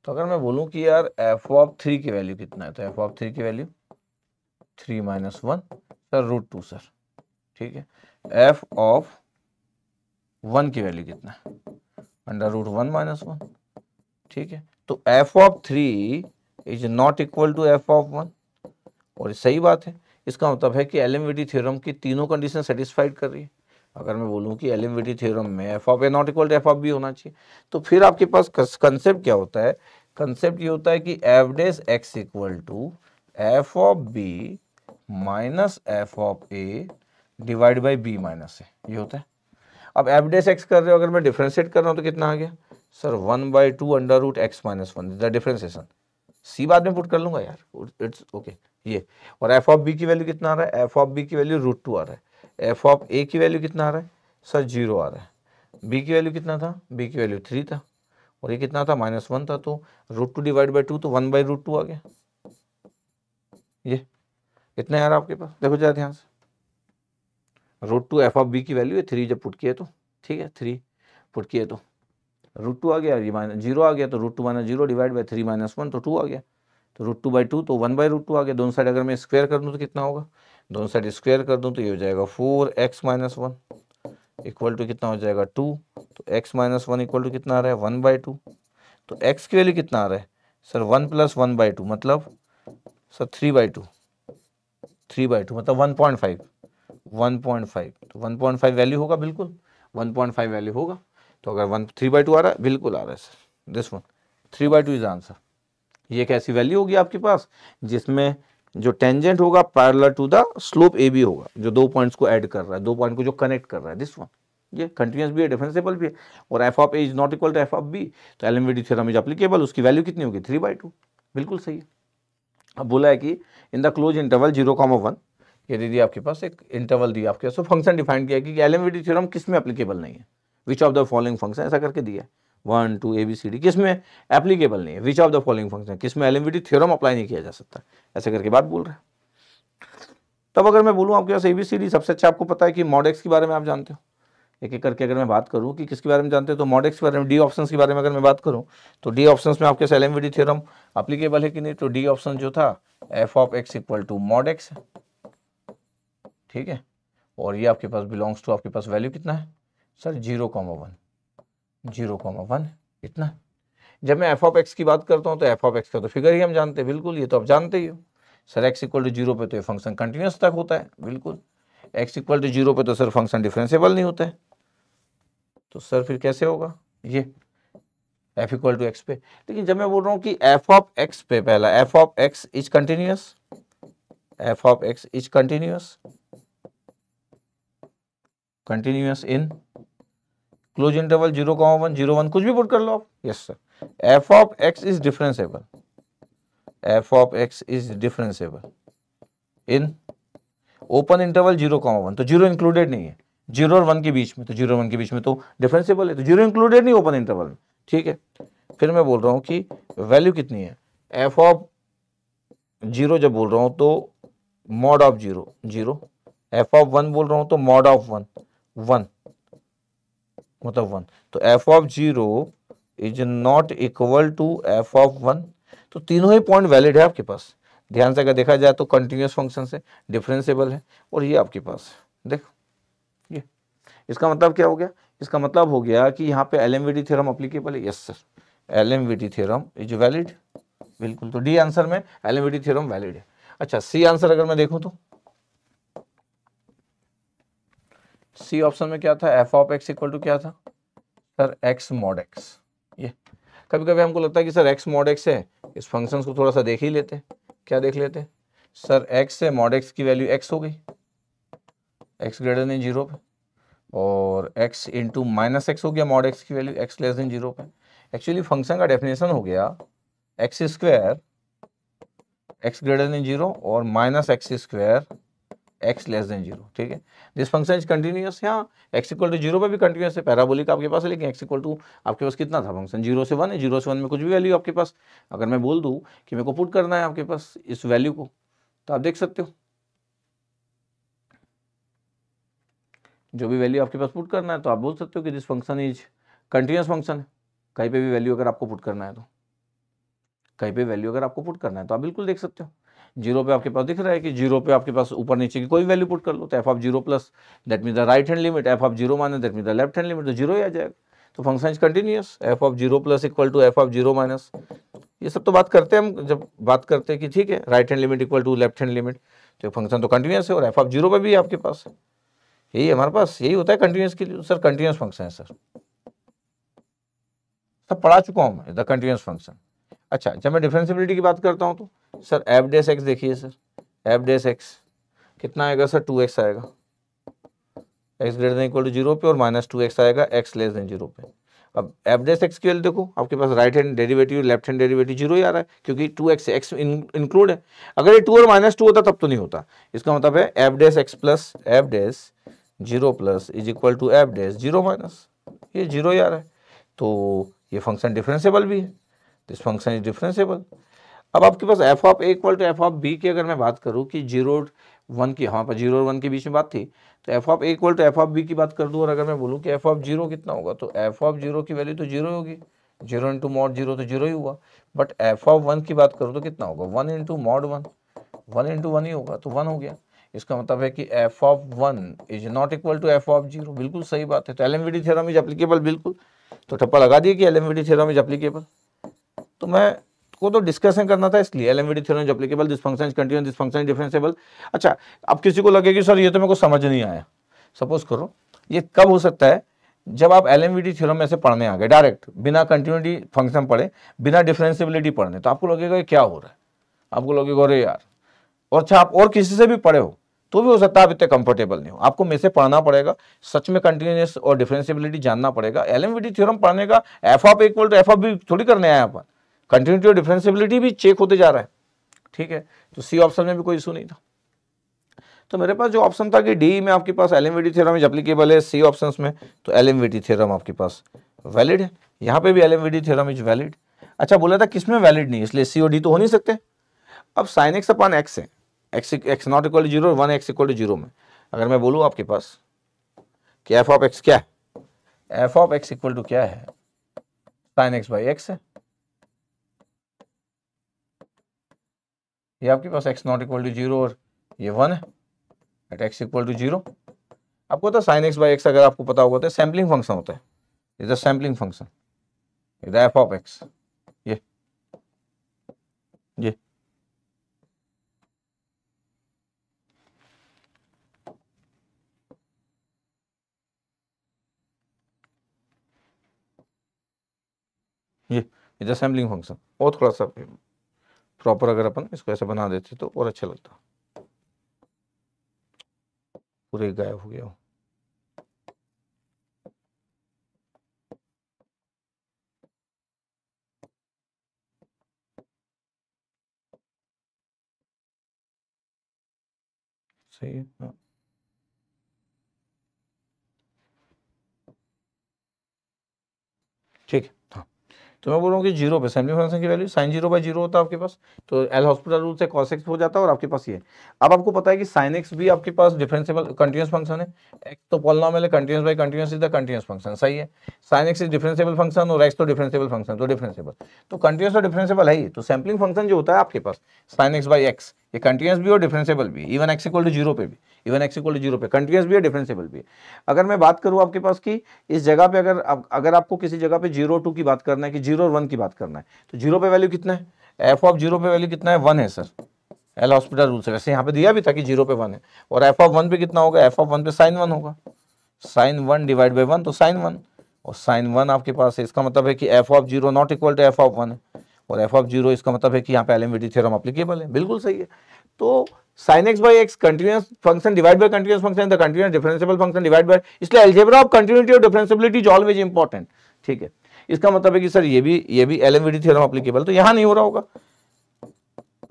S1: तो अगर मैं बोलूं कि यार एफ ऑफ थ्री की वैल्यू कितना है तो एफ ऑफ थ्री की value three minus one sir root two sir ठीक है एफ ऑफ वन की वैल्यू कितना है under root one minus one ठीक है तो F of three is not equal to F of one और सही बात है इसका मतलब है कि एल एम थ्योरम की तीनों कंडीशन सेटिस्फाइड कर रही है अगर मैं बोलूं कि एल एम थ्योरम में F of A not equal to F of B होना चाहिए तो फिर आपके पास कंसेप्ट क्या होता है कंसेप्ट ये होता है कि dash x equal to F of B minus F of A divide by B minus A ये होता है अब डेस एक्स कर रहे हो अगर मैं डिफ्रेंशिएट कर रहा हूँ तो कितना आ गया sir one by two under root x minus one the differentiation सी बाद में पुट कर लूंगा यार इट्स ओके okay. ये और एफ ऑफ बी की वैल्यू कितना आ रहा है एफ ऑफ बी की वैल्यू रूट टू आ रहा है एफ ऑफ ए की वैल्यू कितना आ रहा है सर जीरो आ रहा है बी की वैल्यू कितना था बी की वैल्यू थ्री था और ये कितना था माइनस वन था तो root two divide by two तो वन बाई रूट टू आ गया ये कितना आ रहा आपके पास देखो जरा ध्यान से root two F of B की वैल्यू है थ्री जब पुट किए तो ठीक है थ्री पुट किए तो रूट टू आ गया ये माइनस जीरो आ गया तो root two minus zero divide by three minus one तो टू आ गया तो रूट टू बाई टू तो वन बाई रूट टू आ गया दोनों साइड अगर मैं स्क्वेयर कर दूँ तो कितना होगा दोनों साइड स्क्वेयर कर दूँ तो ये हो जाएगा four x minus one equal to कितना हो जाएगा टू तो x minus one equal to कितना आ रहा है वन बाई टू तो एक्स की वैल्यू कितना आ रहा है sir one plus one by two मतलब sir three by two three by two मतलब one point five one point five तो वन पॉइंट फाइव वैल्यू होगा बिल्कुल वन पॉइंट फाइव वैल्यू होगा तो अगर वन थ्री बाई टू आ रहा है बिल्कुल आ रहा है sir this one three by two is answer ये एक ऐसी वैल्यू होगी आपके पास जिसमें जो टेंजेंट होगा parallel to the slope A B होगा जो दो पॉइंट्स को ऐड कर रहा है दो पॉइंट को जो कनेक्ट कर रहा है दिस वन ये कंटिन्यूस भी है डिफेंसेबल भी है और F of A is not equal to F of B तो L M V D theorem is applicable उसकी वैल्यू कितनी होगी थ्री बाई टू बिल्कुल सही है अब बोला है कि in the close interval zero comma one ये दीदी आपके पास एक इंटरवल दिया आपके पास तो फंक्शन डिफाइन किया कि L M V D theorem किस में अप्लीकेबल नहीं है which of the following function ऐसा करके दिया one two A B C D किस में एप्लीकेबल नहीं है which of the following function किस में एल एम थ्योरम अप्लाई नहीं किया जा सकता ऐसे करके बात बोल रहे हैं तब अगर मैं बोलूँ आपके पास ए बी सी डी सबसे अच्छा आपको पता है कि मॉडेक्स के बारे में आप जानते हो एक एक करके अगर मैं बात करूँ कि किसके बारे में जानते हो तो मॉडेक्स के बारे में डी ऑप्शन के बारे में अगर मैं बात करूँ तो डी ऑप्शन में आपके एल एम थियोरम अप्लीकेबल है कि नहीं तो डी ऑप्शन जो था F of x equal to mod x ठीक है और ये आपके पास बिलोंग्स टू आपके पास वैल्यू कितना है sir zero comma one zero comma one इतना जब मैं एफ ऑफ एक्स की बात करता हूँ तो एफ ऑफ एक्स का तो फिगर ही हम जानते हैं बिल्कुल ये तो आप जानते ही हो sir x equal to zero पे तो ये फंक्शन कंटिन्यूस तक होता है बिल्कुल एक्स इक्वल टू जीरो पे तो सर फंक्शन डिफ्रेंसेबल नहीं होता है तो सर फिर कैसे होगा ये एफ इक्वल टू एक्स पे लेकिन जब मैं बोल रहा हूँ कि एफ ऑफ एक्स पे पहला F of x is continuous F of x is continuous continuous in close interval zero one zero one कुछ भी पुट कर लो आप yes sir F of x is differentiable F of x is differentiable in open interval zero comma one तो zero included नहीं है zero और one के बीच में तो जीरो वन के बीच में तो डिफरेंसेबल है तो जीरो इंक्लूडेड नहीं ओपन इंटरवल में ठीक है फिर मैं बोल रहा हूँ कि वैल्यू कितनी है एफ ऑफ जीरो जब बोल रहा हूँ तो mod of zero zero F of one बोल रहा हूँ तो मॉड ऑफ वन वन मतलब वन तो F of zero is not equal to F of one तो तीनों ही पॉइंट वैलिड है आपके पास ध्यान से अगर देखा जाए तो कंटिन्यूस फंक्शन से डिफरेंसेबल है और ये आपके पास है देखो ये इसका मतलब क्या हो गया इसका मतलब हो गया कि यहाँ पे L M V D theorem applicable है yes sir L M V D theorem is valid बिल्कुल तो डी आंसर में L M V D theorem valid है अच्छा सी आंसर अगर मैं देखूँ तो सी ऑप्शन में क्या था F of x equal to क्या था सर एक्स मॉड एक्स ये कभी कभी हमको लगता है कि सर एक्स मॉड एक्स है इस फंक्शन को थोड़ा सा देख ही लेते क्या देख लेते सर एक्स से मॉड एक्स की वैल्यू एक्स हो गई एक्स ग्रेटर देन जीरो पे और एक्स इंटू माइनस एक्स हो गया मॉड एक्स की value X less than zero पे एक्चुअली फंक्शन का डेफिनेशन हो गया X square X greater than zero और minus x square X less than zero ठीक है दिस फंक्शन इज कंटिन्यूस यहाँ एक्स इक्वल टू जीरो पर भी कंटिन्यूस है पैराबोलिक आपके पास है लेकिन एक्स इक्वल टू आपके पास कितना था फंक्शन जीरो से वन है जीरो से वन में कुछ भी वैल्यू आपके पास अगर मैं बोल दूँ कि मेरे को पुट करना है आपके पास इस वैल्यू को तो आप देख सकते हो जो भी वैल्यू आपके पास पुट करना है तो आप बोल सकते हो कि this function is continuous function है कहीं पे भी वैल्यू अगर आपको पुट करना है तो कहीं पे वैल्यू अगर आपको पुट करना है तो आप बिल्कुल देख सकते हो जीरो पे आपके पास दिख रहा है कि जीरो पे आपके पास ऊपर नीचे की कोई वैल्यू पुट कर लो तो F of zero plus that mean the right hand limit F of zero minus that mean the left hand limit तो जीरो ही आ जाएगा तो function is continuous F of zero plus equal to F of zero minus ये सब तो बात करते हैं हम जब बात करते हैं कि ठीक है right hand limit equal to left hand limit तो फंक्शन तो कंटिन्यूस है और एफ ऑफ जीरो पे भी आपके पास है यही हमारे पास यही होता है कंटिन्यूस के लिए सर कंटिन्यूस फंक्शन है सर सब पढ़ा चुका हूँ मैं द कंटिन्यूस फंक्शन अच्छा जब मैं डिफ्रेंसिबिलिटी की बात करता हूँ तो सर एफ डेस एक्स देखिए सर एफ डेस एक्स कितना आएगा सर टू एक्स आएगा X greater than equal to zero पे और माइनस टू एक्स आएगा एक्स लेस देन जीरो पे अब एफ डेस एक्स की वैल्यू देखो आपके पास right hand derivative left hand derivative zero ही आ रहा है क्योंकि टू एक्स एक्स इंक्लूड है अगर ये टू और माइनस टू होता तब तो नहीं होता इसका मतलब है F dash X plus F dash zero plus is equal to F dash zero minus ये जीरो ही आ रहा है तो ये फंक्शन डिफ्रेंसेबल भी है दिस फंक्शन इज डिफरेंसेबल अब आपके पास F of A equal to F of B की अगर मैं बात करूँ कि जीरो वन की हमारे पास जीरो और वन के बीच में बात थी तो F of A equal to F of B की बात कर दूँ और अगर मैं बोलूँ कि एफ ऑफ जीरो कितना होगा तो एफ ऑफ जीरो की वैल्यू तो जीरो होगी जीरो इंटू मॉड जीरो तो जीरो ही हुआ बट एफ ऑफ वन की बात करूँ तो कितना होगा one into mod one one into one ही होगा तो वन हो गया इसका मतलब है कि F of one is not equal to F of zero बिल्कुल सही बात है तो L M V D theorem is applicable बिल्कुल तो ठप्पा लगा दिए कि L M V D theorem is applicable तो मैं को तो डिस्कशन करना था इसलिए L M theorem is applicable this function is continuous this function is differentiable अच्छा अब किसी को लगेगा कि सर ये तो मेरे को समझ नहीं आया सपोज करो ये कब हो सकता है जब आप एल एम थ्योरम में से पढ़ने आ गए डायरेक्ट बिना कंटिन्यूटी फंक्शन पढ़े बिना डिफरेंसिबिलिटी पढ़ने तो आपको लगेगा क्या हो रहा है आपको लगेगा अरे यार और अच्छा आप और किसी से भी पढ़े हो तो भी हो सकता है आप इतने कंफर्टेबल नहीं हो आपको में से पढ़ना पड़ेगा सच में कंटिन्यूस और डिफरेंसिबिलिटी जानना पड़ेगा एल एम थ्योरम पढ़ने का F of equal to F of भी थोड़ी करने आए अपन कंटिन्यूटी और डिफरेंसिबिलिटी भी चेक होते जा रहा है ठीक है तो सी ऑप्शन में भी कोई इशू नहीं था तो मेरे पास जो ऑप्शन था कि डी में आपके पास एल एम इज अप्लीकेबल है सी ऑप्शन में तो एल एम आपके पास वैलिड है यहाँ पे भी एल एम इज वैलिड अच्छा बोला था किस में वैलिड नहीं इसलिए सी और डी तो हो नहीं सकते अब साइन एक्स अपन एक्स है X X not equal to zero one X equal to zero में अगर मैं बोलूँ आपके पास कि एफ ऑफ एक्स क्या है F of x equal to क्या है साइन एक्स बाई एक्स है ये आपके पास X not equal to zero और ये वन है at x equal to zero आपको पता साइन एक्स बाई एक्स अगर आपको पता होगा तो सैम्पलिंग फंक्शन होता है is a sampling function is F of X ये ये ये इज अ सैम्पलिंग फंक्शन बहुत थोड़ा सा प्रॉपर अगर अपन इसको ऐसे बना देते तो और अच्छा लगता पूरे गायब हो गया हो सही है हाँ। ठीक है तो मैं बोल रहा हूँ कि जीरो पे सैम्पलिंग फंक्शन की value sine zero by zero होता है आपके पास तो एल हॉस्पिटल रूल से कॉस एक्स हो जाता है और आपके पास ये अब आपको पता है कि साइन एक्स भी आपके पास डिफरेंशियल कंटिन्यूस फंक्शन है एक्स तो पॉलिनॉमल मेले continuous by continuous is the continuous function सही है sine x is differential function और एक्स तो डिफरेंशियल फंक्शन तो डिफरेंशियल तो कंटिन्यूस और डिफरेंशियल है ही तो सैम्पलिंग फंक्शन जो होता है आपके पास साइन एक्स बाई एक्स ये कंटिन्यूस भी और डिफ्रेंसेबल भी even x equal to zero पे भी even x equal to zero पे कंटिन्यूस भी है डिफ्रेंसेबल भी है अगर मैं बात करूँ आपके पास की इस जगह पे अगर अगर आपको किसी जगह पे जीरो टू की बात करना है कि जीरो और वन की बात करना है तो जीरो पे वैल्यू कितना है एफ ऑफ जीरो पे वैल्यू कितना है वन है सर एल हॉस्पिटल रूल से वैसे यहाँ पे दिया भी था कि जीरो पे वन है और एफ ऑफ वन पे कितना होगा एफ ऑफ वन पे साइन वन होगा sine one divide by one तो साइन वन और साइन वन आपके पास है इसका मतलब है कि F of zero not equal to F of one है और एफ ऑफ जीरो इसका मतलब है कि यहाँ पे एल एम थ्योरम अप्लीकेबल है बिल्कुल सही है तो sine X by X continuous function divide by continuous function the continuous differentiable function divide by इसलिए एल्जेब्रा ऑफ कंटिन्यूटी और डिफरेंसिबिलिटी जो ऑलवेज इंपॉर्टेंट ठीक है इसका मतलब है कि सर ये भी ये भी एल एम थ्योरम अप्लीकेबल तो यहाँ नहीं हो रहा होगा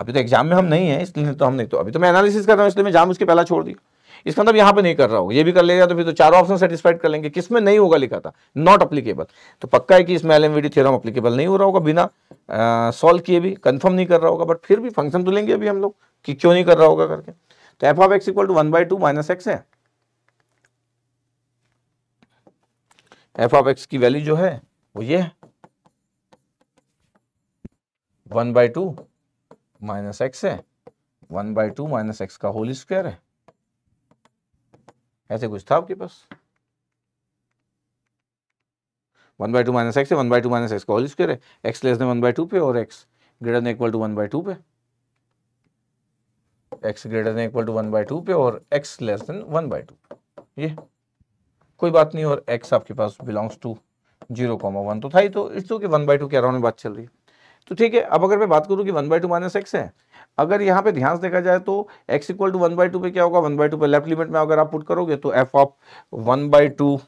S1: अभी तो एग्जाम में हम नहीं है इसलिए तो हम नहीं तो अभी तो मैं एनालिसिस कर रहा हूँ इसलिए मैं जाम उसके पहला छोड़ दिया इसका मतलब यहां पे नहीं कर रहा होगा ये भी कर लेगा तो फिर तो चारों ऑप्शन सेटिस्फाइड कर लेंगे किसमें नहीं होगा लिखा था नॉट अप्लीकेबल तो पक्का है कि इसमें L M V D applicable नहीं हो रहा होगा बिना सॉल्व किए भी कंफर्म नहीं कर रहा होगा बट फिर भी फंक्शन तो लेंगे अभी हम लोग कि क्यों नहीं कर रहा होगा करके तो F of x equal to one by two minus X है एफ ऑफ एक्स की वैल्यू जो है वो ये है one by two minus X है one by two minus X का होल स्क्वायर है ऐसे कुछ था आपके पास one by two minus X है one by two minus X का होल स्क्र है X less than one by two पे और X greater than equal to one by two पे X greater than equal to one by two पे और X less than one by two ये कोई बात नहीं और एक्स आपके पास belongs to zero comma one तो था ही तो it's okay one by two के अराउंड में बात चल रही है तो ठीक है अब अगर मैं बात करूँ कि one by two minus X है अगर यहाँ पे ध्यान से देखा जाए तो x equal to one by two पे क्या होगा वन बाई टू पे लेफ्ट लिमिट में अगर आप पुट करोगे तो f of one by two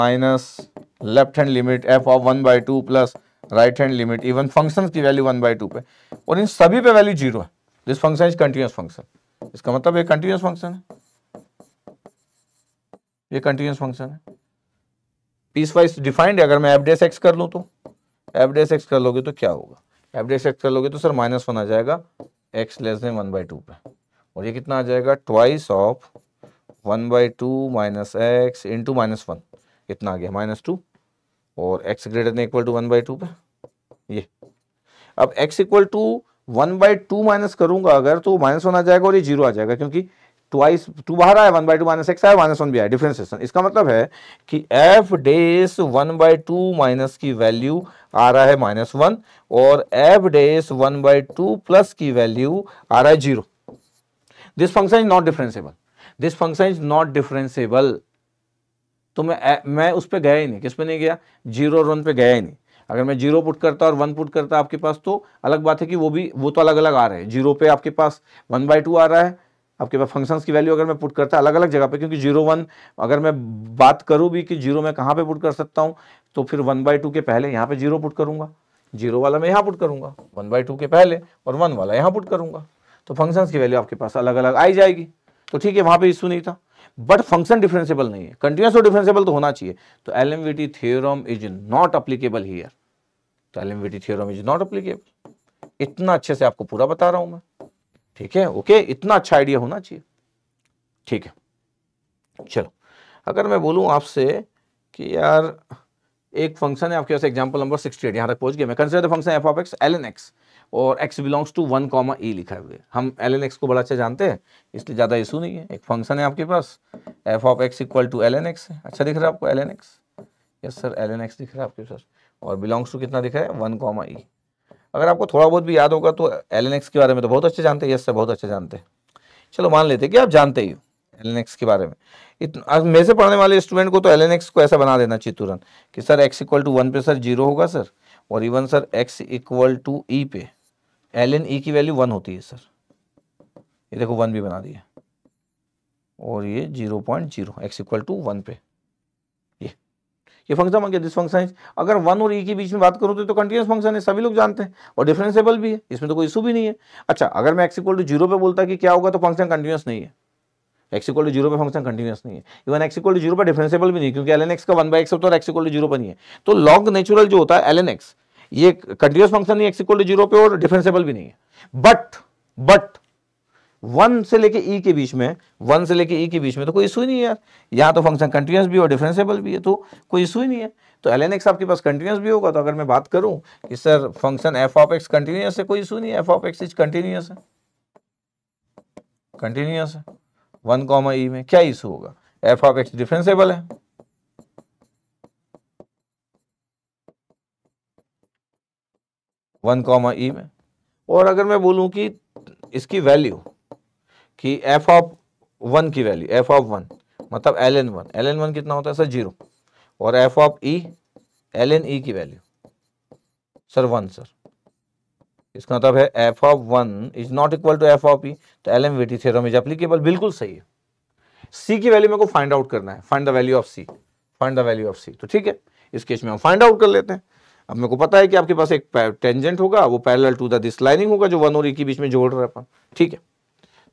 S1: minus left hand limit f of one by two plus right hand limit even function की वैल्यू वन बाई टू पे और इन सभी पे वैल्यू जीरो है this function is continuous function इसका मतलब ये कंटिन्यूस फंक्शन है ये कंटिन्यूस फंक्शन है पीस वाइज डिफाइंड है अगर मैं एफ डेस एक्स कर लूँ तो एफ डेस एक्स कर लोगे तो क्या होगा एवरेज एक्ट कर लोगे तो सर माइनस वन आ जाएगा X less than one by two पे और ये कितना आ जाएगा twice of one by two minus X into minus one कितना आ गया माइनस टू और X greater than equal to one by two पे ये अब X equal to one by two minus करूंगा अगर तो माइनस वन आ जाएगा और ये जीरो आ जाएगा क्योंकि ट्वाइस टू बाहर आया one by two minus X आया माइनस वन भी आया डिफ्रेंसिएशन इसका मतलब है कि F dash one by two minus की वैल्यू आ रहा है माइनस वन और F dash one by two plus की वैल्यू आ रहा है zero this function is not differentiable this function is not differentiable तो मैं मैं उस पर गया ही नहीं किस पे नहीं गया जीरो और वन पे गया ही नहीं अगर मैं जीरो पुट करता और वन पुट करता आपके पास तो अलग बात है कि वो भी वो तो अलग अलग आ रहे हैं जीरो पे आपके पास वन बाई टू आ रहा है आपके पास फंक्शंस की वैल्यू अगर मैं पुट करता अलग अलग जगह पे क्योंकि जीरो वन अगर मैं बात करूं भी कि जीरो मैं कहाँ पे पुट कर सकता हूँ तो फिर वन बाई टू के पहले यहाँ पे जीरो पुट करूंगा जीरो वाला मैं यहाँ पुट करूंगा वन बाई टू के पहले और वन वाला यहाँ पुट करूंगा तो फंक्शंस की वैल्यू आपके पास अलग अलग आई जाएगी तो ठीक है वहाँ पर इशू नहीं था बट फंक्शन डिफ्रेंसेबल नहीं है कंटिन्यूस और डिफ्रेंसेबल तो होना चाहिए तो L M theorem is not applicable here तो L M theorem is not applicable इतना अच्छे से आपको पूरा बता रहा हूँ मैं ठीक है ओके इतना अच्छा आइडिया होना चाहिए ठीक है चलो अगर मैं बोलूँ आपसे कि यार एक फंक्शन है आपके पास एग्जाम्पल नंबर सिक्सटी एट यहाँ तक पहुँच गया मैं consider the function F of X L N X और x belongs to one comma E लिखा हुआ है हम एल एन एक्स को बड़ा अच्छा जानते हैं इसलिए ज़्यादा इशू नहीं है एक फंक्शन है आपके पास F of x equal to L N X है अच्छा दिख रहा है आपको L N X yes sir L N X दिख रहा है आपके सर और बिलोंग्स टू कितना दिख रहा है वन कॉमा ई अगर आपको थोड़ा बहुत भी याद होगा तो एल के बारे में तो बहुत अच्छे जानते हैं यस सर बहुत अच्छे जानते हैं चलो मान लेते हैं कि आप जानते ही हो एल के बारे में इतना मेरे से पढ़ने वाले स्टूडेंट को तो एल को ऐसा बना देना चाहिए तुरंत कि sir x equal to one पे सर जीरो होगा सर और even sir x equal to e पे एल एन ई की वैल्यू वन होती है सर ये देखो वन भी बना दिया और ये zero point zero x equal to one पे ये फंक्शन बन गया दिस फंक्शन इज अगर वन और ई के बीच में बात करूँ तो, तो कंटिन्यूस फंक्शन है सभी लोग जानते हैं और डिफ्रेंसेबल भी है इसमें तो कोई इशू भी नहीं है अच्छा अगर मैं एक्सिकोल टू जीरो पर बोलता कि क्या होगा तो फंक्शन कंटिन्यूस नहीं है एक्सिकोल टू जीरो पर फंक्शन कंटिन्यूस नहीं है इवन एक्सिकोल टू जीरो पर डिफ्रेंसेबल भी नहीं क्योंकि एल एन एक्स का वन बाई एक्स होता है और एक्स टू जीरो पर नहीं है तो लॉग नेचुरल जो होता है एल एन एक्स ये कंटिन्यूस फंक्शन नहीं एक्सिकोल टू जीरो पर और डिफ्रेंसेबल भी नहीं है बट बट वन से लेके ई e के बीच में वन से लेके ई e के बीच में तो कोई इशू ही नहीं है यार यहाँ तो फंक्शन कंटिन्यूस भी और डिफ्रेंसेबल भी है तो कोई इशू ही नहीं है तो एल एन एक्स आपके पास कंटिन्यूस भी होगा तो अगर मैं बात करूँ कि sir function F of x continuous है कोई इशू नहीं है F of x is continuous है कंटिन्यूस है वन कॉमा ई e में क्या इशू होगा एफ ऑफ एक्स डिफ्रेंसेबल है वन कॉमा ई में और अगर मैं बोलूँ कि इसकी वैल्यू कि एफ ऑफ वन की वैल्यू एफ ऑफ वन मतलब l N one l N one कितना होता है सर जीरो और F of e l n e की वैल्यू सर वन सर इसका मतलब है F of one is not equal to F of e तो L M V T is applicable बिल्कुल सही है सी की वैल्यू मेरे को फाइंड आउट करना है find the value of c find the value of c तो ठीक है इस केस में हम फाइंड आउट कर लेते हैं अब मेरे को पता है कि आपके पास एक टेंजेंट होगा वो parallel to the this lining होगा जो वन और ई e के बीच में जोड़ रहा है अपन ठीक है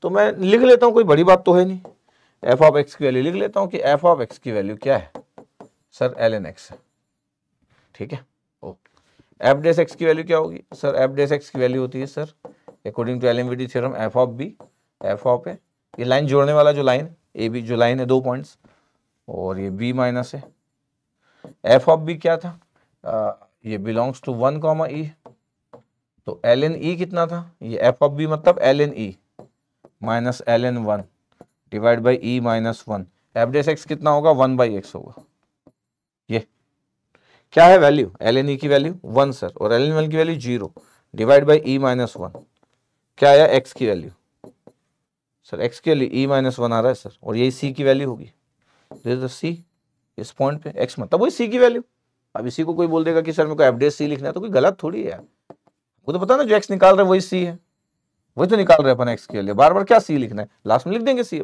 S1: तो मैं लिख लेता हूँ कोई बड़ी बात तो है नहीं एफ ऑफ एक्स की वैल्यू लिख लेता हूँ कि एफ ऑफ एक्स की वैल्यू क्या है सर एल एन एक्स ठीक है ओके एफ डेस एक्स की वैल्यू क्या होगी सर एफ डेस एक्स की वैल्यू होती है sir according to L M V T f of B F of है ये लाइन जोड़ने वाला जो लाइन ए बी जो लाइन है दो पॉइंट्स और ये बी माइनस है एफ ऑफ बी क्या था आ, uh, ये belongs to one comma e तो एल एन ई कितना था ये एफ ऑफ बी मतलब l n e minus l N one divide by E minus one dash x कितना होगा वन बाई एक्स होगा ये क्या है वैल्यू एल एन ई की वैल्यू वन सर और एल एन वन की value zero divide by E minus one क्या आया एक्स की वैल्यू सर एक्स की वैल्यू ई माइनस वन आ रहा है सर और यही सी की वैल्यू होगी सी इस पॉइंट पे एक्स मतलब वही सी की वैल्यू अब इसी को कोई बोल देगा कि सर मेरे को डेस सी लिखना है तो कोई गलत थोड़ी है वो तो पता ना जो एक्स निकाल रहे है वही सी है वही तो निकाल रहे अपन एक्स के लिए बार बार क्या सी लिखना है लास्ट में लिख देंगे सी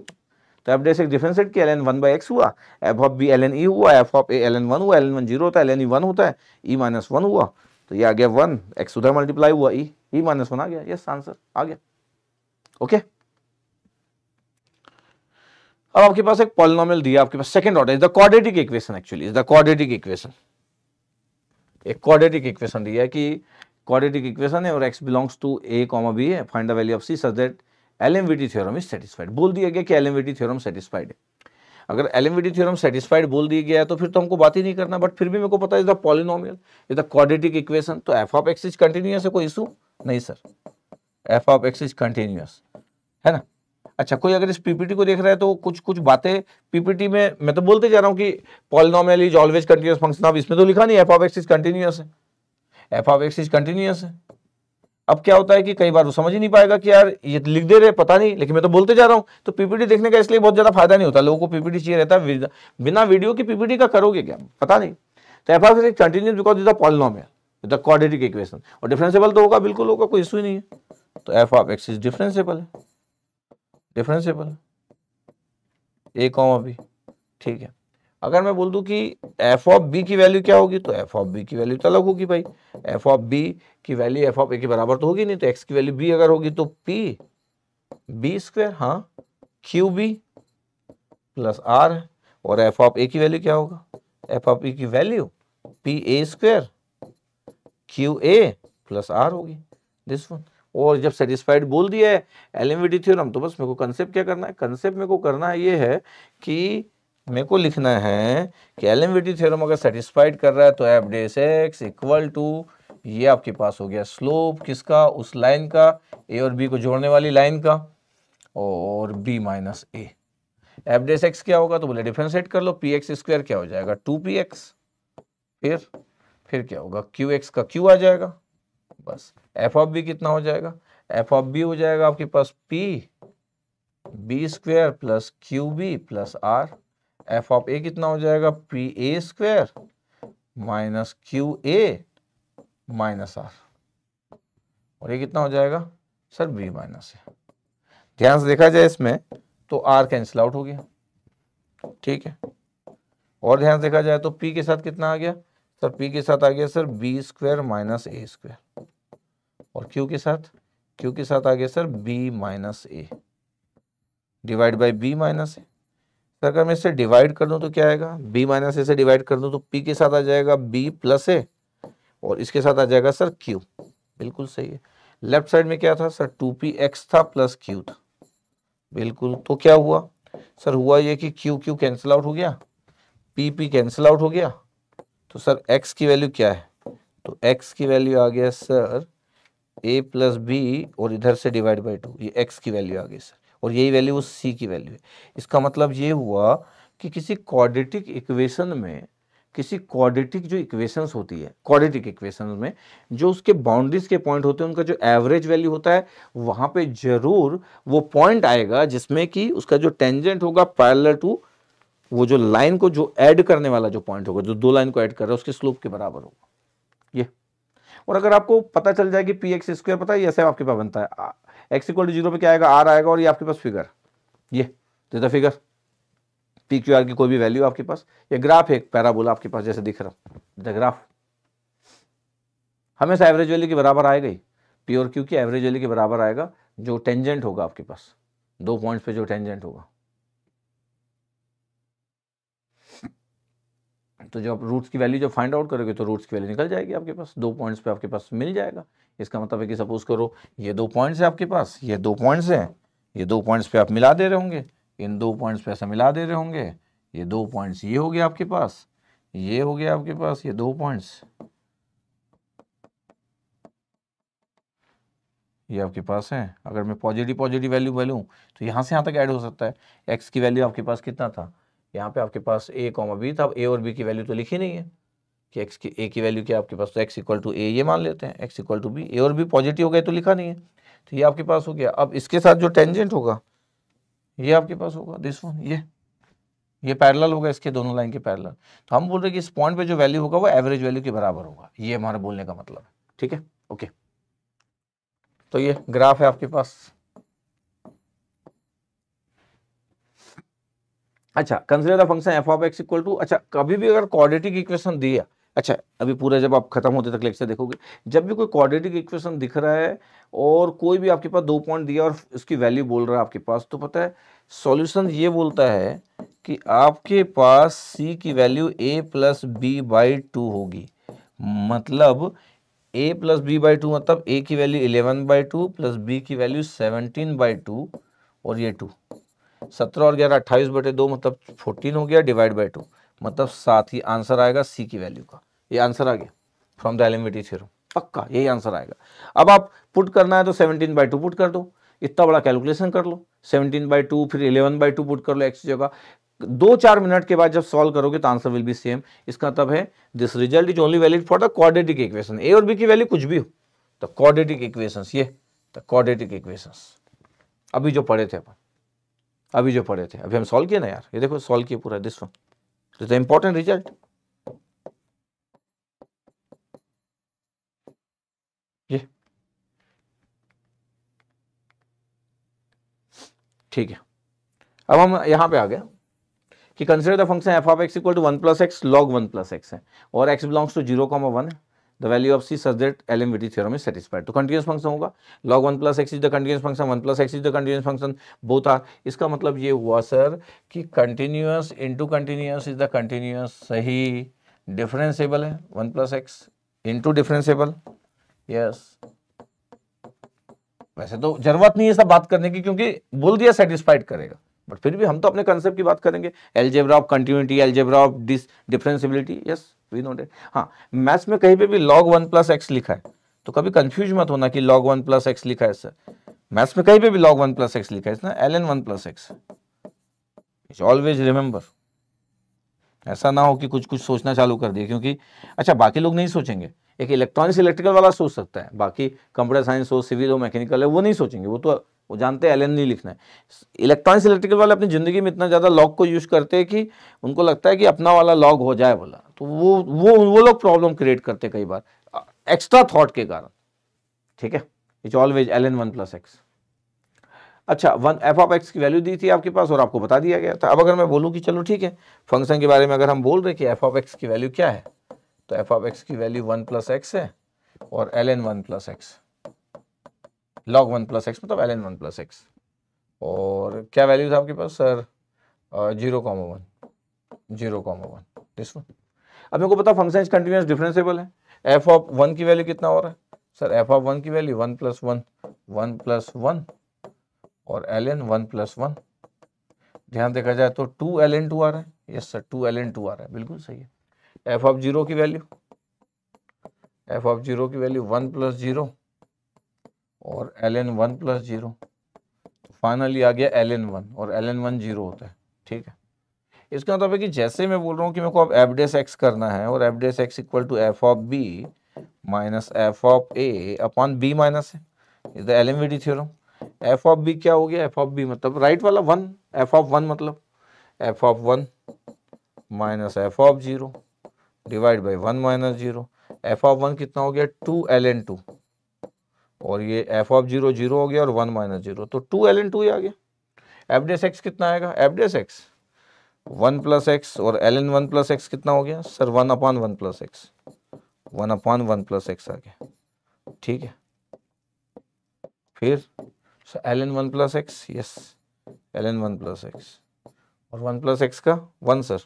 S1: तो एफ डेस एक्स डिफ्रेंसेट की l N one by x हुआ f of b l n e हुआ f of a l N one हुआ एल एन वन जीरो होता है एल एन ई वन होता है ई माइनस वन हुआ तो ये आ गया वन एक्स उधर मल्टीप्लाई हुआ ई ई माइनस वन आ गया यस आंसर आ गया ओके अब आपके पास एक पॉलिनोमियल दिया आपके पास second order is the quadratic equation actually is the quadratic equation एक क्वाड्रेटिक इक्वेशन दिया है कि क्वाड्रेटिक इक्वेशन है और x belongs to a comma b है find the value of c such that LMVT theorem is satisfied बोल दिया गया कि LMVT थ्योरम सेटिस्फाइड है अगर LMVT थ्योरम सेटिस्फाइड बोल दिया गया तो फिर तो हमको बात ही नहीं करना बट फिर भी मेरे को पता is the polynomial is the quadratic equation तो F of x is continuous है कोई इशू नहीं sir F of x is continuous है ना अच्छा कोई अगर इस पीपीटी को देख रहा है तो कुछ कुछ बातें पीपीटी में मैं तो बोलते जा रहा हूँ कि polynomial is always continuous function अब इसमें तो लिखा नहीं F of x is continuous है F of x is continuous है अब क्या होता है कि कई बार वो समझ ही नहीं पाएगा कि यार ये तो लिख दे रहे पता नहीं लेकिन मैं तो बोलते जा रहा हूँ तो पीपीटी देखने का इसलिए बहुत ज़्यादा फायदा नहीं होता लोगों को पीपीटी चाहिए रहता है बिना वीडियो की पीपीटी का करोगे क्या पता नहीं तो F of x continuous because is the polynomial the quadratic equation और डिफरेंसेबल तो होगा बिल्कुल होगा कोई इशू ही नहीं है तो F of x is differentiable है डिफरेंसेबल ए कॉमा बी ठीक है अगर मैं बोल दूं कि एफ ऑफ बी की वैल्यू क्या होगी तो एफ ऑफ बी की वैल्यू तो अलग होगी भाई एफ ऑफ बी की वैल्यू एफ ऑफ ए के बराबर तो होगी नहीं तो एक्स की वैल्यू बी अगर होगी तो पी बी स्क्वेयर हाँ क्यू बी प्लस आर और एफ ऑफ ए की वैल्यू क्या होगा एफ ऑफ ए की value p a square q a plus r होगी दिस वन और जब सेटिस्फाइड बोल दिया है एल थ्योरम तो बस मेरे को कंसेप्ट क्या करना है कंसेप्ट मेरे को करना है ये है कि મેકો લખના હે કે એલિમિટી થિયરમ ઓગર સટિસ્ફાઈડ કર રહા હે તો f'x = યે આપકે પાસ હો ગયા સ્લોપ કિસ્કા ઉસ લાઈન કા a ઓર b કો જોડને વાલી લાઈન કા ઓર b - a f'x ક્યાં હોગા તો બલે ડિફરન્શિએટ કર લો px² ક્યાં હો જાયેગા 2px ફિર ફિર ક્યાં હોગા qx કા q આ જાયેગા બસ f(b) કિતના હો જાયેગા f(b) હો જાયેગા આપકે પાસ p b² + qb + r f of a कितना हो जाएगा p a square minus q a minus r और ये कितना हो जाएगा सर बी माइनस ए ध्यान से देखा जाए इसमें तो आर कैंसिल आउट हो गया ठीक है और ध्यान से देखा जाए तो पी के साथ कितना आ गया सर पी के साथ आ गया sir b square minus a square और क्यू के साथ क्यू के साथ आ गया sir b minus a divide by B minus a sir तो अगर मैं इसे डिवाइड कर दूं तो क्या आएगा b माइनस ए से डिवाइड कर दूं तो p के साथ आ जाएगा b प्लस ए और इसके साथ आ जाएगा सर q बिल्कुल सही है लेफ्ट साइड में क्या था सर टू पी एक्स था प्लस क्यू था बिल्कुल तो क्या हुआ सर हुआ ये कि क्यू क्यू कैंसिल आउट हो गया पी पी कैंसिल आउट हो गया तो सर एक्स की वैल्यू क्या है तो एक्स की वैल्यू आ गया सर ए प्लस बी और इधर से डिवाइड बाई टू ये एक्स की वैल्यू आ गई सर और यही वैल्यू वो सी की वैल्यू है इसका मतलब ये हुआ कि किसी क्वाड्रेटिक इक्वेशन में किसी क्वाड्रेटिक जो इक्वेशंस होती है क्वाड्रेटिक इक्वेशंस में जो उसके बाउंड्रीज के पॉइंट होते हैं उनका जो एवरेज वैल्यू होता है वहां पे जरूर वो पॉइंट आएगा जिसमें कि उसका जो टेंजेंट होगा पैरल टू वो जो लाइन को जो ऐड करने वाला जो पॉइंट होगा जो दो लाइन को ऐड कर रहा है उसके स्लोप के बराबर होगा ये और अगर आपको पता चल जाए कि पी एक्स स्क्वायर पता है ऐसे आपके पास बनता है एक्स इक्वल टू जीरो पर क्या आएगा आर आएगा और ये आपके पास फिगर ये देता फिगर पी क्यू आर की कोई भी वैल्यू आपके पास ये ग्राफ है पैराबोला आपके पास जैसे दिख रहा हूँ ग्राफ हमेशा एवरेज वैल्यू के बराबर आएगा ही पी और क्यू की एवरेज वैल्यू के बराबर आएगा जो टेंजेंट होगा आपके पास दो पॉइंट्स पे जो टेंजेंट होगा तो जब रूट्स की वैल्यू जब फाइंड आउट करोगे तो रूट्स की वैल्यू निकल जाएगी आपके पास दो पॉइंट्स पे आपके पास मिल जाएगा इसका मतलब है कि सपोज करो ये दो पॉइंट्स है आपके पास ये दो पॉइंट्स हैं ये दो पॉइंट्स पे आप मिला दे रहे होंगे इन दो पॉइंट्स पे ऐसा मिला दे रहे होंगे ये दो पॉइंट्स ये हो गया आपके पास ये हो गया आपके पास ये दो पॉइंट्स ये आपके पास है अगर मैं पॉजिटिव पॉजिटिव वैल्यू वैल्यू तो यहाँ से यहाँ तक ऐड हो सकता है एक्स की वैल्यू आपके पास कितना था यहाँ पे आपके पास ए कॉमा बी था ए और बी की वैल्यू तो लिखी नहीं है कि एक्स की ए की वैल्यू क्या आपके पास तो एक्स इक्वल टू ए ये मान लेते हैं x equal to B a और बी पॉजिटिव हो गए तो लिखा नहीं है तो ये आपके पास हो गया अब इसके साथ जो टेंजेंट होगा ये आपके पास होगा दिस वन ये ये पैरेलल होगा इसके दोनों लाइन के पैरेलल तो हम बोल रहे हैं कि इस पॉइंट पे जो वैल्यू होगा वो एवरेज वैल्यू के बराबर होगा ये हमारा बोलने का मतलब है ठीक है ओके तो ये ग्राफ है आपके पास अच्छा consider the function F of x equal to अच्छा कभी भी अगर क्वाड्रेटिक इक्वेशन दिया अच्छा अभी पूरा जब आप खत्म होते तक लेक्चर देखोगे जब भी कोई क्वाड्रेटिक इक्वेशन दिख रहा है और कोई भी आपके पास दो पॉइंट दिया और उसकी वैल्यू बोल रहा है आपके पास तो पता है सॉल्यूशन ये बोलता है कि आपके पास सी की value A plus B by to होगी मतलब ए प्लस बी बाई टू मतलब ए की value eleven by two plus b की वैल्यू सेवनटीन बाई टू और ये टू सत्रह और ग्यारह अट्ठाईस बटे दो मतलब फोर्टीन हो गया डिवाइड बाई टू मतलब साथ ही आंसर आएगा सी की वैल्यू का ये आंसर आ गया फ्रॉम द एलिमिटी थ्योरम पक्का यही आंसर आएगा अब आप पुट करना है तो सेवनटीन बाई टू पुट कर दो इतना बड़ा कैलकुलेशन कर लो सेवनटीन बाई टू फिर इलेवन बाई टू पुट कर लो एक्स जगह दो चार मिनट के बाद जब सॉल्व करोगे तो आंसर विल बी सेम इसका तब मतलब है this result is only valid for the quadratic equation a और बी की वैल्यू कुछ भी हो द क्वाड्रेटिक इक्वेशंस ये तो क्वाड्रेटिक इक्वेशंस अभी जो पढ़े थे अपन अभी जो पढ़े थे अभी हम सॉल्व किए ना यार ये देखो सॉल्व किए पूरा दिस वन तो is इंपॉर्टेंट रिजल्ट ये ठीक है अब हम यहां पे आ गए कि consider the function F of x equal to one plus x log one plus x है और x belongs to zero comma one है the value of c such that L M V T theorem satisfied तो continuous function होगा log one plus x is the continuous function one plus x is the continuous function both are इसका मतलब ये हुआ sir कि continuous into continuous is the continuous सही differentiable है one plus x into differentiable yes वैसे तो जरूरत नहीं है सब बात करने की क्योंकि बोल दिया सेटिस्फाइड करेगा बट फिर भी हम तो अपने कंसेप्ट की बात करेंगे algebra of continuity algebra of dis differentiability yes we know that हाँ मैथ्स में कहीं पे भी लॉग वन प्लस एक्स लिखा है तो कभी कंफ्यूज मत होना कि लॉग वन प्लस एक्स लिखा है सर मैथ्स में कहीं पे भी लॉग वन प्लस एक्स लिखा है ना l N one plus x it's always remember ऐसा ना हो कि कुछ कुछ सोचना चालू कर दिए क्योंकि अच्छा बाकी लोग नहीं सोचेंगे एक इलेक्ट्रॉनिक्स इलेक्ट्रिकल वाला सोच सकता है बाकी कंप्यूटर साइंस हो सिविल हो मैकेनिकल है वो नहीं सोचेंगे वो तो वो जानते हैं एलएन नहीं लिखना है इलेक्ट्रॉनिक्स इलेक्ट्रिकल वाले अपनी ज़िंदगी में इतना ज़्यादा लॉग को यूज़ करते हैं कि उनको लगता है कि अपना वाला लॉग हो जाए बोला तो वो वो वो लोग प्रॉब्लम क्रिएट करते कई बार एक्स्ट्रा थॉट के कारण ठीक है it's always l N one plus x अच्छा वन एफ ऑफ एक्स की वैल्यू दी थी आपके पास और आपको बता दिया गया था अब अगर मैं बोलूँ कि चलो ठीक है फंक्शन के बारे में अगर हम बोल रहे कि एफ ऑफ एक्स की वैल्यू क्या है तो एफ ऑफ एक्स की वैल्यू वन प्लस एक्स है और L N one plus x log one plus x मतलब l N one plus x और क्या वैल्यू था आपके पास sir zero comma one zero comma one this one अब मेरे को पता फंक्शन कंटिन्यूस डिफरेंसेबल है एफ ऑफ वन की वैल्यू कितना हो रहा है सर एफ ऑफ वन की value one plus one one plus one और L N one plus one ध्यान देखा जाए तो टू एल एन टू आ रहा है yes sir two L N two आ रहा है बिल्कुल सही है एफ ऑफ जीरो की वैल्यू एफ ऑफ जीरो की वैल्यू वन प्लस जीरो और L N one plus zero finally आ गया एल एन वन और एल एन वन जीरो होता है ठीक है इसका मतलब है कि जैसे मैं बोल रहा हूँ कि मेरे को अब एवडेस एक्स करना है और f dash x equal to F of B minus F of A upon B minus is the L M V D theorem f of b क्या हो गया एफ ऑफ बी मतलब राइट वाला वन एफ ऑफ वन मतलब F of one minus F of zero divide by one minus zero F of one कितना हो गया to L N two और ये एफ ऑफ जीरो जीरो हो गया और वन माइनस जीरो तो टू एल एन टू ही आ गया एफ डेस एक्स कितना आएगा F dash X one plus x और L N one plus X कितना हो गया sir one upon one plus X one upon one plus X आ गया ठीक है फिर L N one plus X yes L N one plus x और वन प्लस एक्स का वन सर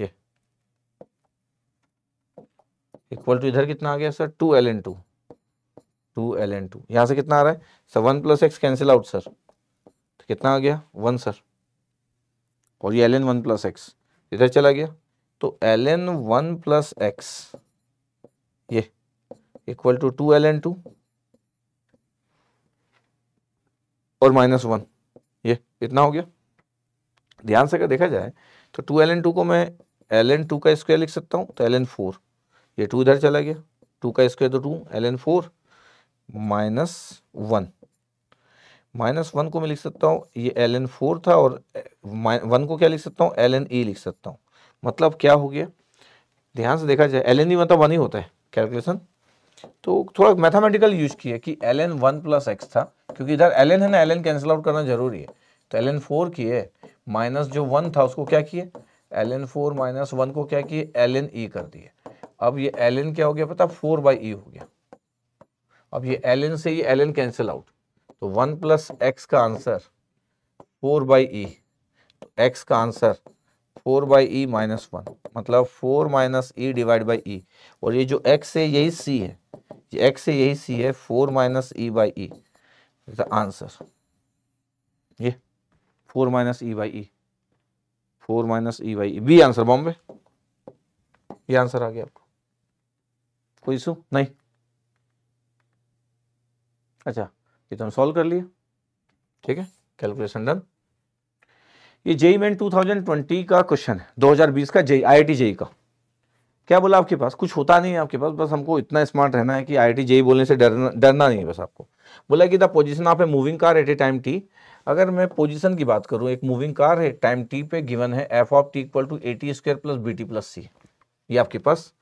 S1: ये इक्वल टू इधर कितना आ गया sir two L N two two L N two यहाँ से कितना आ रहा है sir one plus X cancel out sir तो कितना आ गया वन सर और ये L N one plus X इधर चला गया तो L N one plus X ये equal to two L N two और माइनस वन ये इतना हो गया ध्यान से अगर देखा जाए तो टू एल एन टू को मैं एल एन टू का स्क्वायर लिख सकता हूँ तो एल एन फोर ये टू इधर चला गया टू का स्क्वायर तो two L N four minus one minus one को मैं लिख सकता हूँ ये एल एन फोर था और वन को क्या लिख सकता हूँ एल एन ई लिख सकता हूँ मतलब क्या हो गया ध्यान से देखा जाए एल एन ई मतलब वन ही होता है कैलकुलेशन तो थोड़ा मैथमेटिकल यूज किया कि L N one plus x था क्योंकि इधर एल एन है ना एल एन कैंसिल आउट करना जरूरी है तो एल एन फोर किए माइनस जो वन था उसको क्या किए L N four minus one को क्या किए एल एन ई कर दिए अब ये एल एन क्या हो गया पता फोर बाई ई हो गया अब ये एल एन से ये एल एन कैंसिल आउट तो वन प्लस एक्स का आंसर फोर बाई ई तो एक्स का answer four by E minus one मतलब four minus E divide by E और ये जो एक्स है यही सी है ये एक्स है यही सी है four minus E by E the answer ये four minus E by E four minus E by E B answer बॉम्बे ये आंसर आ गया आपको कोई इशू नहीं अच्छा ये तो हम सॉल्व कर लिया ठीक है कैलकुलेशन डन ये जेई मैन 2020 का क्वेश्चन है 2020 का जेई आई जेई का क्या बोला आपके पास कुछ होता नहीं है आपके पास बस हमको इतना स्मार्ट रहना है कि आई आई जेई बोलने से डरना डरना नहीं है बस आपको बोला कि the position of a moving car at a time T अगर मैं पोजीशन की बात करूं एक मूविंग कार है टाइम टी पे गिवन है F of T equal to A T square plus B T plus C ये आपके पास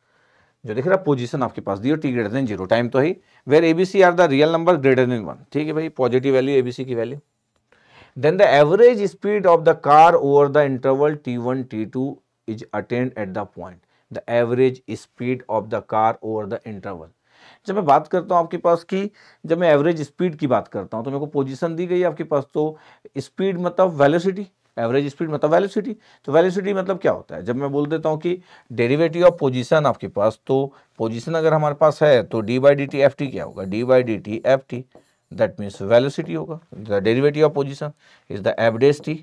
S1: जो देख रहा पोजीशन आपके पास दी T greater than zero time तो ही where A B C are the real number greater than one ठीक है भाई positive value A B C की value then the average speed of the car over the interval T one T two is attend at the point the average speed of the car over the interval जब मैं बात करता हूँ आपके पास की जब मैं एवरेज स्पीड की बात करता हूँ तो मेरे को पोजीशन दी गई आपके पास तो स्पीड मतलब वेलोसिटी एवरेज स्पीड मतलब वेलोसिटी तो वैलिसिटी मतलब क्या होता है जब मैं बोल देता हूँ कि डेरिवेटिव ऑफ पोजीशन आपके पास तो पोजीशन अगर हमारे पास है तो D by D T F T क्या होगा D by D T F T that means velocity होगा the derivative of position is the average T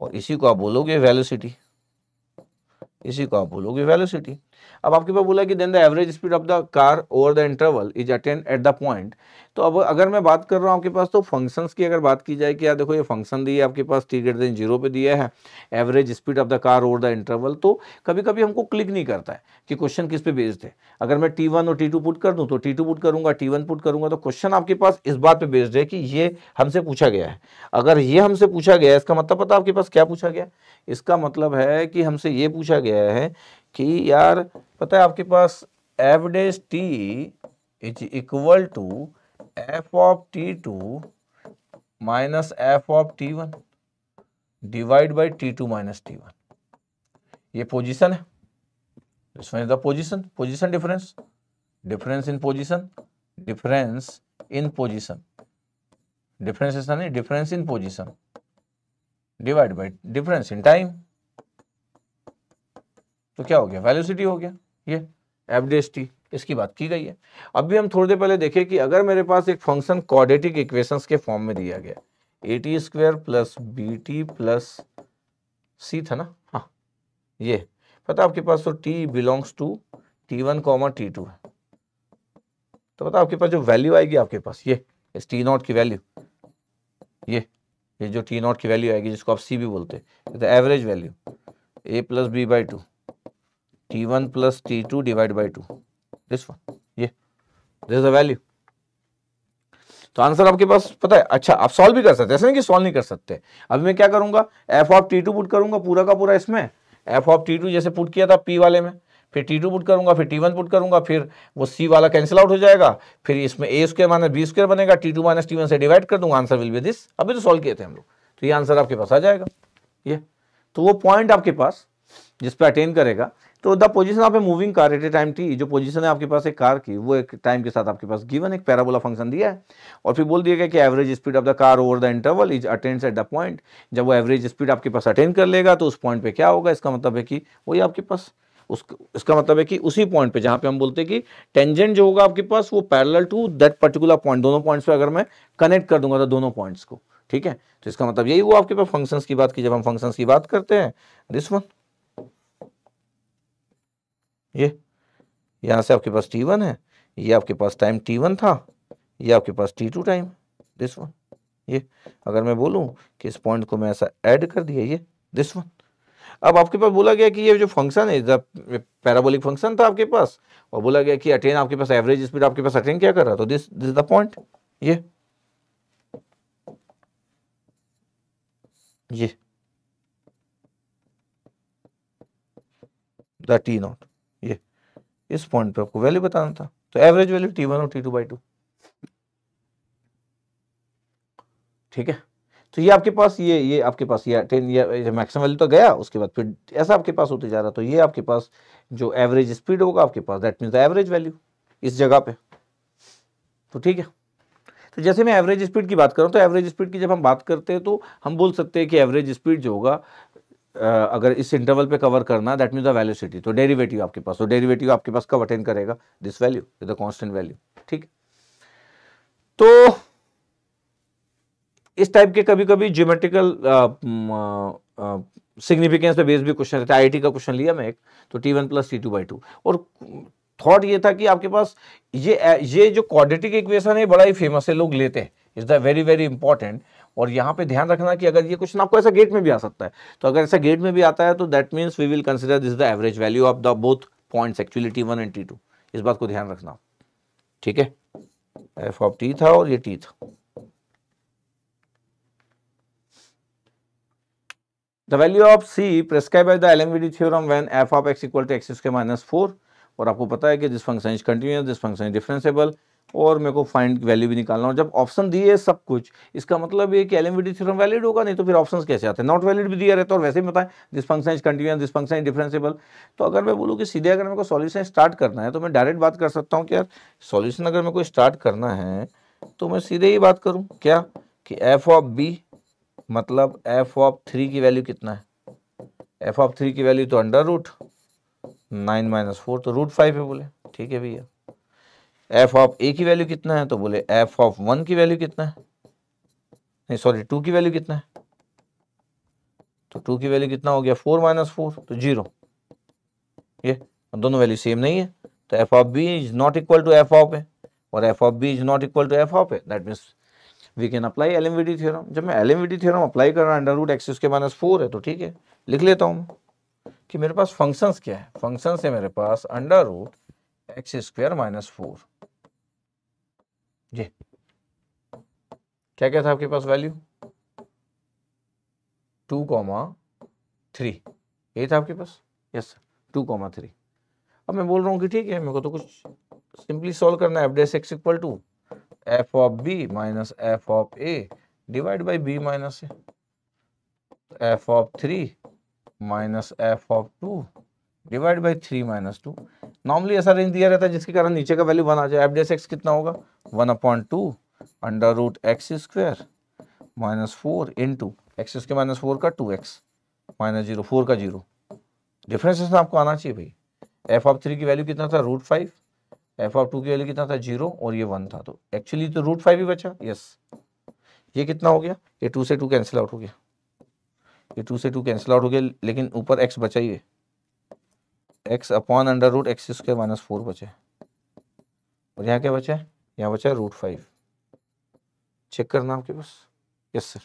S1: और इसी को आप बोलोगे वैलिसिटी इसी को आप बोलोगे वैलिसिटी अब आपके पास बोला कि then the average speed of the car over the interval is attend at the point तो अब अगर मैं बात कर रहा हूँ आपके पास तो फंक्शंस की अगर बात की जाए कि यार देखो ये फंक्शन दिए आपके पास टी ग्रेटर देन जीरो पे दिया है average speed of the car over the interval तो कभी कभी हमको क्लिक नहीं करता है कि क्वेश्चन किस पे बेस्ड है अगर मैं टी वन और टी टू पुट कर दूँ तो टी टू पुट करूँगा टी वन पुट करूँगा तो क्वेश्चन आपके पास इस बात पर बेस्ड है कि ये हमसे पूछा गया है अगर ये हमसे पूछा गया है इसका मतलब पता आपके पास क्या पूछा गया इसका मतलब है कि हमसे ये पूछा गया है कि यार पता है आपके पास dash T is equal to F of T two minus F of T one divide by T two minus T one ये पोजिशन है position position difference difference in position difference in position difference ऐसा नहीं difference in position divide by difference in time तो क्या हो गया velocity हो गया ये एवरेज टी इसकी बात की गई है अभी हम थोड़ी देर पहले देखें कि अगर मेरे पास एक फंक्शन कॉडेटिक इक्वेशंस के फॉर्म में दिया गया A T square plus B T plus C था ना हाँ ये पता आपके पास तो T belongs to T one comma T two है तो पता आपके पास जो वैल्यू आएगी आपके पास ये इस टी नॉट की वैल्यू ये ये जो टी नॉट की वैल्यू आएगी जिसको आप सी भी बोलते हैं average value A plus B by two t1 plus t2 divided by 2 this one this this is the value तो आंसर आपके पास पता है अच्छा आप सॉल्व भी कर सकते ऐसा नहीं कि सॉल्व नहीं कर सकते अब मैं क्या करूंगा F of T two put करूंगा पूरा का पूरा इसमें एफ ऑफ टी टू जैसे पुट किया था पी वाले में फिर टी टू पुट करूंगा फिर टी वन पुट करूंगा फिर वो सी वाला कैंसिल आउट हो जाएगा फिर इसमें A square minus B square बनेगा T two minus T one से डिवाइड कर दूंगा आंसर विल बी दिस अभी तो सॉल्व किए थे हम लोग तो ये आंसर आपके पास आ जाएगा ये तो वो पॉइंट आपके पास जिसपे अटेन करेगा तो the position of a moving car at a time T जो पोजीशन है आपके पास एक कार की वो एक टाइम के साथ आपके पास गिवन एक पैराबोला फंक्शन दिया है और फिर बोल दिया गया कि average speed of the car over the interval is attends at the point जब वो एवरेज स्पीड आपके पास अटेंड कर लेगा तो उस पॉइंट पे क्या होगा इसका मतलब है कि वही आपके पास उस इसका मतलब है कि उसी पॉइंट पे जहाँ पे हम बोलते हैं कि टेंजेंट जो होगा आपके पास वो parallel to that particular point दोनों पॉइंट्स पे अगर मैं कनेक्ट कर दूंगा तो दोनों पॉइंट्स को ठीक है तो इसका मतलब यही हुआ आपके पास फंक्शंस की बात की जब हम फंक्शंस की बात करते हैं दिस वन ये यहाँ से आपके पास टी वन है ये आपके पास टाइम टी वन था ये आपके पास T two time this one ये अगर मैं बोलूँ कि इस पॉइंट को मैं ऐसा ऐड कर दिया ये दिस वन अब आपके पास बोला गया कि ये जो फंक्शन है पैराबोलिक फंक्शन था आपके पास और बोला गया कि अटेन आपके पास एवरेज स्पीड आपके पास अटेन क्या कर रहा तो दिस दिस द पॉइंट ये ये द टी नॉट इस पॉइंट पे आपको वैल्यू बताना था तो एवरेज वैल्यू टी वन और टी टू बाई टू ठीक है तो ये आपके पास ये ये आपके पास ये टेन ये मैक्सिमम वैल्यू तो गया उसके बाद फिर ऐसा आपके पास होते जा रहा तो ये आपके पास जो एवरेज स्पीड होगा आपके पास that means the average value इस जगह पे तो ठीक है तो जैसे मैं एवरेज स्पीड की बात करूँ तो एवरेज स्पीड की जब हम बात करते हैं तो हम बोल सकते हैं कि एवरेज स्पीड जो होगा अगर इस इंटरवल पे कवर करना that mean the velocity तो डेरिवेटिव आपके पास तो डेरिवेटिव आपके पास कब अटेंड करेगा this value is the constant value ठीक तो इस टाइप के कभी कभी ज्योमेट्रिकल सिग्निफिकेंस पे बेस भी क्वेश्चन रहता है आई का क्वेश्चन लिया मैं एक तो T one plus T two by two और थॉट ये था कि आपके पास ये ये जो क्वाड्रेटिक इक्वेशन है बड़ा ही फेमस है लोग लेते हैं is the very very important और यहाँ पे ध्यान रखना कि अगर ये क्वेश्चन आपको ऐसा गेट में भी आ सकता है तो अगर ऐसा गेट में भी आता है तो that means we will consider this the average value of the both points actually T one and T two इस बात को ध्यान रखना ठीक है एफ ऑफ टी था और ये टी था the value of C prescribed by the LMVD theorem when F of x equal to X square minus four और आपको पता है कि this function is continuous this function is differentiable और मेरे को फाइंड वैल्यू भी निकालना और जब ऑप्शन दिए सब कुछ इसका मतलब ये कि एलिमिटी थ्योरम वैलिड होगा नहीं तो फिर ऑप्शन कैसे आते हैं नॉट वैलिड भी दिया रहता है और वैसे ही बताएं this function is continuous this function is differentiable तो अगर मैं बोलूँ कि सीधे अगर मेरे को सोल्यूशन स्टार्ट करना है तो मैं डायरेक्ट बात कर सकता हूँ कि यार सोल्यूशन अगर मेरे को स्टार्ट करना है तो मैं सीधे ही बात करूँ क्या कि एफ ऑफ बी मतलब एफ ऑफ थ्री की वैल्यू कितना है एफ ऑफ थ्री की वैल्यू तो under root nine minus four तो रूट फाइव है बोले ठीक है भैया एफ ऑफ ए की वैल्यू कितना है तो बोले एफ ऑफ वन की वैल्यू कितना है नहीं सॉरी टू की वैल्यू कितना है तो टू की वैल्यू कितना हो गया फोर माइनस फोर तो जीरो ये दोनों वैल्यू सेम नहीं है तो F of B is not equal to F of है और F of B is not equal to F of है that means we can apply L M V D theorem जब मैं L M V D theorem apply कर रहा हूँ under root एक्सिस के माइनस फोर है तो ठीक है लिख लेता हूँ कि मेरे पास फंक्शंस क्या है फंक्शंस है मेरे पास under root X square minus four जी क्या क्या था आपके पास वैल्यू टू कॉमा थ्री ये था आपके पास yes sir two comma three अब मैं बोल रहा हूँ कि ठीक है मेरे को तो कुछ सिंपली सॉल्व करना है F dash x equal to F of B minus F of A divide by B minus A F of three minus F of two divide by three minus two normally ऐसा range दिया रहता है जिसके कारण नीचे का value one आ जाए F dash x कितना होगा one upon two under root X square minus four in two X square minus four का two x minus zero four का जीरो डिफरेंस इसमें आपको आना चाहिए भाई एफ ऑफ थ्री की वैल्यू कितना था root five F of two की वैल्यू कितना था जीरो और ये वन था तो एक्चुअली तो रूट फाइव ही बचा यस ये कितना हो गया ये टू से टू कैंसिल आउट हो गया ये टू से टू कैंसिल आउट हो गया लेकिन ऊपर एक्स बचा ही है X upon under root X square minus four बचे और यहाँ क्या बचा है यहाँ बचा है रूट फाइव चेक करना आपके पास यस सर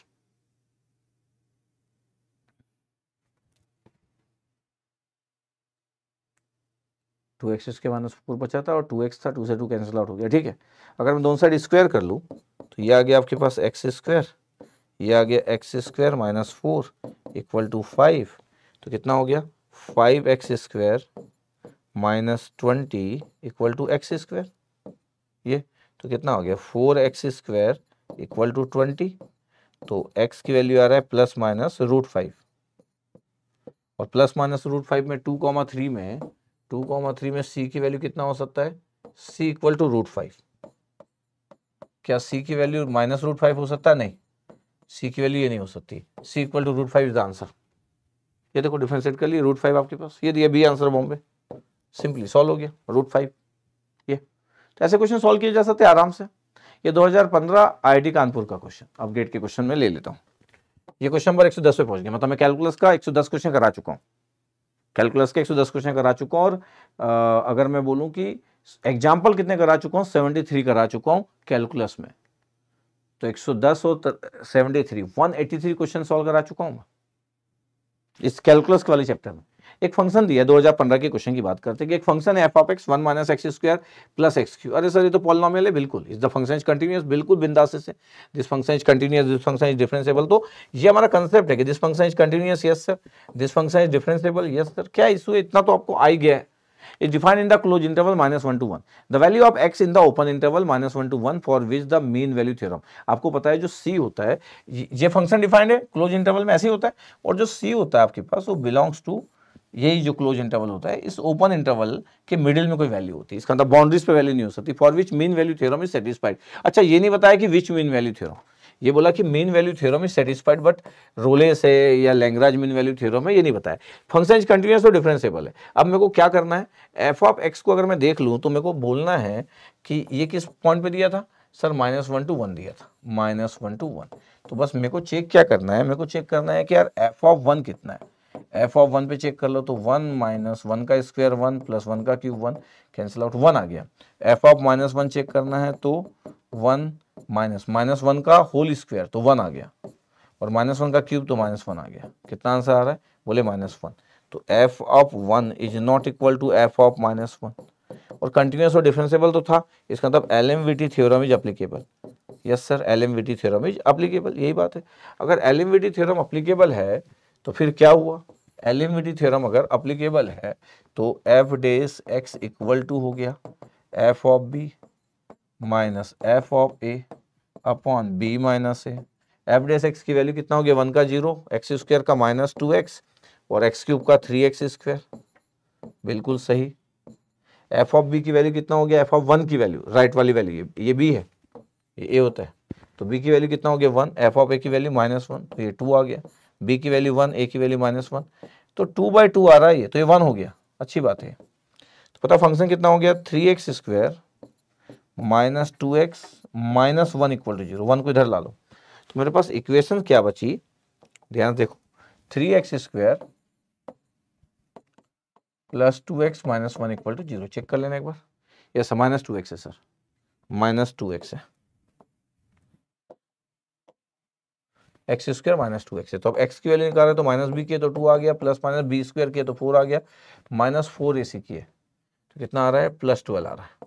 S1: टू एक्स के माइनस फोर बचा था और टू एक्स था टू से टू कैंसिल आउट हो गया ठीक है अगर मैं दोनों साइड स्क्वायर कर लूँ तो ये आ गया आपके पास एक्स स्क्वायर ये आ गया X square minus four equal to five तो कितना हो गया five x square minus twenty equal to X square ये तो कितना हो गया four X square equal to twenty तो एक्स की वैल्यू आ रहा है प्लस माइनस रूट फाइव और प्लस माइनस रूट फाइव में टू कॉमा थ्री में टू कॉमा थ्री में सी की वैल्यू कितना हो सकता है C equal to root five क्या सी की वैल्यू माइनस रूट फाइव हो सकता है नहीं सी की वैल्यू ये नहीं हो सकती C equal to root five is the answer ये देखो डिफ्रेंशिएट कर लिए रूट फाइव आपके पास ये दिया B answer Bombay simply solve हो गया रूट फाइव ये तो ऐसे क्वेश्चन सॉल्व किए जा सकते हैं आराम से ये 2015 आईआईटी कानपुर का क्वेश्चन अब गेट के क्वेश्चन में ले लेता हूँ ये क्वेश्चन नंबर दस पे पहुंच गया मतलब मैं कैलकुलस का दस क्वेश्चन करा चुका हूँ कैलकुलस का दस क्वेश्चन करा चुका हूँ और अगर मैं बोलूँ कि एग्जाम्पल कितने करा चुका हूँ थ्री करा चुका हूँ कैलकुलस में तो 110 और एटी थ्री क्वेश्चन सॉल्व करा चुका हूँ इस कैलकुलस वाले चैप्टर में एक फंक्शन दिया दो हज़ार पंद्रह के क्वेश्चन की बात करते हैं कि एक फंक्शन है F of X one minus x square plus X cube अरे सर ये तो पॉलिनॉमियल है बिल्कुल इस द फंक्शन इज कंटिन्यूस बिल्कुल बिंदास से this function is continuous this function is differentiable तो ये हमारा कंसेप्ट है कि this function is continuous yes sir this function is differentiable yes sir क्या इशू है इतना तो आपको आ गया है is defined in the closed interval minus one to one. The value of x in the open interval minus one to one for which the mean value theorem. आपको पता है जो c होता है ये function defined है closed interval में ऐसे होता है और जो c होता है आपके पास वो belongs to यही जो क्लोज इंटरवल होता है इस ओपन इंटरवल के मिडिल में कोई वैल्यू होती है इसका मतलब बाउंड्रीज पे वैल्यू नहीं हो सकती for which mean value theorem is satisfied अच्छा ये नहीं बताया कि विच मीन वैल्यू थ्योरम ये बोला कि mean value theorem is satisfied but Rolle से या लैंग्राज मीन वैल्यू थ्योरम में ये नहीं बताया फंक्शन इज कंटिन्यूस और डिफरेंसेबल है अब मेरे को क्या करना है एफ ऑफ एक्स को अगर मैं देख लूँ तो मेरे को बोलना है कि ये किस पॉइंट पर दिया था sir minus one to one दिया था माइनस वन टू वन तो बस मेरे को चेक क्या करना है मेरे को चेक करना है कि यार एफ ऑफ वन कितना है एफ ऑफ वन पे चेक कर लो तो वन माइनस वन का स्क्वायर वन प्लस वन का cube one cancel out one आ गया F of minus one check करना है तो वन माइनस माइनस वन का होल स्क्वायर तो वन आ गया और माइनस वन का क्यूब तो माइनस वन आ गया कितना आंसर आ रहा है बोले माइनस वन तो F of one is not equal to F of minus one और कंटिन्यूस और डिफरेंसेबल तो था इसका मतलब L M V T theorem is applicable yes sir L M V T theorem is applicable यही बात है अगर L M V T theorem applicable है तो फिर क्या हुआ L M V T theorem अगर अप्लीकेबल है तो F dash x equal to हो गया F of B minus F of A upon B minus A F dash x की वैल्यू कितना हो गया वन का जीरो एक्स स्क्वेयर का माइनस टू एक्स और एक्स क्यूब का थ्री एक्स स्क्वेयर बिल्कुल सही एफ ऑफ बी की वैल्यू कितना हो गया एफ ऑफ वन की वैल्यू राइट वाली वैल्यू ये ये बी है ये ए होता है तो बी की वैल्यू कितना हो गया वन एफ ऑफ ए की वैल्यू माइनस वन तो ये टू आ गया बी की वैल्यू वन ए की वैल्यू माइनस वन तो टू बाई टू आ रहा है ये तो ये वन हो गया अच्छी बात है तो पता फंक्शन कितना हो गया three x square minus two x minus one equal to zero one को इधर ला लो तो मेरे पास इक्वेशन क्या बची ध्यान देखो three x square plus two x minus one equal to zero check कर लेना एक बार यस माइनस टू एक्स है सर माइनस टू एक्स है X square minus two x है तो अब एक्स की वैल्यू निकाल रहे तो माइनस बी किए तो टू आ गया प्लस माइनस बी स्क्वायर किए तो फोर आ गया माइनस फोर ए सी किए तो कितना आ रहा है प्लस ट्वेल्व आ रहा है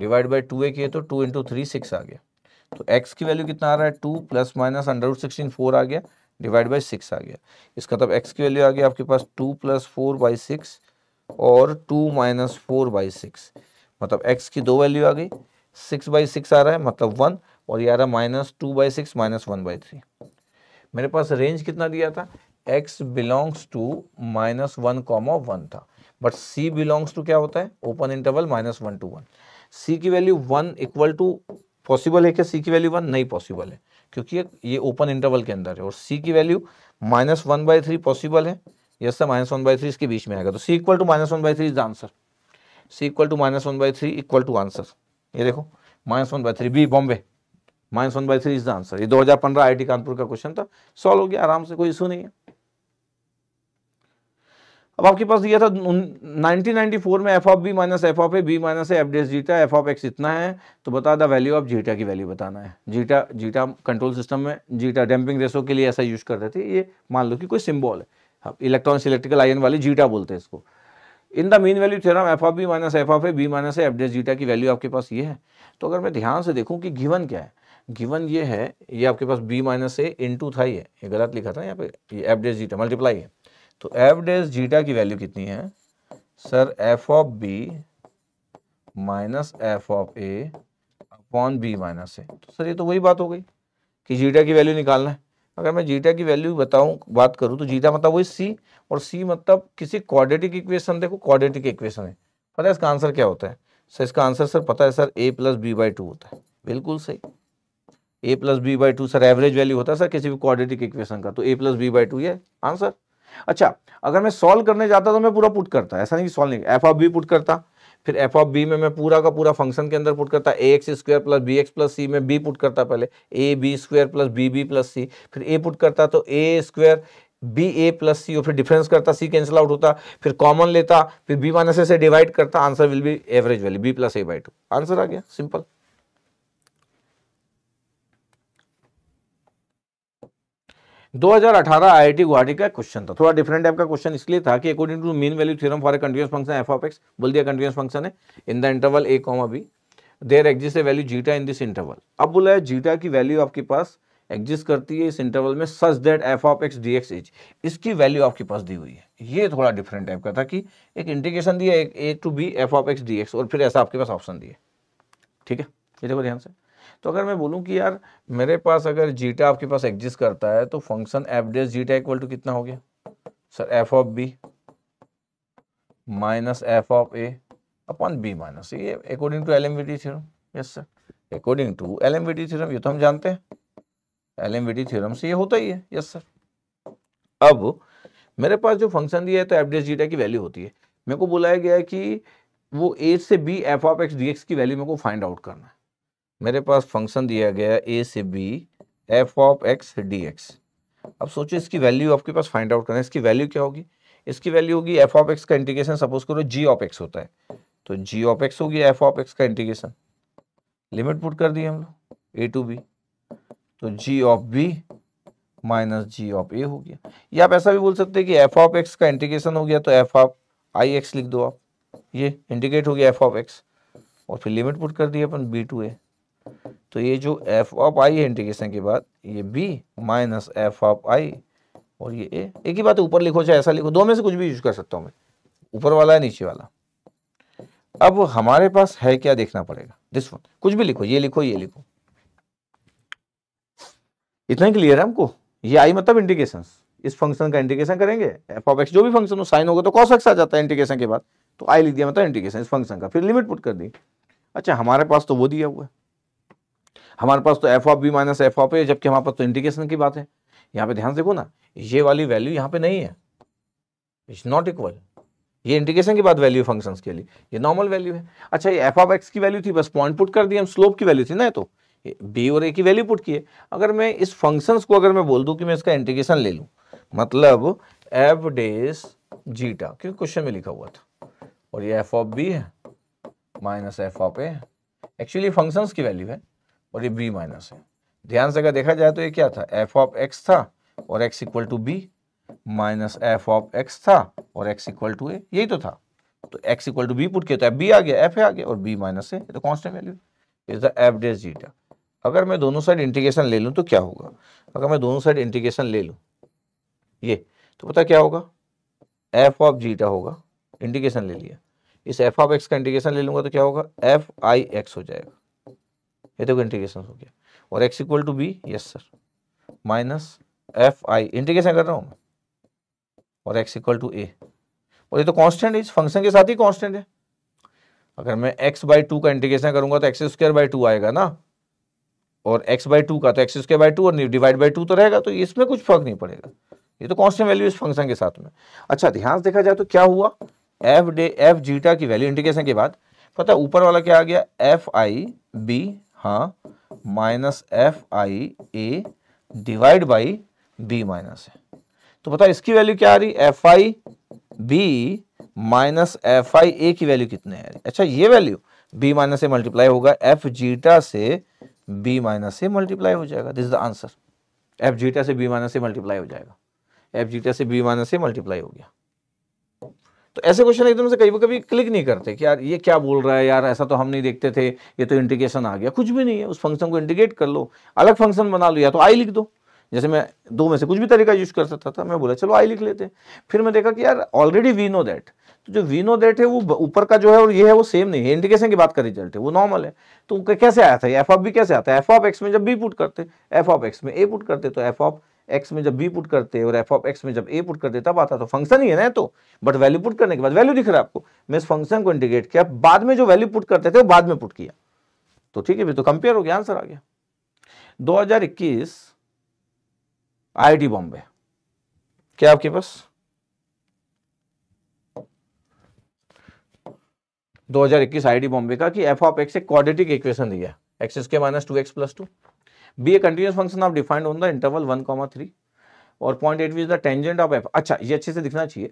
S1: डिवाइड बाई टू ए किए तो टू इंटू थ्री सिक्स आ गया तो एक्स की वैल्यू कितना आ रहा है two plus minus under root sixteen four आ गया डिवाइड बाई सिक्स आ गया इसका तब मतलब एक्स की वैल्यू आ गया आपके पास two plus four by six और two minus four by six मतलब एक्स की दो वैल्यू आ गई सिक्स बाई सिक्स आ रहा है मतलब वन और ये आ रहा है minus two by six minus one by three मेरे पास रेंज कितना दिया था X belongs to minus one comma one था बट सी बिलोंग्स टू क्या होता है open interval minus one to one C की value one equal to possible है क्या सी की वैल्यू वन नहीं पॉसिबल है क्योंकि ये ओपन इंटरवल के अंदर है और सी की value minus one by three possible है yes sir minus one by three इसके बीच में आएगा तो C equal to minus one by three is answer C equal to minus one by three equal to answer ये देखो minus one by three B Bombay minus one by three is the answer ये I T Kanpur का question था solve हो गया आराम से कोई इशू नहीं है अब आपके पास दिया था 1994 में F of B minus F of A B minus F dash zeta F of X इतना है तो बता द वैल्यू ऑफ जीटा की वैल्यू बताना है जीटा जीटा कंट्रोल सिस्टम में जीटा डैम्पिंग रेसो के लिए ऐसा यूज कर रहे थे ये मान लो कि कोई सिम्बॉल है अब इलेक्ट्रॉनिक्स इलेक्ट्रिकल आयन वाली जीटा बोलते हैं इसको इन द मीन वैल्यू थे F of B minus F of A B minus F dash zeta की वैल्यू आपके पास ये है तो अगर मैं ध्यान से देखूँ कि गिवन क्या है गिवन ये है ये आपके पास बी माइनस ए टू था ये गलत लिखा था यहाँ पे एफ डेस जीटा मल्टीप्लाई है तो एफ डेज जीटा की वैल्यू कितनी है sir F of B minus F of A upon B minus A तो सर ये तो वही बात हो गई कि जीटा की वैल्यू निकालना है अगर मैं जीटा की वैल्यू बताऊं बात करूं तो जीटा मतलब वही सी और सी मतलब किसी क्वाड्रेटिक इक्वेशन देखो क्वाड्रेटिक इक्वेशन है पता है इसका आंसर क्या होता है सर इसका आंसर सर पता है sir A plus B by two होता है बिल्कुल सही A plus B by two sir average value होता है सर किसी भी क्वाड्रेटिक इक्वेशन का तो A plus B by two ये आंसर अच्छा अगर मैं सॉल्व करने जाता तो मैं पूरा पुट करता ऐसा नहीं कि सॉल्व नहीं एफ ऑफ बी पुट करता फिर एफ ऑफ बी में मैं पूरा का पूरा फंक्शन के अंदर पुट करता A X square plus B X plus C में बी पुट करता पहले A B square plus B B plus C फिर ए पुट करता तो A square B A plus C और फिर डिफरेंस करता सी कैंसिल आउट होता फिर कॉमन लेता फिर बी माइनस ए से डिवाइड करता answer will be average value B plus A by two answer आ गया सिंपल 2018 आईआईटी गुवाहाटी का क्वेश्चन था थोड़ा डिफरेंट टाइप का क्वेश्चन इसलिए था कि according to mean value theorem for a continuous function F of X बोल दिया कंटिन्यूस फंक्शन है in the interval A comma B there exist a value zeta in this interval अब बोला है जीटा की वैल्यू आपके पास एग्जिस्ट करती है इस इंटरवल में such that F of X D X H इसकी वैल्यू आपके पास दी हुई है ये थोड़ा डिफरेंट टाइप का था कि एक इंडिकेशन दिया A to B F of X D X और फिर ऐसा आपके पास ऑप्शन दिया ठीक है ये देखो ध्यान से तो अगर मैं बोलूँ कि यार मेरे पास अगर जीटा आपके पास एग्जिस्ट करता है तो function F dash zeta equal to कितना हो गया sir F of B minus F of A upon B minus ये according to L M theorem yes sir according to L M ये तो हम जानते हैं एल एम से ये होता ही है यस सर अब मेरे पास जो फंक्शन दिया है तो एफ डेस जीटा की वैल्यू होती है मेरे को बुलाया गया है कि वो ए से B F of X D X की वैल्यू मेरे को फाइंड आउट करना है मेरे पास फंक्शन दिया गया ए से B F of X D X अब सोचो इसकी वैल्यू आपके पास फाइंड आउट करना है इसकी वैल्यू क्या होगी इसकी वैल्यू होगी एफ ऑफ एक्स का इंटीग्रेशन सपोज करो जी ऑफ एक्स होता है तो जी ऑफ एक्स होगी एफ ऑफ एक्स का इंटीग्रेशन लिमिट पुट कर दिए हम लोग ए टू बी तो G of B minus G of ए हो गया या आप ऐसा भी बोल सकते हैं कि एफ ऑफ एक्स का इंटीग्रेशन हो गया तो एफ ऑफ आई एक्स लिख दो आप ये इंटीग्रेट हो गया एफ ऑफ एक्स और फिर लिमिट पुट कर दिए अपन बी टू ए तो ये जो एफ ऑफ आई है इंटीग्रेशन के बाद ये B minus F of I और ये ए एक ही बात ऊपर लिखो चाहे ऐसा लिखो दो में से कुछ भी यूज कर सकता हूँ मैं ऊपर वाला है नीचे वाला अब हमारे पास है क्या देखना पड़ेगा दिस वन कुछ भी लिखो ये लिखो ये लिखो इतना ही क्लियर है हमको ये आई मतलब इंटीग्रेशन इस फंक्शन का इंटीग्रेशन करेंगे एफ ऑफ एक्स जो भी फंक्शन हो साइन होगा तो कॉस एक्स आ जाता है इंटीग्रेशन के बाद तो आई लिख दिया मतलब इंटीग्रेशन इस फंक्शन का फिर लिमिट पुट कर दी अच्छा हमारे पास तो वो दिया हुआ है हमारे पास तो F of B minus F of A जबकि हमारे पास तो इंटीग्रेशन की बात है यहाँ पे ध्यान देखो ना ये वाली वैल्यू यहाँ पे नहीं है इट्स नॉट इक्वल ये इंटीग्रेशन के बाद वैल्यू फंक्शंस के लिए ये नॉर्मल वैल्यू है अच्छा ये एफ ऑफ एक्स की वैल्यू थी बस पॉइंट पुट कर दिए हम स्लोप की वैल्यू थी ना तो बी और ए की वैल्यू पुट किए अगर मैं इस फंक्शंस को अगर मैं बोल दूँ कि मैं इसका इंटीग्रेशन ले लूँ मतलब एफ डेस जीटा क्योंकि क्वेश्चन में लिखा हुआ था और ये एफ ऑफ बी है minus F of A actually functions की वैल्यू है और ये बी माइनस है ध्यान से अगर देखा जाए तो ये क्या था एफ ऑफ एक्स था और x equal to B minus F of X था और एक्स इक्वल टू ए यही तो था तो x equal to B put किया तो एफ बी आ गया एफ ए आ गया और बी माइनस ए तो constant value is F dash zeta अगर मैं दोनों साइड इंटीग्रेशन ले लूँ तो क्या होगा अगर मैं दोनों साइड इंटीग्रेशन ले लूँ ये तो पता क्या होगा एफ ऑफ जीटा होगा इंटीग्रेशन ले लिया इस एफ ऑफ एक्स का इंटीग्रेशन ले लूँगा तो क्या होगा एफ आई एक्स हो जाएगा ये देखो इंटीग्रेशन हो गया और x equal to B yes sir minus F I integration कर रहा हूँ और एक्स इक्वल टू ए और ये तो कांस्टेंट है इस फंक्शन के साथ ही कांस्टेंट है अगर मैं एक्स बाई टू का इंटीग्रेशन करूंगा तो एक्स स्क्वायर बाई टू आएगा ना और एक्स बाई टू का तो एक्स स्क्वायर बाई टू और डिवाइड बाई टू तो रहेगा तो इसमें कुछ फर्क नहीं पड़ेगा ये तो कॉन्स्टेंट वैल्यू इस फंक्शन के साथ में अच्छा ध्यान से देखा जाए तो क्या हुआ एफ डे एफ जीटा की वैल्यू इंटीग्रेशन के बाद पता ऊपर वाला क्या आ गया एफ आई बी हाँ minus F I A divide by B minus है तो बताओ इसकी वैल्यू क्या आ रही F I B minus F I A की वैल्यू कितने आ रही अच्छा ये value B minus A multiply होगा एफ जीटा से बी माइनस से मल्टीप्लाई हो जाएगा this is the answer F zeta से बी माइनस से मल्टीप्लाई हो जाएगा एफ जीटा से बी माइनस से मल्टीप्लाई हो गया तो ऐसे क्वेश्चन एकदम से कई कभी क्लिक नहीं करते कि यार ये क्या बोल रहा है यार ऐसा तो हम नहीं देखते थे ये तो इंडिकेशन आ गया कुछ भी नहीं है उस फंक्शन को इंडिकेट कर लो अलग फंक्शन बना लो या तो आई लिख दो जैसे मैं दो में से कुछ भी तरीका यूज कर सकता था मैं बोला चलो आई लिख लेते फिर मैं देखा कि यार ऑलरेडी वी नो दैट तो जो वी नो दैट है वो ऊपर का जो है और ये है वो सेम नहीं है इंडिकेशन की बात का रिजल्ट है वो नॉर्मल है तो कैसे आया था एफ ऑफ भी कैसे आता है एफ ऑफ एक्स में जब बी पुट करते एफ ऑफ एक्स में ए पुट करते तो एफ ऑफ एक्स में जब बी पुट करते हैं और एफ ऑफ एक्स में जब ए पुट करते तब आता तो फंक्शन ही है ना तो बट वैल्यू पुट करने के बाद वैल्यू दिख रहा है आपको मैं इस फंक्शन को इंटीग्रेट किया बाद में जो वैल्यू पुट करते थे वो बाद में पुट किया तो ठीक है तो कंपेयर हो गया आंसर आ गया 2021 आईआईटी बॉम्बे क्या आपके पास 2021 आईआईटी बॉम्बे का कि एफ ऑफ एक्स एक क्वाड्रेटिक इक्वेशन दिया X square minus two x plus two B A continuous function of defined on the interval one comma three और point at which the tangent of F अच्छा ये अच्छे से दिखना चाहिए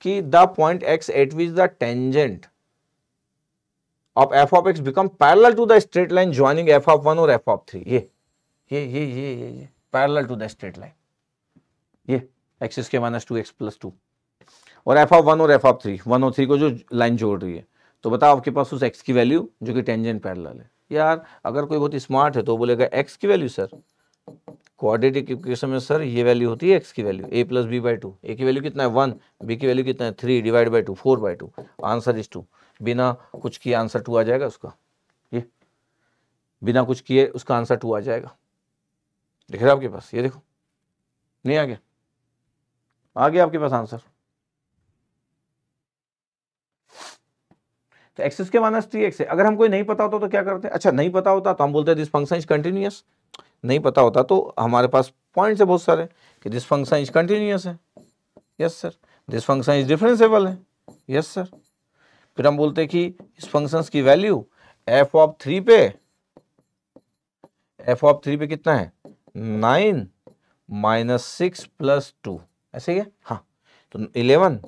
S1: कि the point X at which the tangent of F of X become parallel to the straight line joining F of one और F of three ये ये ये ये ये parallel to the straight line ये एक्स के minus two x plus two और F of one और एफ ऑफ थ्री वन और थ्री को जो लाइन जोड़ रही है तो बताओ आपके पास उस एक्स की वैल्यू जो कि टेंजेंट पैरल है यार अगर कोई बहुत स्मार्ट है तो बोलेगा एक्स की वैल्यू सर क्वाड्रेटिक इक्वेशन में सर ये वैल्यू होती है एक्स की value A plus B by two A की वैल्यू कितना है वन बी की वैल्यू कितना है three divide by two four by two answer is two बिना कुछ किए आंसर टू आ जाएगा उसका ये बिना कुछ किए उसका आंसर टू आ जाएगा दिख रहा है आपके पास ये देखो नहीं आ गया आ गया आपके पास आंसर तो एक्स के माइनस थ्री एक्स है अगर हमको नहीं पता होता तो क्या करते हैं अच्छा नहीं पता होता तो हम बोलते हैं दिस फंक्शन इज कंटिन्यूस नहीं पता होता तो हमारे पास पॉइंट्स है बहुत सारे कि दिस फंक्शन इज कंटिन्यूस है yes sir this function is differentiable है यस सर फिर हम बोलते हैं कि इस फंक्शन की वैल्यू एफ ऑफ थ्री पे एफ ऑफ थ्री पे कितना है nine minus six plus two ऐसे ही है हाँ तो इलेवन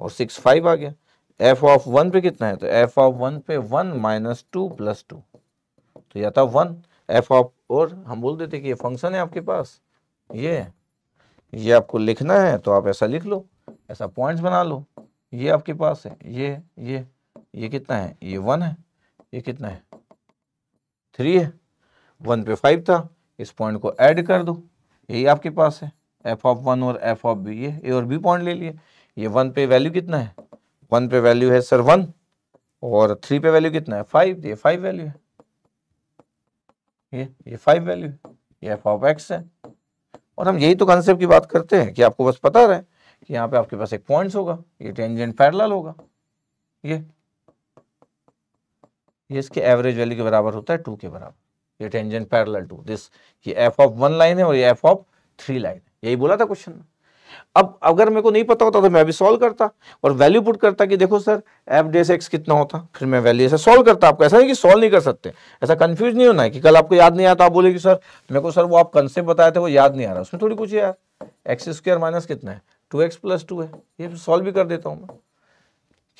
S1: और सिक्स फाइव आ गया एफ ऑफ वन पे कितना है तो एफ ऑफ वन पे one minus two plus two तो या था वन एफ ऑफ और हम बोल देते कि ये फंक्शन है आपके पास ये ये आपको लिखना है तो आप ऐसा लिख लो ऐसा पॉइंट्स बना लो ये आपके पास है ये ये ये कितना है ये वन है ये कितना है थ्री है वन पे फाइव था इस पॉइंट को ऐड कर दो यही आपके पास है एफ ऑफ वन और एफ ऑफ बी ये ए और बी पॉइंट ले लिए ये वन पे वैल्यू कितना है वन पे वैल्यू है सर वन और थ्री पे वैल्यू कितना है फाइव ये फाइव वैल्यू है ये ये फाइव वैल्यू ये एफ ऑफ एक्स है और हम यही तो कॉन्सेप्ट की बात करते हैं कि आपको बस पता रहे कि यहाँ पे आपके पास एक पॉइंट्स होगा ये टेंजेंट पैरेलल होगा ये ये इसके एवरेज वैल्यू के बराबर होता है टू के बराबर ये टेंजेंट पैरेलल टू दिस ये एफ ऑफ वन लाइन है और ये एफ ऑफ थ्री लाइन है यही बोला था क्वेश्चन में अब अगर मेरे को नहीं पता होता तो मैं भी सॉल्व करता और वैल्यू पुट करता कि देखो सर एफ डेस एक्स कितना होता फिर मैं वैल्यू ऐसा सॉल्व करता आपको ऐसा नहीं कि सॉल्व नहीं कर सकते ऐसा कंफ्यूज नहीं होना है कि कल आपको याद नहीं आता तो आप बोले कि सर मेरे को सर वो आप कंसेप्ट बताए थे वो याद नहीं आ रहा उसमें थोड़ी कुछ यार एक्स स्क्र माइनस कितना है टू एक्स प्लस टू है ये सॉल्व भी कर देता हूँ मैं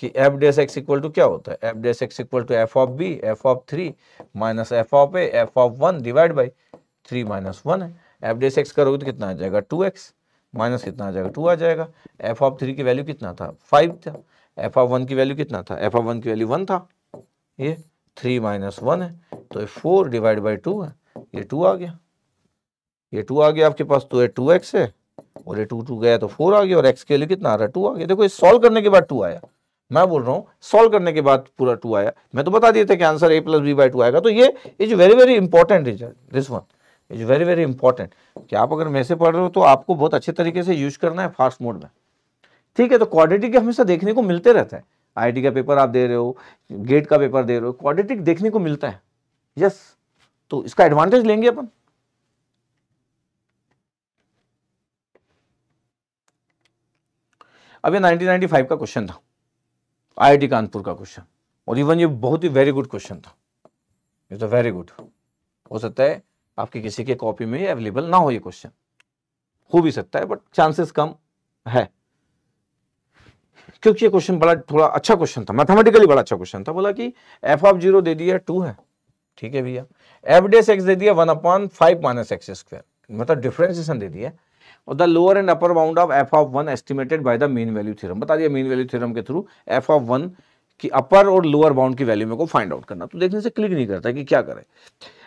S1: कि F dash x equal to क्या होता है F dash x equal to F of B F of three minus F of A F of one divide by three minus one है एफ डेस एक्स करोगे तो कितना आ जाएगा to x minus कितना आ जाएगा टू आ जाएगा एफ ऑफ थ्री की वैल्यू कितना था फाइव था एफ ऑफ वन की वैल्यू कितना था एफ ऑफ वन की वैल्यू वन था ये थ्री माइनस वन है तो ये फोर डिवाइड बाई टू है ये टू आ गया ये टू आ गया आपके पास तो ये टू एक्स है और ये टू टू गया तो फोर आ गया और एक्स के लिए कितना आ रहा है टू आ गया देखो ये सॉल्व करने के बाद टू आया मैं बोल रहा हूँ सॉल्व करने के बाद पूरा टू आया मैं तो बता दिया था कि answer A plus B by two आएगा तो ये is very very important result this one is very very important कि आप अगर मैसे पढ़ रहे हो तो आपको बहुत अच्छे तरीके से यूज करना है फास्ट मोड में ठीक है तो क्वाड्रेटिक हमेशा देखने को मिलते रहता है आईटी का पेपर आप दे रहे हो गेट का पेपर दे रहे हो क्वाड्रेटिक देखने को मिलता है यस yes. तो इसका एडवांटेज लेंगे अपन अब ये 1995 का क्वेश्चन था आईआईटी कानपुर का क्वेश्चन और इवन ये बहुत ही वेरी गुड क्वेश्चन था इट्स अ वेरी गुड हो सकता है आपके किसी के कॉपी में अवेलेबल ना हो ये क्वेश्चन हो भी सकता है बट चांसेस कम है क्योंकि ये क्वेश्चन बड़ा थोड़ा अच्छा क्वेश्चन था मैथमेटिकली बड़ा अच्छा क्वेश्चन था बोला कि एफ ऑफ जीरो दे दिया टू है ठीक है भैया एफ डेस एक्स दे दिया one upon five minus x square मतलब डिफरेंशिएशन दे दिया और the lower and upper bound of F of one estimated by the mean value theorem बता दिया मेन वैल्यू थ्योरम के थ्रू एफ ऑफ वन की अपर और लोअर बाउंड की वैल्यू में को फाइंड आउट करना तो देखने से क्लिक नहीं करता कि क्या करें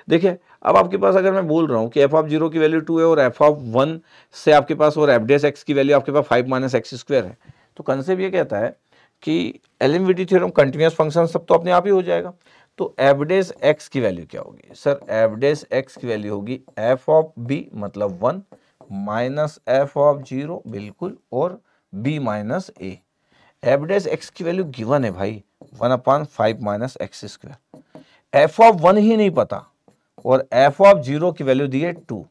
S1: देखिए अब आपके पास अगर मैं बोल रहा हूँ कि एफ ऑफ जीरो की वैल्यू टू है और एफ ऑफ वन से आपके पास और एफ डेस एक्स की वैल्यू आपके पास फाइव माइनस एक्स स्क्वायर है तो कंसेप्ट ये कहता है कि L M V D theorem continuous function सब तो अपने आप ही हो जाएगा तो डेस एक्स की वैल्यू क्या होगी सर डेस एक्स की वैल्यू होगी एफ ऑफ बी मतलब one minus F of zero बिल्कुल और B minus A dash x की वैल्यू गिवन है भाई one upon five minus x square F of one ही नहीं पता और एफ ऑफ जीरो की वैल्यू दी है टू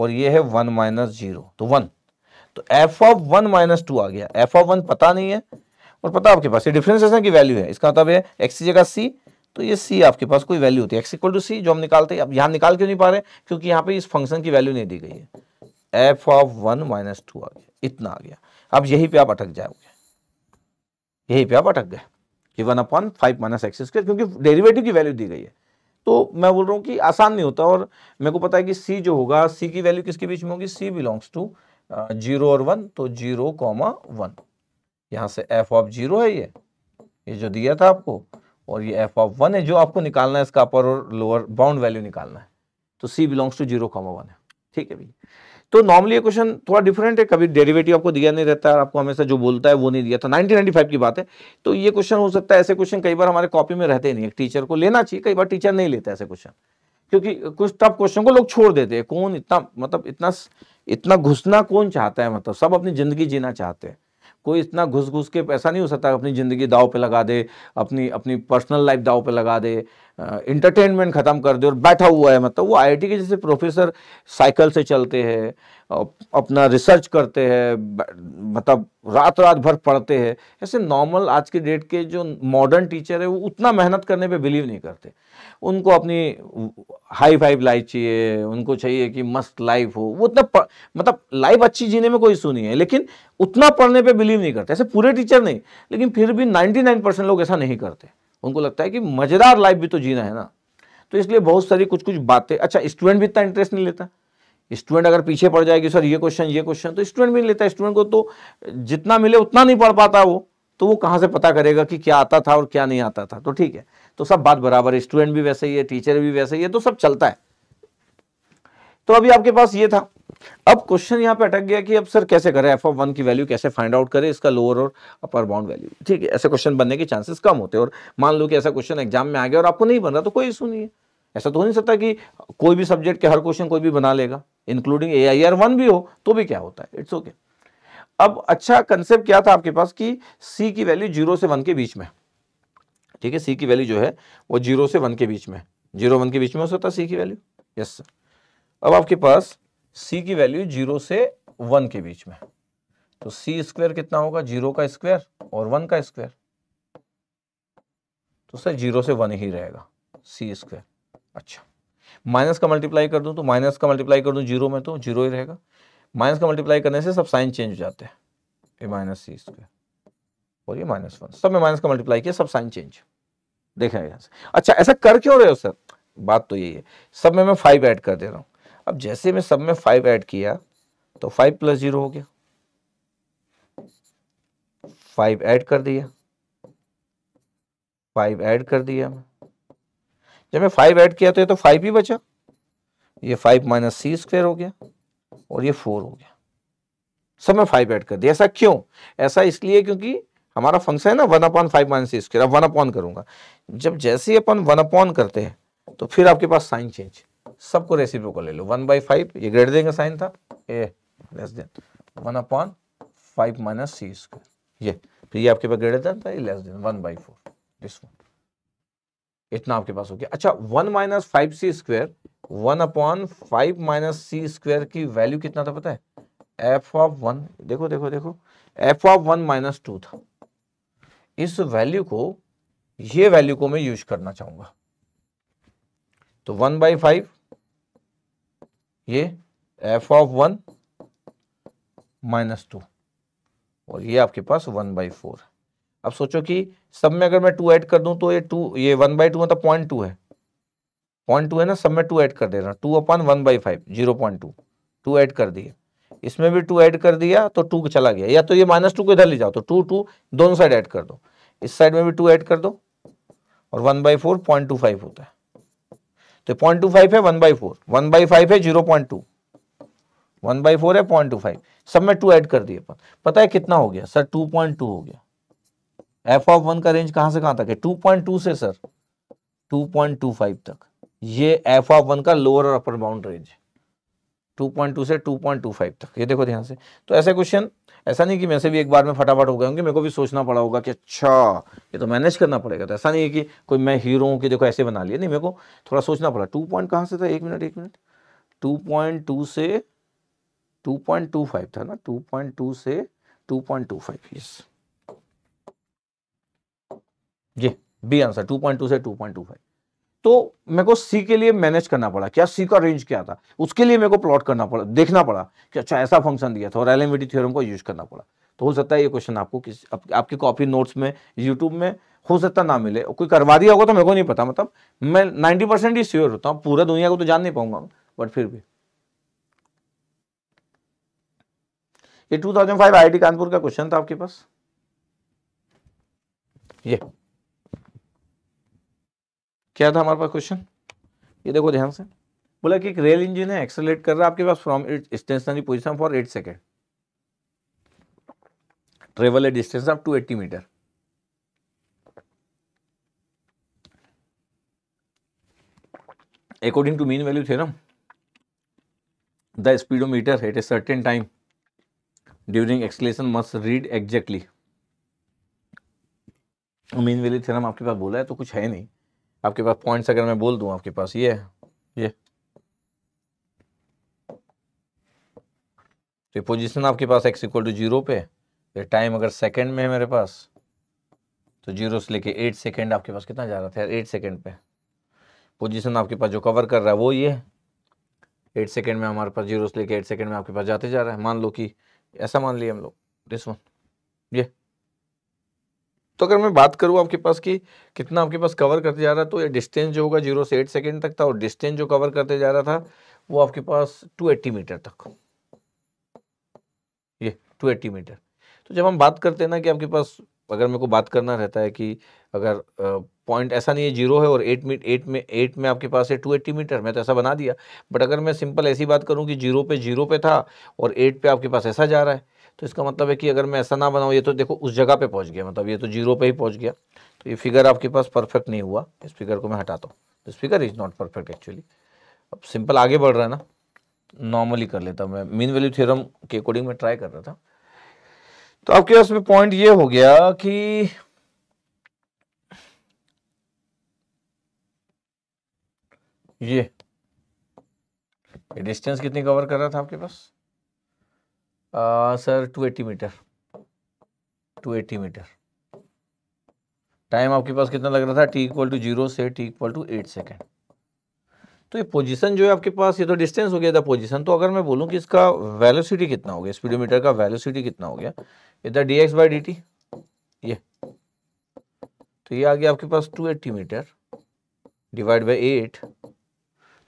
S1: और ये है वन माइनस जीरो तो वन तो F of one minus two आ गया एफ ऑफ वन पता नहीं है और पता आपके पास ये डिफ्रेंसिएशन की वैल्यू है इसका मतलब है एक्स की जगह सी तो ये सी आपके पास कोई वैल्यू होती है एक्स इक्वल टू सी जो हम निकालते हैं अब यहाँ निकाल क्यों नहीं पा रहे क्योंकि यहाँ पे इस फंक्शन की वैल्यू नहीं दी गई है F of one minus two आ गया इतना आ गया अब यही पे आप अटक जाओगे यही पे आप अटक गए कि one upon five minus X square क्योंकि डेरिवेटिव की वैल्यू दी गई है तो मैं बोल रहा हूँ कि आसान नहीं होता और मेरे को पता है कि सी जो होगा सी की वैल्यू किसके बीच में होगी सी बिलोंग्स टू जीरो और वन तो जीरो कॉमा वन यहाँ से एफ ऑफ जीरो है ये ये जो दिया था आपको और ये एफ ऑफ वन है जो आपको निकालना है इसका अपर और लोअर बाउंड वैल्यू निकालना है तो सी belongs to zero comma one है ठीक है भैया तो नॉर्मली ये क्वेश्चन थोड़ा डिफरेंट है कभी डेरिवेटिव आपको दिया नहीं रहता है आपको हमेशा जो बोलता है वो नहीं दिया था 1995 की बात है तो ये क्वेश्चन हो सकता है ऐसे क्वेश्चन कई बार हमारे कॉपी में रहते नहीं है टीचर को लेना चाहिए कई बार टीचर नहीं लेते ऐसे क्वेश्चन क्योंकि कुछ टफ क्वेश्चन को लोग छोड़ देते हैं कौन इतना मतलब इतना इतना घुसना कौन चाहता है मतलब सब अपनी जिंदगी जीना चाहते हैं कोई इतना घुस घुस के पैसा नहीं हो सकता अपनी ज़िंदगी दाव पे लगा दे अपनी अपनी पर्सनल लाइफ दाव पे लगा दे इंटरटेनमेंट ख़त्म कर दे और बैठा हुआ है मतलब वो आईआईटी के जैसे प्रोफेसर साइकिल से चलते हैं अपना रिसर्च करते हैं मतलब रात रात भर पढ़ते हैं ऐसे नॉर्मल आज के डेट के जो मॉडर्न टीचर है वो उतना मेहनत करने पर बिलीव नहीं करते उनको अपनी हाई फाइव लाइफ चाहिए उनको चाहिए कि मस्त लाइफ हो वो उतना मतलब लाइफ अच्छी जीने में कोई इशू नहीं है लेकिन उतना पढ़ने पे बिलीव नहीं करते ऐसे पूरे टीचर नहीं लेकिन फिर भी 99 परसेंट लोग ऐसा नहीं करते उनको लगता है कि मज़ेदार लाइफ भी तो जीना है ना तो इसलिए बहुत सारी कुछ कुछ बातें अच्छा स्टूडेंट भी इतना इंटरेस्ट नहीं लेता स्टूडेंट अगर पीछे पड़ जाएगी सर ये क्वेश्चन ये क्वेश्चन तो स्टूडेंट भी नहीं लेता स्टूडेंट को तो जितना मिले उतना नहीं पढ़ पाता वो तो वो कहाँ से पता करेगा कि क्या आता था और क्या नहीं आता था तो ठीक है तो सब बात बराबर है स्टूडेंट भी वैसे ही है टीचर भी वैसे ही है तो सब चलता है तो अभी आपके पास ये था अब क्वेश्चन यहाँ पे अटक गया कि अब सर कैसे करें एफ ऑफ वन की वैल्यू कैसे फाइंड आउट करें इसका लोअर और अपर बाउंड वैल्यू ठीक है ऐसे क्वेश्चन बनने के चांसेस कम होते हैं और मान लो कि ऐसा क्वेश्चन एग्जाम में आ गया और आपको नहीं बन रहा तो कोई इशू नहीं है ऐसा तो हो नहीं सकता कि कोई भी सब्जेक्ट के हर क्वेश्चन कोई भी बना लेगा including A I R one भी हो तो भी क्या होता है इट्स ओके okay. अब अच्छा कंसेप्ट क्या था आपके पास कि सी की वैल्यू जीरो से वन के बीच में ठीक है सी की वैल्यू जो है वो जीरो से वन के बीच में जीरो वन के बीच में हो सकता है सी की वैल्यू यस सर अब आपके पास सी की वैल्यू जीरो से वन के बीच में तो सी स्क्वायर कितना होगा जीरो का स्क्वायर और वन का स्क्वायर तो सर जीरो से वन ही रहेगा सी स्क्वायर अच्छा माइनस का मल्टीप्लाई कर दूं तो माइनस का मल्टीप्लाई कर दूं जीरो में तो जीरो ही रहेगा माइनस का मल्टीप्लाई करने से सब साइन चेंज हो जाते हैं ये माइनस सी स्क्वायर और ये माइनस वन सब में माइनस का मल्टीप्लाई किया सब साइन चेंज देखें यहाँ से अच्छा ऐसा कर क्यों रहे हो सर बात तो यही है सब में मैं फाइव ऐड कर दे रहा हूँ अब जैसे मैं सब में फाइव ऐड किया तो फाइव प्लस जीरो हो गया फाइव ऐड कर दिया फाइव ऐड कर दिया मैं जब मैं फाइव ऐड किया तो ये तो फाइव ही बचा ये फाइव माइनस सी स्क्वेयर हो गया और ये फोर हो गया सब में फाइव ऐड कर दिया ऐसा क्यों ऐसा इसलिए क्योंकि हमारा फंक्शन है ना one upon five minus C square one upon करूंगा जब जैसे ही अपन वन अपॉन करते हैं तो फिर आपके पास साइन चेंज सबको रेसिपी को ले लो वन बाई फाइव ये ग्रेटर देन का साइन था A less than one upon five minus C square ये फिर ये आपके पास ग्रेटर देन था तो ये less than one by four this one इतना आपके पास हो गया अच्छा one minus five C square one upon five minus C square की वैल्यू कितना था पता है एफ ऑफ वन देखो देखो देखो F of one minus two था इस वैल्यू को ये वैल्यू को मैं यूज करना चाहूंगा तो वन बाई फाइव ये F of one minus two और ये आपके पास वन बाई फोर अब सोचो कि सब में अगर मैं टू ऐड कर दूं तो ये टू ये वन बाई टू मतलब पॉइंट टू है पॉइंट तो टू है ना सब में टू ऐड कर दे रहा two upon one by five zero point two two add कर दिए इसमें भी टू ऐड कर दिया तो टू चला गया या तो ये माइनस टू को इधर ले जाओ तो टू टू दोनों साइड ऐड कर दो इस साइड में भी टू ऐड कर दो और one by four point two five होता है तो पॉइंट टू फाइव है one by four one by five है zero point two one by four है पॉइंट टू फाइव सब में टू ऐड कर दिए अपन पता है कितना हो गया सर टू पॉइंट टू हो गया एफ ऑफ वन का रेंज कहां से कहां तक है टू पॉइंट टू से sir two point two five तक ये एफ ऑफ वन का लोअर और अपर बाउंड रेंज है 2.2 से 2.25 तक ये देखो ध्यान से तो ऐसे क्वेश्चन ऐसा नहीं कि मैं से भी एक बार में फटाफट हो गए होंगे मेरे को भी सोचना पड़ा होगा कि अच्छा ये तो मैनेज करना पड़ेगा तो ऐसा नहीं है कि कोई मैं हीरो हूँ कि देखो ऐसे बना लिया नहीं मेरे को थोड़ा सोचना पड़ा टू पॉइंट कहाँ से था एक मिनट एक मिनट टू पॉइंट टू से टू पॉइंट टू फाइव था ना टू पॉइंट टू से two point two five yes जी B answer two point two से टू पॉइंट टू फाइव तो मेरे को सी के लिए मैनेज करना पड़ा क्या सी का रेंज क्या था उसके लिए मेरे को प्लॉट करना पड़ा देखना पड़ा कि अच्छा ऐसा फंक्शन दिया था और एलिमिटी थ्योरम को यूज करना पड़ा तो हो सकता है ये क्वेश्चन आपको किस आप, आपकी कॉपी नोट्स में यूट्यूब में हो सकता ना मिले कोई करवा दिया होगा तो मेरे को नहीं पता मतलब मैं नाइन्टी ही श्योर होता हूँ पूरा दुनिया को तो जान नहीं पाऊंगा बट फिर भी ये 2005 आईआईटी कानपुर का क्वेश्चन था आपके पास ये yeah. क्या था हमारे पास क्वेश्चन ये देखो ध्यान से बोला कि एक रेल इंजन है एक्सलेट कर रहा है आपके पास from it stationary position for eight second travel a distance of two eighty meter according to mean value थे ना the speedometer at a certain time during acceleration must read exactly mean value theorem आपके पास बोला है तो कुछ है नहीं आपके पास पॉइंट्स अगर मैं बोल दूँ आपके पास ये ये तो पोजीशन आपके पास एक्स इक्वल टू जीरो पे ये टाइम अगर सेकंड में है मेरे पास तो जीरो से लेके एट सेकंड आपके पास कितना जा रहा था यार एट सेकंड पे पोजीशन आपके पास जो कवर कर रहा है वो ये एट सेकंड में हमारे पास जीरो से लेके एट सेकंड में आपके पास जाते जा रहा है मान लो कि ऐसा मान लिया हम लोग दिस वन ये तो अगर मैं बात करूँ आपके पास कि कितना आपके पास कवर करते जा रहा है तो ये डिस्टेंस जो होगा जीरो से एट सेकेंड तक था और डिस्टेंस जो कवर करते जा रहा था वो आपके पास टू एट्टी मीटर तक ये टू एट्टी मीटर तो जब हम बात करते हैं ना कि आपके पास अगर मेरे को बात करना रहता है कि अगर पॉइंट ऐसा नहीं है जीरो है और एट मीट एट में एट में आपके पास है टू एट्टी मीटर मैं तो ऐसा बना दिया बट अगर मैं सिंपल ऐसी बात करूँ कि जीरो पे जीरो पे था और एट पे आपके पास ऐसा जा रहा है तो इसका मतलब है कि अगर मैं ऐसा ना बनाऊँ ये तो देखो उस जगह पे पहुंच गया मतलब ये तो जीरो पे ही पहुंच गया तो ये फिगर आपके पास परफेक्ट नहीं हुआ इस फिगर को मैं हटाता हूँ this figure is not perfect actually अब सिंपल आगे बढ़ रहा है ना नॉर्मली कर लेता मैं मीन वैल्यू थ्योरम के अकॉर्डिंग में ट्राई कर रहा था तो आपके पास में पॉइंट ये हो गया कि ये डिस्टेंस कितनी कवर कर रहा था आपके पास sir two eighty metre two eighty metre time आपके पास कितना लग रहा था टी इक्वल टू जीरो से T equal to eight second तो ये पोजीशन जो है आपके पास ये तो डिस्टेंस हो गया था पोजीशन तो अगर मैं बोलूँ कि इसका वेलोसिटी कितना हो गया स्पीडोमीटर का वेलोसिटी कितना हो गया इधर D X by D T ये तो ये आ गया आपके पास 280 मीटर डिवाइड बाई एट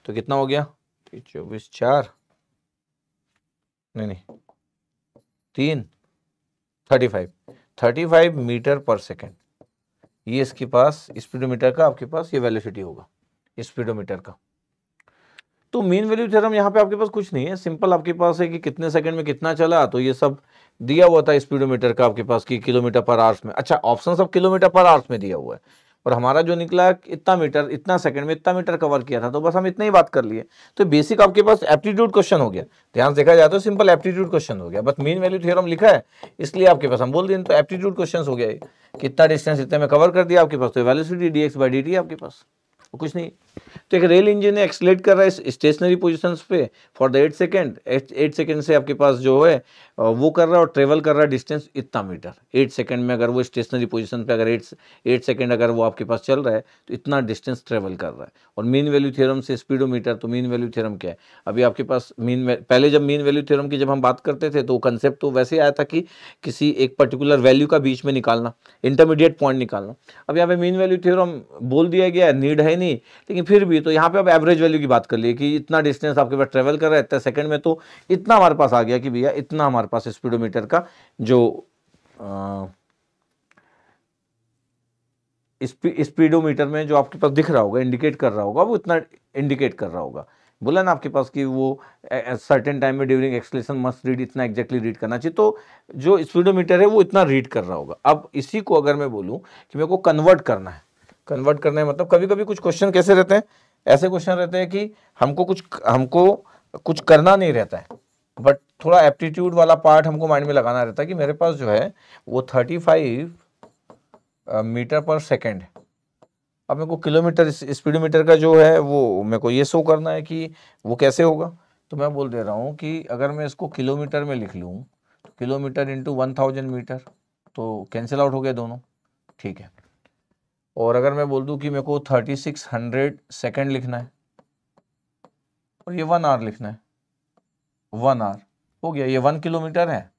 S1: तो कितना हो गया चौबीस चार नहीं नहीं तीन thirty five thirty five metre per second ये इसके पास स्पीडोमीटर का आपके पास ये वेलोसिटी होगा स्पीडोमीटर का तो मीन वैल्यू थ्योरम यहाँ पे आपके पास कुछ नहीं है सिंपल आपके पास है कि कितने सेकंड में कितना चला तो ये सब दिया हुआ था स्पीडोमीटर का आपके पास कि किलोमीटर पर आर्स में अच्छा ऑप्शन सब किलोमीटर पर आर्स में दिया हुआ है और हमारा जो निकला इतना मीटर इतना सेकंड में इतना मीटर कवर किया था तो बस हम इतना ही बात कर लिए तो बेसिक आपके पास एप्टीट्यूड क्वेश्चन हो गया ध्यान देखा जाए तो सिंपल एप्टीट्यूड क्वेश्चन हो गया बस मीन वैल्यू थ्योरम लिखा है इसलिए आपके पास हम बोल दें तो एप्टीट्यूड क्वेश्चन हो गया कितना डिस्टेंस इतने में कवर कर दिया आपके पास तो वेलोसिटी डी एक्स आपके पास कुछ नहीं तो एक रेल इंजन एक्सलेट कर रहा है स्टेशनरी पोजिशन पे for the eight second eight second से आपके पास जो है वो कर रहा है और ट्रेवल कर रहा है डिस्टेंस इतना मीटर एट सेकेंड में अगर वो स्टेशनरी पोजिशन पर अगर एट एट सेकेंड अगर वो आपके पास चल रहा है तो इतना डिस्टेंस ट्रेवल कर रहा है और मीन वैल्यू थ्योरम से स्पीडोमीटर तो मीन वैल्यू थ्योरम क्या है अभी आपके पास मीन पहले जब मीन वैल्यू थ्योरम की जब हम बात करते थे तो कंसेप्ट तो वैसे आया था कि किसी एक पर्टिकुलर वैल्यू का बीच में निकालना इंटरमीडिएट पॉइंट निकालना अब यहाँ पे मीन वैल्यू थ्योरम बोल दिया गया नीड है नहीं लेकिन फिर भी तो यहाँ पे आप एवरेज वैल्यू की बात कर लिए कि इतना डिस्टेंस आपके पास ट्रेवल कर रहा है इतना सेकंड में तो इतना हमारे पास आ गया कि भैया इतना हमारे पास स्पीडोमीटर का जो स्पीडोमीटर में जो आपके पास दिख रहा होगा इंडिकेट कर रहा होगा वो इतना इंडिकेट कर रहा होगा बोला ना आपके पास कि वो सर्टेन टाइम में ड्यूरिंग एक्सलेशन मस्ट रीड इतना एक्जैक्टली रीड करना चाहिए तो जो स्पीडोमीटर है वो इतना रीड कर रहा होगा अब इसी को अगर मैं बोलूँ कि मेरे को कन्वर्ट करना है कन्वर्ट करना है मतलब कभी कभी कुछ क्वेश्चन कैसे रहते हैं ऐसे क्वेश्चन रहते हैं कि हमको कुछ हमको कुछ करना नहीं रहता है बट थोड़ा एप्टीट्यूड वाला पार्ट हमको माइंड में लगाना रहता है कि मेरे पास जो है वो thirty five metre per second अब मेरे को किलोमीटर स्पीड मीटर का जो है वो मेरे को ये शो करना है कि वो कैसे होगा तो मैं बोल दे रहा हूँ कि अगर मैं इसको किलोमीटर में लिख लूँ तो kilometre into one thousand metre तो कैंसिल आउट हो गया दोनों ठीक है और अगर मैं बोल दूँ कि मेरे को थर्टी सिक्स हंड्रेड सेकेंड लिखना है और तो ये वन आवर लिखना है वन आर हो गया ये वन किलोमीटर है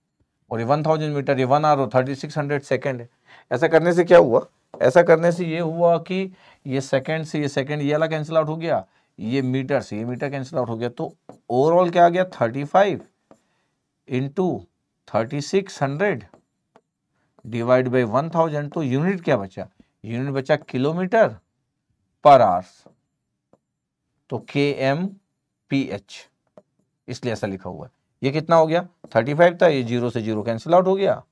S1: और ये वन थाउजेंड मीटर ये वन आर और थर्टी सिक्स हंड्रेड सेकेंड है ऐसा करने से क्या हुआ ऐसा करने से ये हुआ कि ये सेकेंड से ये सेकेंड ये वाला कैंसिल आउट हो गया ये मीटर से ये मीटर कैंसिल आउट हो गया तो ओवरऑल क्या आ गया thirty five into thirty six hundred divide by one thousand तो यूनिट क्या बचा यूनिट बचा किलोमीटर पर आर्स तो के एम पी एच इसलिए ऐसा लिखा हुआ है ये कितना हो गया 35 था ये जीरो से जीरो कैंसिल आउट हो गया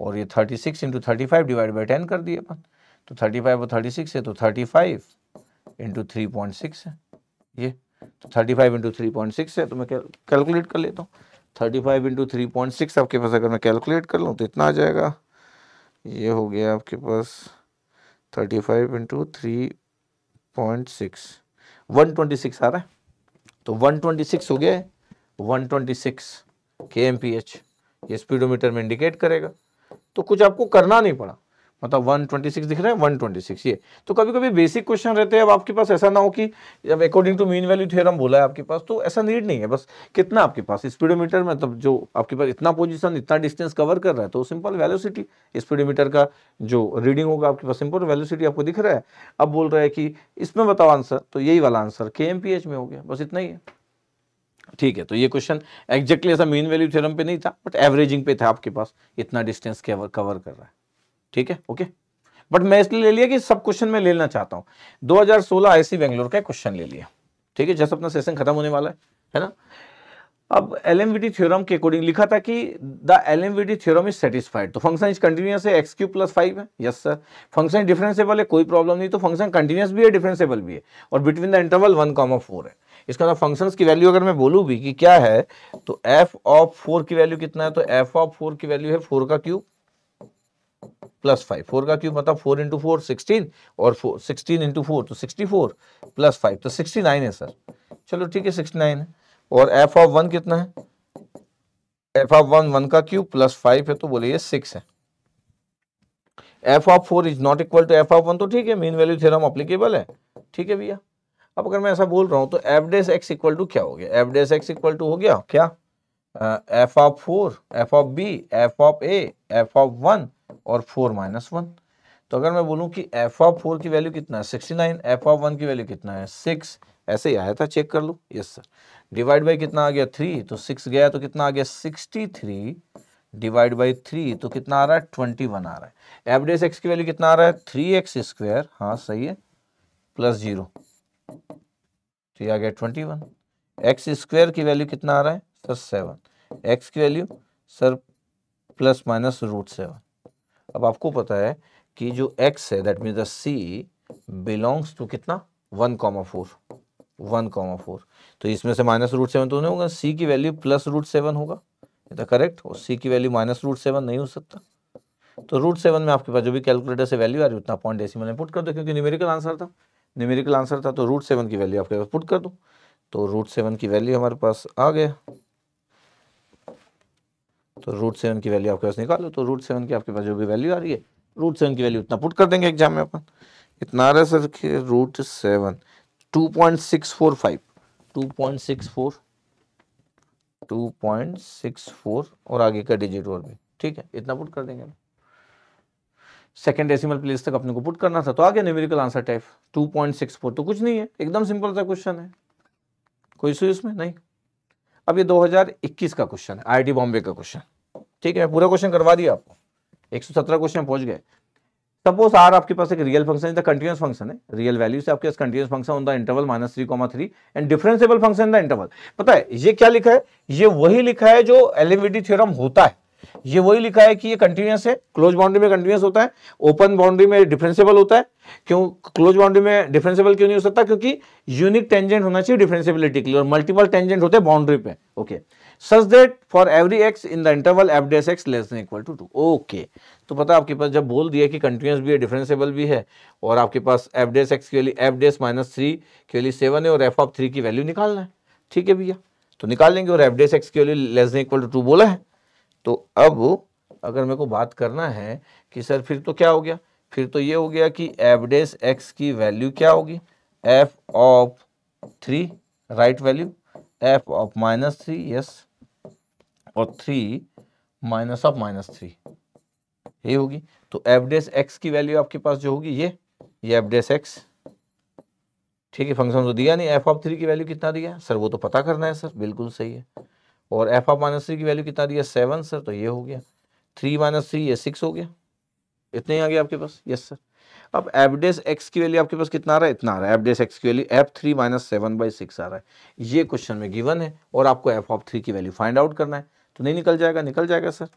S1: और ये 36 six into thirty five divide by ten कर दिए अपन तो 35 और सिक्स है तो 35 five into three point six है ये तो 35 five into three point six है तो मैं कैलकुलेट कर लेता हूँ 35 five into three point six आपके पास अगर मैं कैलकुलेट कर लूँ तो इतना आ जाएगा ये हो गया आपके पास 35 five into three point six one twenty six आ रहा है तो वन ट्वेंटी सिक्स हो गया है 126 kmph ये स्पीडोमीटर में इंडिकेट करेगा तो कुछ आपको करना नहीं पड़ा मतलब 126 दिख रहा है 126 ये तो कभी कभी बेसिक क्वेश्चन रहते हैं अब आपके पास ऐसा ना हो कि जब according to mean value theorem बोला है आपके पास तो ऐसा नीड नहीं है बस कितना आपके पास स्पीडोमीटर में मतलब जो आपके पास इतना पोजीशन इतना डिस्टेंस कवर कर रहा है तो सिंपल वैल्यूसिटी स्पीडोमीटर का जो रीडिंग होगा आपके पास सिंपल वैल्यूसिटी आपको दिख रहा है अब बोल रहा है कि इसमें बताओ आंसर तो यही वाला आंसर के में हो गया बस इतना ही है ठीक है तो ये क्वेश्चन एग्जैक्टली ऐसा मीन वैल्यू थ्योरम पे नहीं था बट एवरेजिंग पे था आपके पास इतना डिस्टेंस कवर कर रहा है ठीक है ओके बट मैं इसलिए ले लिया कि सब क्वेश्चन में लेना चाहता हूं 2016 आईसी बेंगलोर का क्वेश्चन ले लिया ठीक है जैसे अपना सेशन खत्म होने वाला है है ना अब एल एम थ्योरम के अकॉर्डिंग लिखा था कि the L M theorem is satisfied तो फंक्शन इज कंटिन्यूस है एक्स क्यू प्लस फाइव है यस सर फंक्शन डिफरेंसेबल है कोई प्रॉब्लम नहीं तो फंक्शन कंटिन्यूस भी है डिफरेंसेबल भी है और between the interval one comma four है इसका तो फंक्शंस की वैल्यू अगर मैं बोलूँ भी कि क्या है तो एफ ऑफ फोर की वैल्यू कितना है तो एफ ऑफ फोर की वैल्यू है फोर का क्यूब प्लस फाइव फोर का क्यूब मतलब फोर इंटू फोर सिक्सटीन और फोर सिक्सटीन इंटू फोर तो सिक्सटी फोर प्लस फाइव तो सिक्सटी नाइन है सर चलो ठीक है सिक्सटी नाइन है और एफ ऑफ वन कितना है एफ ऑफ वन वन का क्यूब प्लस फाइव है तो बोलिए सिक्स है F of four is not equal to F of one तो ठीक है मीन वैल्यू थ्योरम अप्लीकेबल है ठीक है भैया अब अगर मैं ऐसा बोल रहा हूँ तो F dash x equal to क्या हो गया F dash x equal to हो गया क्या F of four F of B F of A F of one और फोर माइनस वन तो अगर मैं बोलूँ कि एफ ऑफ फोर की वैल्यू कितना है sixty nine F of one की वैल्यू कितना है सिक्स ऐसे ही आया था चेक कर लो यस सर डिवाइड बाई कितना आ गया थ्री तो सिक्स गया तो कितना आ गया sixty three divide by three तो कितना आ रहा है ट्वेंटी वन आ रहा है डेस एक्स की वैल्यू कितना आ रहा है थ्री एक्स स्क्वायर हाँ सही है प्लस जीरो तो ये आ गया ट्वेंटी वन एक्स स्क्वायर की वैल्यू कितना आ रहा है सर सेवन एक्स की value sir plus minus root seven अब आपको पता है कि जो एक्स है that mean the C belongs to कितना one comma four one comma four तो इसमें से माइनस रूट सेवन तो नहीं होगा सी की वैल्यू प्लस रूट सेवन होगा ये तो करेक्ट और सी की वैल्यू माइनस रूट सेवन नहीं हो सकता तो रूट सेवन में आपके पास जो भी कैलकुलेटर से वैल्यू आ रही है उतना पॉइंट डेसिमल में पुट कर दो क्योंकि न्यूमेरिकल आंसर था न्यूमेरिकल आंसर था तो रूट सेवन की वैल्यू आपके पास पुट कर दो तो रूट सेवन की वैल्यू हमारे पास आ गया तो रूट सेवन की वैल्यू आपके पास निकालो तो रूट सेवन की आपके पास जो भी वैल्यू आ रही है रूट सेवन की वैल्यू उतना पुट कर देंगे एग्जाम में अपन इतना आ रहा है सर कि root seven two point six four five two point six four two point six four और आगे का डिजिट और भी ठीक है इतना पुट कर देंगे सेकेंड डेसिमल प्लेस तक अपने को पुट करना था तो आ गया न्यूमेरिकल आंसर टाइप 2.64 तो कुछ नहीं है एकदम सिंपल सा क्वेश्चन है कोई इशू इसमें नहीं अब ये 2021 का क्वेश्चन है आई बॉम्बे का क्वेश्चन ठीक है मैं पूरा क्वेश्चन करवा दिया आपको 117 क्वेश्चन पहुंच गए सपोज आर आपके पास एक real function the continuous function है रियल वैल्यू से आपके पास continuous function on the interval minus three comma three and differentiable function the interval पता है ये क्या लिखा है ये वही लिखा है जो एलिविटी थ्योरम होता है ये वही लिखा है कि ये कंटिन्यूस है क्लोज बाउंड्री में कंटिन्यूस होता है ओपन बाउंड्री में डिफ्रेंसेबल होता है क्यों क्लोज बाउंड्री में डिफ्रेंसेबल क्यों नहीं हो सकता क्योंकि यूनिक टेंजेंट होना चाहिए डिफ्रेंसिबिलिटी के लिए और मल्टीपल टेंजेंट होते हैं बाउंड्री पे okay such that for every X in the interval F dash X less than equal to two okay तो पता आपके पास जब बोल दिया कि कंटिन्यूस भी है डिफ्रेंसेबल भी है और आपके पास एफ डेस एक्स के लिए एफ डेस माइनस थ्री के लिए सेवन है और एफ ऑफ थ्री की वैल्यू निकालना है ठीक है भैया तो निकाल लेंगे और एफ डेस एक्स के लिए less than equal to two बोला है तो अब अगर मेरे को बात करना है कि सर फिर तो क्या हो गया फिर तो ये हो गया कि एवडेस एक्स की वैल्यू क्या होगी F of three right value F of minus three yes और three minus of minus three ये होगी तो एवडेस एक्स की वैल्यू आपके पास जो होगी ये ये एवडेस एक्स ठीक है फंक्शन तो दिया नहीं एफ ऑफ थ्री की वैल्यू कितना दिया सर वो तो पता करना है सर बिल्कुल सही है और एफ ऑफ माइनस थ्री की वैल्यू कितना दिया सेवन सर तो ये हो गया थ्री माइनस थ्री ये सिक्स हो गया इतने ही आ गया आपके पास यस सर अब एपडेस एक्स की वैल्यू आपके पास कितना आ रहा है इतना आ रहा है एपडेस एक्स की value F three minus seven by six आ रहा है ये क्वेश्चन में गिवन है और आपको एफ ऑफ थ्री की वैल्यू फाइंड आउट करना है तो नहीं निकल जाएगा निकल जाएगा सर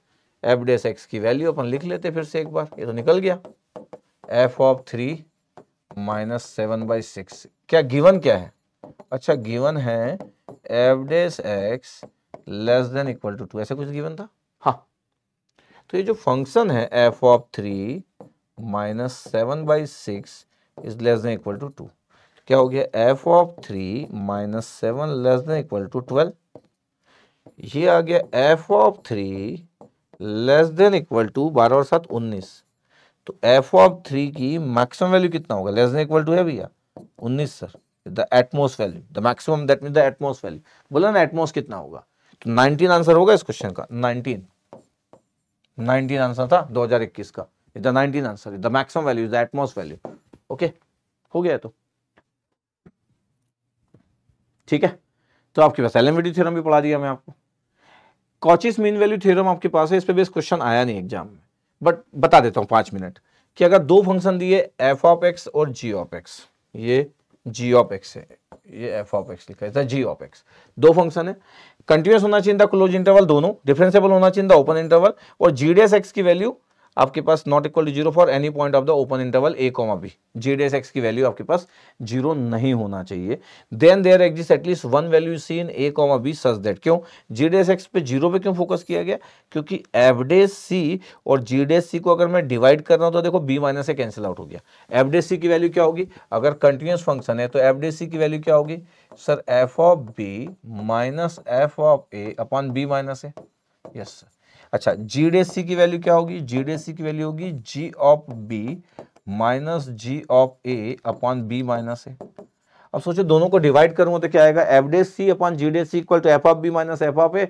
S1: एपडेस एक्स की वैल्यू अपन लिख लेते फिर से एक बार ये तो निकल गया F of three minus seven by six क्या गिवन क्या है अच्छा गिवन है F dash X less than equal to two ऐसा कुछ गिवन था हाँ तो ये जो फंक्शन है F of three minus seven by six is less than equal to two क्या हो गया F of three minus seven less than equal to twelve ये आ गया F of three less than equal to बारह और सात उन्नीस तो एफ ऑफ थ्री की मैक्सिमम वैल्यू कितना होगा लेस देन इक्वल टू है भैया उन्नीस sir the utmost value the maximum that mean the utmost value बोला ना एटमोस कितना होगा तो 19 आंसर होगा इस क्वेश्चन का 19 19 आंसर था 2021 का is the 19 answer is the maximum value is the utmost value okay हो गया तो ठीक है तो आपके पास एल थ्योरम भी पढ़ा दिया मैं आपको कॉचिस मीन वैल्यू थ्योरम आपके पास है इस पर बेस क्वेश्चन आया नहीं एग्जाम में बट बता देता हूँ पांच मिनट कि अगर दो फंक्शन दिए एफ ऑफ एक्स और जी ऑफ एक्स ये जी ऑफ एक्स है ये एफ ऑफ एक्स लिखा है जी ऑफ एक्स दो फंक्शन है कंटिन्यूस होना चाहिए था क्लोज इंटरवल दोनों डिफरेंसेबल होना चाहिए था ओपन इंटरवल और जी डी एक्स की वैल्यू आपके पास not equal to zero for any point of the open interval A comma B G dash x की वैल्यू आपके पास जीरो नहीं होना चाहिए then there exist at least one value C in A comma B such that क्यों G dash x पे zero पे क्यों फोकस किया गया क्योंकि एफडे सी और जी डेस सी को अगर मैं डिवाइड कर रहा हूँ तो देखो B minus A cancel out हो गया डे सी की वैल्यू क्या होगी अगर कंटिन्यूस फंक्शन है तो एवडेस सी की वैल्यू क्या होगी sir F of B minus F of A upon B minus A yes sir अच्छा जी डी सी की वैल्यू क्या होगी जी डी सी की वैल्यू होगी G of B minus G of A upon B minus ए अब सोचो दोनों को डिवाइड करूंगा तो क्या आएगा D C upon G D C equal to F of B minus F of ए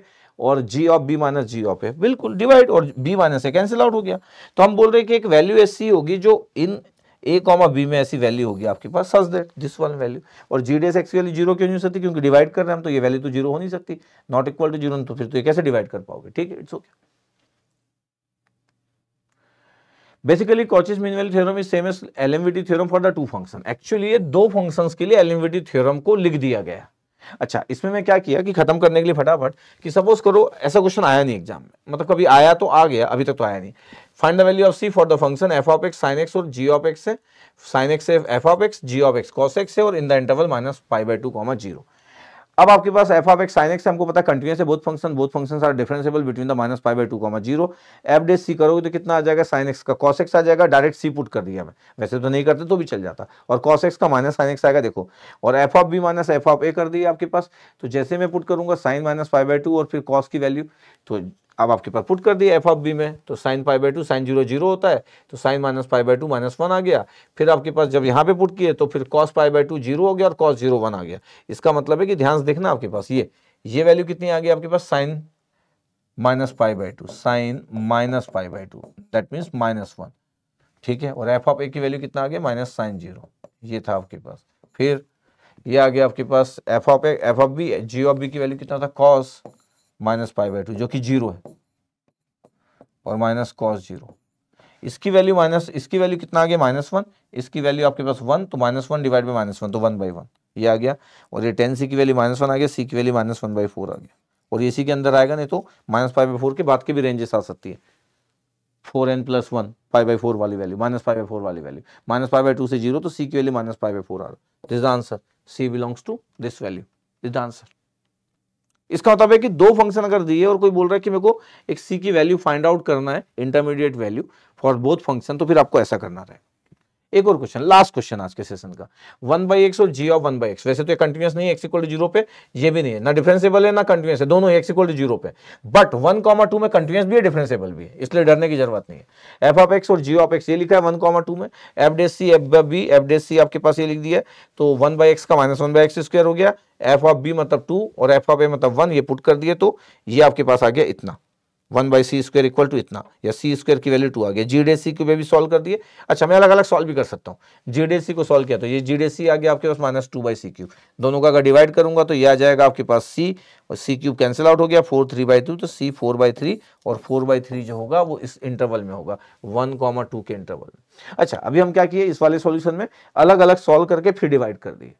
S1: और G of B minus G of A बिल्कुल डिवाइड और B minus A cancel out हो गया तो हम बोल रहे हैं कि एक वैल्यू ऐसी होगी जो इन ए कॉमा बी में ऐसी वैल्यू होगी आपके पास such that this one value और G D S X value zero क्यों नहीं हो सकती क्योंकि डिवाइड कर रहे हैं हम तो ये वैल्यू तो जीरो हो नहीं सकती नॉट इक्वल टू जीरो तो फिर तो ये कैसे डिवाइड कर पाओगे ठीक है it's okay basically Cauchy's minimal theorem is same as LMVT theorem for the two function actually ये दो फंक्शन के लिए एलएमवीटी थ्योरम को लिख दिया गया अच्छा इसमें मैं क्या किया कि खत्म करने के लिए फटाफट कि सपोज करो ऐसा क्वेश्चन आया नहीं एग्जाम में मतलब कभी आया तो आ गया अभी तक तो आया नहीं find the value of C for the function F of X sine x और जी ऑफ एक्स है साइन एक्स है F of X G of X cos X है और in the interval minus five by two comma zero अब आपके पास F of X sine X हमको पता कंटिन्यूस है both function both function are differentiable between the minus five by two comma zero f dash C करोगे तो कितना आ जाएगा साइन एक्स का कॉस एक्स आ जाएगा डायरेक्ट सी पुट कर दिया हमें वैसे तो नहीं करते तो भी चल जाता और कॉस एक्स का माइनस साइन एक्स आएगा देखो और F of B minus F of A कर दिया आपके पास तो जैसे मैं पुट करूंगा sine minus five by two और फिर कॉस की वैल्यू तो अब आपके पास पुट कर दिया एफ ऑफ बी में तो sine pi by two sine zero zero होता है तो sine minus pi by two minus one आ गया फिर आपके पास जब यहाँ पे पुट किए तो फिर cos pi by two zero हो गया और कॉस जीरो वन आ गया इसका मतलब है कि ध्यान से देखना आपके पास ये ये वैल्यू कितनी आ गई आपके पास sine minus pi by two sine minus pi by two that means minus one ठीक है और एफ ऑफ ए की वैल्यू कितना आ गया माइनस साइन जीरो ये था आपके पास फिर ये आ गया आपके पास F of A F of B G of B की वैल्यू कितना था cos minus pi by two जो कि जीरो है और माइनस कॉस जीरो इसकी वैल्यू माइनस इसकी वैल्यू कितना आ गया माइनस वन इसकी वैल्यू आपके पास वन तो minus one divide by minus one तो वन बाई वन ये आ गया और ये टेन सी की वैल्यू माइनस वन आ गया सी की value minus one by four आ गया और ये सी के अंदर आएगा नहीं तो माइनस फाइव बाई फोर के बाद के भी रेंजेस आ सकती है four N plus one five by four वाली value minus five by four वाली value minus five by two से जीरो तो सी की value minus five by four आ रहा this the answer C belongs to this value this the answer इसका मतलब है कि दो फंक्शन अगर दिए और कोई बोल रहा है कि मेरे को एक सी की वैल्यू फाइंड आउट करना है intermediate value for both function तो फिर आपको ऐसा करना रहेगा एक और क्वेश्चन लास्ट क्वेश्चन आज के सेशन का वन बाई एक्स और G of one by X वैसे तो ये कंटिन्यूस नहीं है एक्स इक्वल जीरो पे ये भी नहीं है ना डिफरेंसेबल है ना कंटिन्यूस है दोनों एक्स इक्वल जीरो पे बट वन कॉमा टू में कंटिन्यूस भी है डिफरेंसेबल भी है इसलिए डरने की जरूरत नहीं है एफ ऑफ एक्स और जी ऑफ एक्स ये लिखा है वन कॉमा टू में F dash C F B F dash C आपके पास ये लिख दिया तो वन बाई एक्स का minus one by X square हो गया एफ ऑफ बी मतलब टू और एफ ऑफ ए मतलब वन ये पुट कर दिए तो ये आपके पास आ गया इतना one by C square equal to इतना या सी स्क्वेयर की वैल्यू टू आ गया जी डी सी को भी सॉल्व कर दिए अच्छा मैं अलग अलग सॉल्व भी कर सकता हूँ जी डे सी को सॉल्व किया तो ये जी डे सी आ गया आपके पास minus two by C cube दोनों का अगर डिवाइड करूंगा तो ये आ जाएगा आपके पास सी और सी क्यूब कैंसिल आउट हो गया फोर थ्री बाई टू तो सी फोर बाई थ्री और फोर बाई थ्री जो होगा वो इस इंटरवल में होगा वन कॉमा टू के इंटरवल में अच्छा अभी हम क्या किए इस वाले सोल्यूशन में अलग अलग सॉल्व करके फिर डिवाइड कर दिए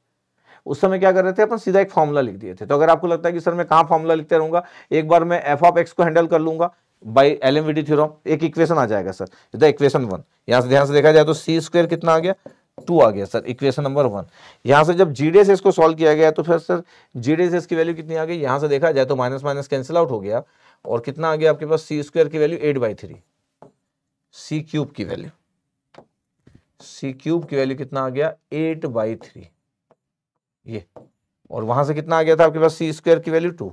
S1: उस समय क्या कर रहे थे अपन सीधा एक फॉर्मूला लिख दिए थे तो अगर आपको लगता है कि सर मैं कहाँ फॉर्मूला लिखते रहूंगा एक बार मैं एफ ऑफ एक्स को हैंडल कर लूंगा by L M D theorem एक इक्वेशन आ जाएगा सर सीधा इक्वेशन वन यहाँ से ध्यान से देखा जाए तो सी स्क्वेयर कितना आ गया टू आ गया सर इक्वेशन नंबर वन यहाँ से जब जीडे से इसको सॉल्व किया गया तो फिर सर डे से इसकी वैल्यू कितनी आ गई यहाँ से देखा जाए तो माइनस माइनस कैंसिल आउट हो गया और कितना आ गया आपके पास सी स्क्वेयर की value eight by three C cube की वैल्यू सी क्यूब की वैल्यू कितना आ गया एट बाई थ्री ये और वहां से कितना आ गया था आपके पास सी स्क्वेयर की वैल्यू टू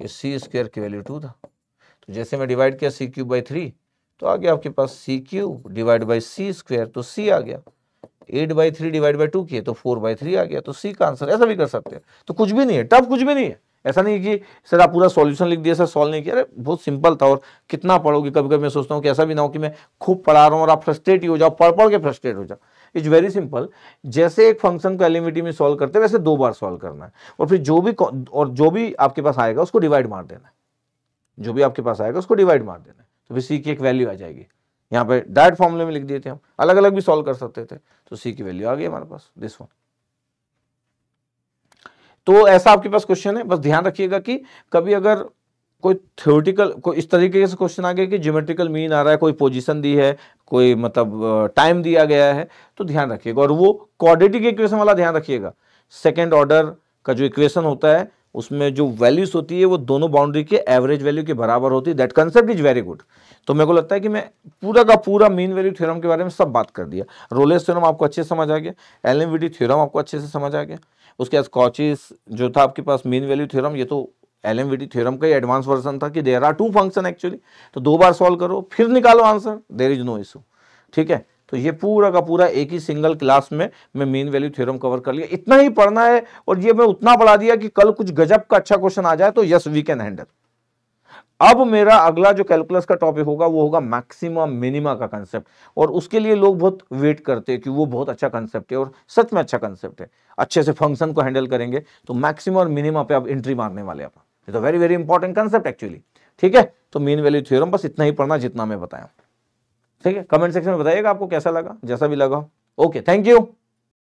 S1: ये सी स्क्वेयर की वैल्यू टू था तो जैसे मैं डिवाइड किया सी क्यूब बाई थ्री तो आ गया आपके पास C cube divide by C square तो सी आ गया eight by three divide by two किए तो फोर बाई थ्री आ गया तो सी का आंसर ऐसा भी कर सकते हैं तो कुछ भी नहीं है टफ कुछ भी नहीं है ऐसा नहीं कि सर आप पूरा सॉल्यूशन लिख दिया सर सॉल्व नहीं किया अरे बहुत सिंपल था और कितना पढ़ोगे कभी कभी मैं सोचता हूँ कि ऐसा भी ना हो कि मैं खूब पढ़ा रहा हूँ और आप फ्रस्ट्रेट ही हो जाओ पढ़ पढ़ के फ्रस्ट्रेट हो जाओ इज वेरी सिंपल जैसे एक फंक्शन को एलिमिटी में सॉल्व करते हैं वैसे दो बार सॉल्व करना है और फिर जो भी और जो भी आपके पास आएगा उसको डिवाइड मार देना है जो भी आपके पास आएगा उसको डिवाइड मार देना है तो फिर सी की एक वैल्यू आ जाएगी यहाँ पे डायरेक्ट फॉर्मूले में लिख दिए थे हम अलग अलग भी सॉल्व कर सकते थे तो सी की वैल्यू आ गई हमारे पास दिस वन तो ऐसा आपके पास क्वेश्चन है बस ध्यान रखिएगा कि कभी अगर कोई थ्योरेटिकल कोई इस तरीके से क्वेश्चन आ गया कि ज्योमेट्रिकल मीन आ रहा है कोई पोजीशन दी है कोई मतलब टाइम दिया गया है तो ध्यान रखिएगा और वो क्वाड्रेटिक इक्वेशन वाला ध्यान रखिएगा सेकेंड ऑर्डर का जो इक्वेशन होता है उसमें जो वैल्यूज होती है वो दोनों बाउंड्री के एवरेज वैल्यू के बराबर होती है that concept is very good तो मेरे को लगता है कि मैं पूरा का पूरा मीन वैल्यू थ्योरम के बारे में सब बात कर दिया रोलेस थ्योरम आपको अच्छे से समझ आ गया एल एम थ्योरम आपको अच्छे से समझ आ गया उसके बाद कॉचिस जो था आपके पास मीन वैल्यू थ्योरम ये तो एल एम थ्योरम का एडवांस वर्जन था कि there are two function actually तो दो बार सॉल्व करो फिर निकालो answer there is no issue ठीक है तो ये पूरा का पूरा एक ही सिंगल क्लास में मैं मीन वैल्यू थ्योरम कवर कर लिया इतना ही पढ़ना है और ये मैं उतना पढ़ा दिया कि कल कुछ गजब का अच्छा क्वेश्चन आ जाए तो यस वी कैन हैंडल अब मेरा अगला जो कैलकुलस का टॉपिक होगा वो होगा मैक्सिमम मिनिमा का कंसेप्ट और उसके लिए लोग बहुत वेट करते हैं कि वो बहुत अच्छा कंसेप्ट है और सच में अच्छा कंसेप्ट है अच्छे से फंक्शन को हैंडल करेंगे तो मैक्सिमम और मिनिमा पे अब एंट्री मारने वाले आप ये तो very very important concept actually ठीक है तो मीन वैल्यू थ्योरम बस इतना ही पढ़ना जितना मैं बताया ठीक है कमेंट सेक्शन में बताइएगा आपको कैसा लगा जैसा भी लगा ओके थैंक यू